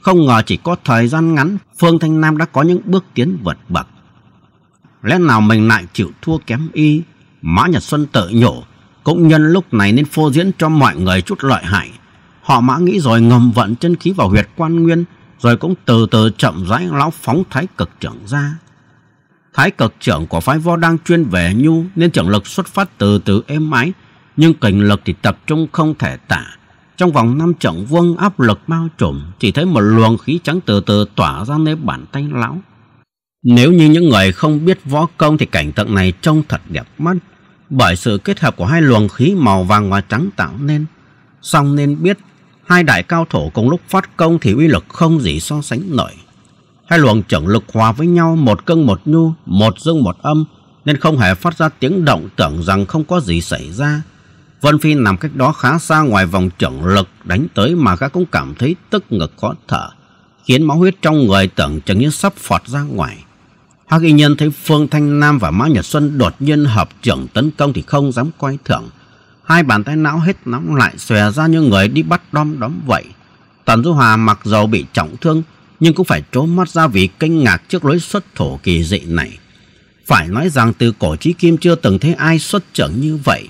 không ngờ chỉ có thời gian ngắn, Phương Thanh Nam đã có những bước tiến vượt bậc. Lẽ nào mình lại chịu thua kém y, Mã Nhật Xuân tự nhổ, cũng nhân lúc này nên phô diễn cho mọi người chút lợi hại. Họ mã nghĩ rồi ngầm vận chân khí vào huyệt quan nguyên, rồi cũng từ từ chậm rãi lão phóng thái cực trưởng ra. Thái cực trưởng của phái võ đang chuyên về nhu nên trưởng lực xuất phát từ từ êm ái, nhưng kình lực thì tập trung không thể tả. Trong vòng năm trượng vuông áp lực bao trùm, chỉ thấy một luồng khí trắng từ từ tỏa ra nơi bàn tay lão. Nếu như những người không biết võ công thì cảnh tượng này trông thật đẹp mắt, bởi sự kết hợp của hai luồng khí màu vàng và trắng tạo nên. Song nên biết, hai đại cao thủ cùng lúc phát công thì uy lực không gì so sánh nổi. Hai luồng trưởng lực hòa với nhau một cân một nhu, một dương một âm, nên không hề phát ra tiếng động tưởng rằng không có gì xảy ra. Vân Phi nằm cách đó khá xa ngoài vòng chưởng lực đánh tới mà gã cũng cảm thấy tức ngực khó thở, khiến máu huyết trong người tưởng chẳng như sắp phọt ra ngoài. Hắc Y Nhân thấy Phương Thanh Nam và Mã Nhật Xuân đột nhiên hợp trưởng tấn công thì không dám quay thưởng. Hai bàn tay não hết nóng lại xòe ra như người đi bắt đom đóm vậy. Tần Du Hòa mặc dầu bị trọng thương nhưng cũng phải trố mắt ra vì kinh ngạc trước lối xuất thủ kỳ dị này. Phải nói rằng từ cổ chí kim chưa từng thấy ai xuất trưởng như vậy.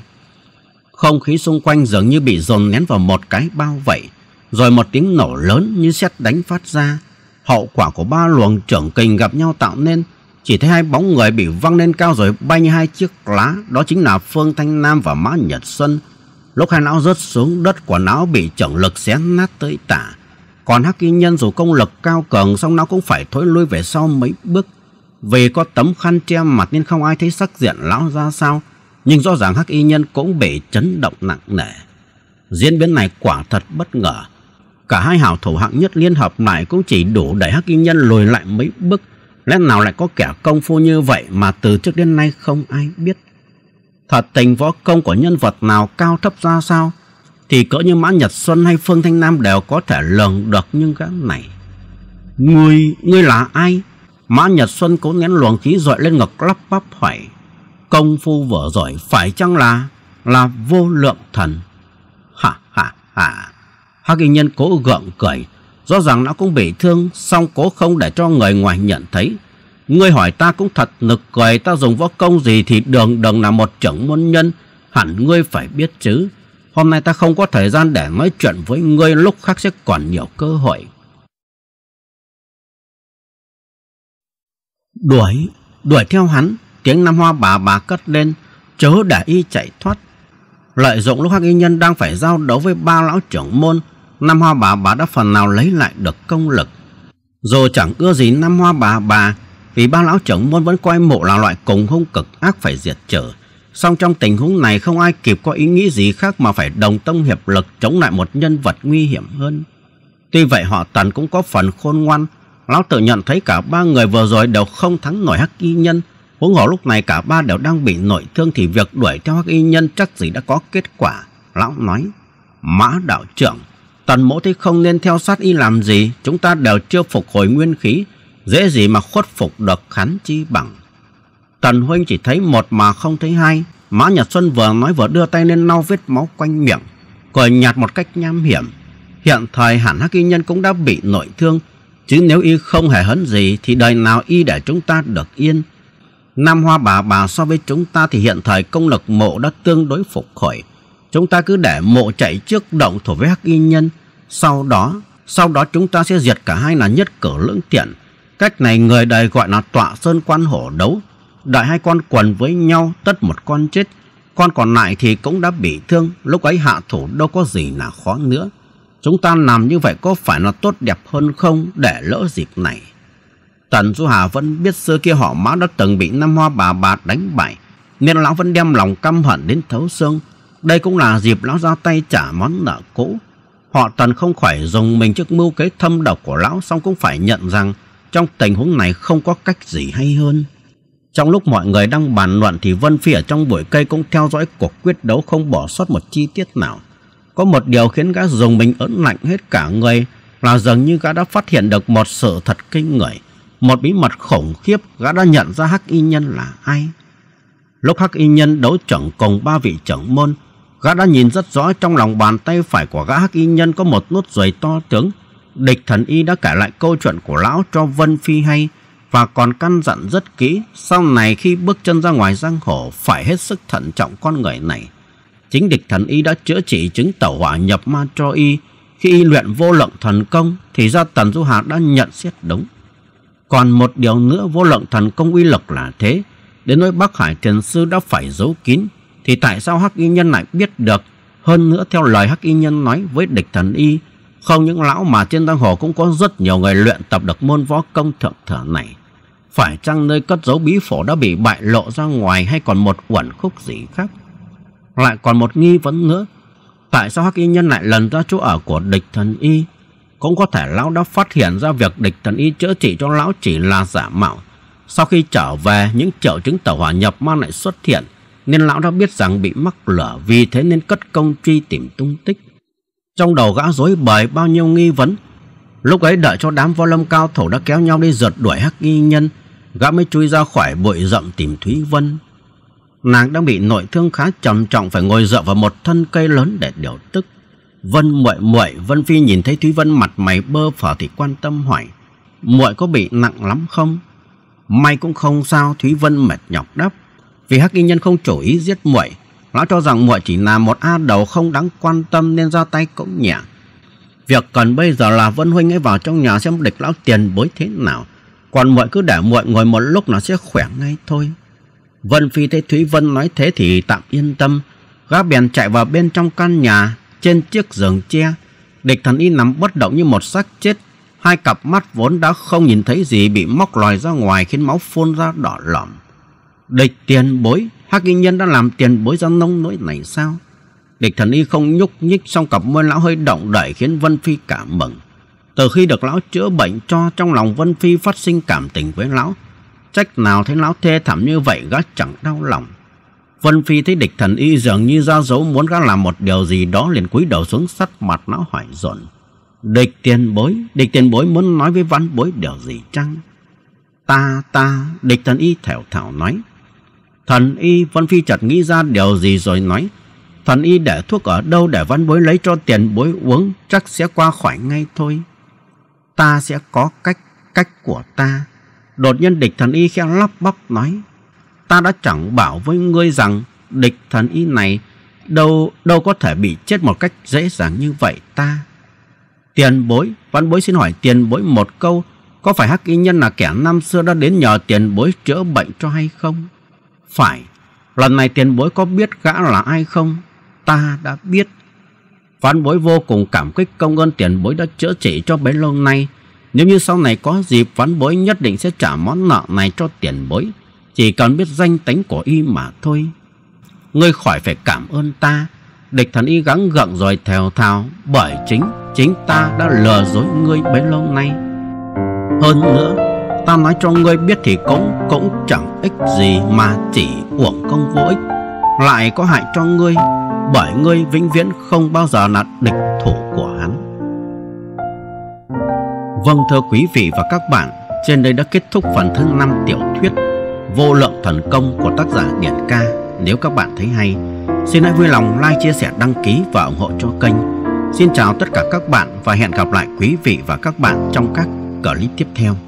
Không khí xung quanh dường như bị dồn nén vào một cái bao vậy, rồi một tiếng nổ lớn như sét đánh phát ra. Hậu quả của ba luồng trưởng kình gặp nhau tạo nên, chỉ thấy hai bóng người bị văng lên cao rồi bay như hai chiếc lá, đó chính là Phương Thanh Nam và Mã Nhật Xuân. Lúc hai não rớt xuống đất của não bị trưởng lực xé nát tới tả. Còn Hắc Y Nhân dù công lực cao cường song não cũng phải thối lui về sau mấy bước. Vì có tấm khăn che mặt nên không ai thấy sắc diện lão ra sao nhưng rõ ràng hắc y nhân cũng bị chấn động nặng nề. Diễn biến này quả thật bất ngờ. Cả hai hảo thủ hạng nhất liên hợp lại cũng chỉ đủ để hắc y nhân lùi lại mấy bước. Lẽ nào lại có kẻ công phu như vậy mà từ trước đến nay không ai biết. Thật tình võ công của nhân vật nào cao thấp ra sao thì cỡ như Mã Nhật Xuân hay Phương Thanh Nam đều có thể lường được nhưng gã này. Ngươi, ngươi là ai? Mã Nhật Xuân cố nén luồng khí dội lên ngực lắp bắp hỏi công phu vở giỏi phải chăng là là vô lượng thần? Hả hả hả. Hắc y nhân cố gượng cười, rõ ràng nó cũng bị thương, song cố không để cho người ngoài nhận thấy. Ngươi hỏi ta cũng thật nực cười, ta dùng võ công gì thì đường đường là một trưởng môn nhân, hẳn ngươi phải biết chứ. Hôm nay ta không có thời gian để nói chuyện với ngươi, lúc khác sẽ còn nhiều cơ hội. Đuổi, đuổi theo hắn, Tiếng năm Hoa bà bà cất lên, chớ để y chạy thoát. Lợi dụng lúc Hắc Y Nhân đang phải giao đấu với ba lão trưởng môn, năm Hoa bà bà đã phần nào lấy lại được công lực. Dù chẳng ưa gì năm Hoa bà bà, vì ba lão trưởng môn vẫn coi mộ là loại cùng hung cực ác phải diệt trừ. Song trong tình huống này không ai kịp có ý nghĩ gì khác mà phải đồng tâm hiệp lực chống lại một nhân vật nguy hiểm hơn. Tuy vậy họ Tần cũng có phần khôn ngoan, lão tự nhận thấy cả ba người vừa rồi đều không thắng nổi Hắc Y Nhân, Huống hồ lúc này cả ba đều đang bị nội thương thì việc đuổi theo hắc y nhân chắc gì đã có kết quả. Lão nói, mã đạo trưởng, tần mỗ thấy không nên theo sát y làm gì, chúng ta đều chưa phục hồi nguyên khí, dễ gì mà khuất phục được khán chi bằng. Tần huynh chỉ thấy một mà không thấy hai, mã nhật xuân vừa nói vừa đưa tay lên lau vết máu quanh miệng, cười nhạt một cách nham hiểm. Hiện thời hẳn hắc y nhân cũng đã bị nội thương, chứ nếu y không hề hấn gì thì đời nào y để chúng ta được yên. Nam Hoa bà bà so với chúng ta thì hiện thời công lực mộ đã tương đối phục hồi. Chúng ta cứ để mộ chạy trước động thổ với Hắc Y Nhân. Sau đó, sau đó chúng ta sẽ diệt cả hai là nhất cử lưỡng tiện. Cách này người đời gọi là tọa sơn quan hổ đấu. Đợi hai con quần với nhau tất một con chết. Con còn lại thì cũng đã bị thương. Lúc ấy hạ thủ đâu có gì là khó nữa. Chúng ta làm như vậy có phải là tốt đẹp hơn không để lỡ dịp này? Tần Du Hà vẫn biết xưa kia họ Mã đã từng bị Nam Hoa bà bà đánh bại, nên lão vẫn đem lòng căm hận đến thấu xương. Đây cũng là dịp lão ra tay trả món nợ cũ. Họ Tần không khỏi dùng mình trước mưu kế thâm độc của lão xong cũng phải nhận rằng trong tình huống này không có cách gì hay hơn. Trong lúc mọi người đang bàn luận thì Vân Phi ở trong bụi cây cũng theo dõi cuộc quyết đấu không bỏ sót một chi tiết nào. Có một điều khiến gã dùng mình ớn lạnh hết cả người là dường như gã đã phát hiện được một sự thật kinh người một bí mật khủng khiếp gã đã nhận ra hắc y nhân là ai lúc hắc y nhân đấu trưởng cùng ba vị trưởng môn gã đã nhìn rất rõ trong lòng bàn tay phải của gã hắc y nhân có một nốt ruồi to tướng địch thần y đã kể lại câu chuyện của lão cho vân phi hay và còn căn dặn rất kỹ sau này khi bước chân ra ngoài giang hồ phải hết sức thận trọng con người này chính địch thần y đã chữa trị chứng tẩu hỏa nhập ma cho y khi y luyện vô lượng thần công thì ra tần du hà đã nhận xét đúng còn một điều nữa vô lượng thần công uy lực là thế. Đến nỗi Bắc Hải Trần Sư đã phải giấu kín. Thì tại sao Hắc Y Nhân lại biết được? Hơn nữa theo lời Hắc Y Nhân nói với địch thần y. Không những lão mà trên giang hồ cũng có rất nhiều người luyện tập được môn võ công thượng thở này. Phải chăng nơi cất giấu bí phổ đã bị bại lộ ra ngoài hay còn một uẩn khúc gì khác? Lại còn một nghi vấn nữa. Tại sao Hắc Y Nhân lại lần ra chỗ ở của địch thần y? Cũng có thể lão đã phát hiện ra việc địch thần y chữa trị cho lão chỉ là giả mạo. Sau khi trở về, những triệu chứng tàu hỏa nhập ma lại xuất hiện, nên lão đã biết rằng bị mắc lửa vì thế nên cất công truy tìm tung tích. Trong đầu gã rối bời bao nhiêu nghi vấn. Lúc ấy đợi cho đám võ lâm cao thủ đã kéo nhau đi rượt đuổi hắc y nhân, gã mới chui ra khỏi bụi rậm tìm Thúy Vân. Nàng đang bị nội thương khá trầm trọng phải ngồi dựa vào một thân cây lớn để điều tức. Vân muội muội, Vân Phi nhìn thấy Thúy Vân mặt mày bơ phở thì quan tâm hỏi: "Muội có bị nặng lắm không?" "May cũng không sao," Thúy Vân mệt nhọc đáp, "vì Hắc Y nhân không chủ ý giết muội, lão cho rằng muội chỉ là một a đầu không đáng quan tâm nên ra tay cũng nhẹ. Việc cần bây giờ là Vân huynh ấy vào trong nhà xem địch lão tiền bối thế nào, còn muội cứ để muội ngồi một lúc nó sẽ khỏe ngay thôi." Vân Phi thấy Thúy Vân nói thế thì tạm yên tâm, gã bèn chạy vào bên trong căn nhà trên chiếc giường tre. Địch thần y nằm bất động như một xác chết. Hai cặp mắt vốn đã không nhìn thấy gì bị móc lòi ra ngoài khiến máu phun ra đỏ lỏm. Địch tiền bối, hắc y nhân đã làm tiền bối ra nông nỗi này sao? Địch thần y không nhúc nhích song cặp môi lão hơi động đậy khiến Vân Phi cảm mừng. Từ khi được lão chữa bệnh cho trong lòng Vân Phi phát sinh cảm tình với lão. Trách nào thấy lão thê thảm như vậy gã chẳng đau lòng. Vân Phi thấy địch thần y dường như ra dấu muốn gã làm một điều gì đó liền cúi đầu xuống sắt mặt nó hỏi dồn. Địch tiền bối, địch tiền bối muốn nói với văn bối điều gì chăng? Ta, ta, địch thần y thẻo thảo nói. Thần y Vân Phi chợt nghĩ ra điều gì rồi nói. Thần y để thuốc ở đâu để văn bối lấy cho tiền bối uống chắc sẽ qua khỏi ngay thôi. Ta sẽ có cách, cách của ta. Đột nhiên địch thần y khẽ lắp bắp nói ta đã chẳng bảo với ngươi rằng địch thần y này đâu đâu có thể bị chết một cách dễ dàng như vậy ta. Tiền bối, văn bối xin hỏi tiền bối một câu, có phải hắc y nhân là kẻ năm xưa đã đến nhờ tiền bối chữa bệnh cho hay không? Phải, lần này tiền bối có biết gã là ai không? Ta đã biết. Văn bối vô cùng cảm kích công ơn tiền bối đã chữa trị cho bấy lâu nay. Nếu như sau này có dịp văn bối nhất định sẽ trả món nợ này cho tiền bối chỉ còn biết danh tánh của y mà thôi ngươi khỏi phải cảm ơn ta địch thần y gắng gượng rồi thèo thào bởi chính chính ta đã lừa dối ngươi bấy lâu nay hơn nữa ta nói cho ngươi biết thì cũng cũng chẳng ích gì mà chỉ uổng công vô ích lại có hại cho ngươi bởi ngươi vĩnh viễn không bao giờ là địch thủ của hắn vâng thưa quý vị và các bạn trên đây đã kết thúc phần thứ năm tiểu thuyết Vô lượng thần công của tác giả Điển Ca Nếu các bạn thấy hay Xin hãy vui lòng like, chia sẻ, đăng ký và ủng hộ cho kênh Xin chào tất cả các bạn và hẹn gặp lại quý vị và các bạn trong các clip tiếp theo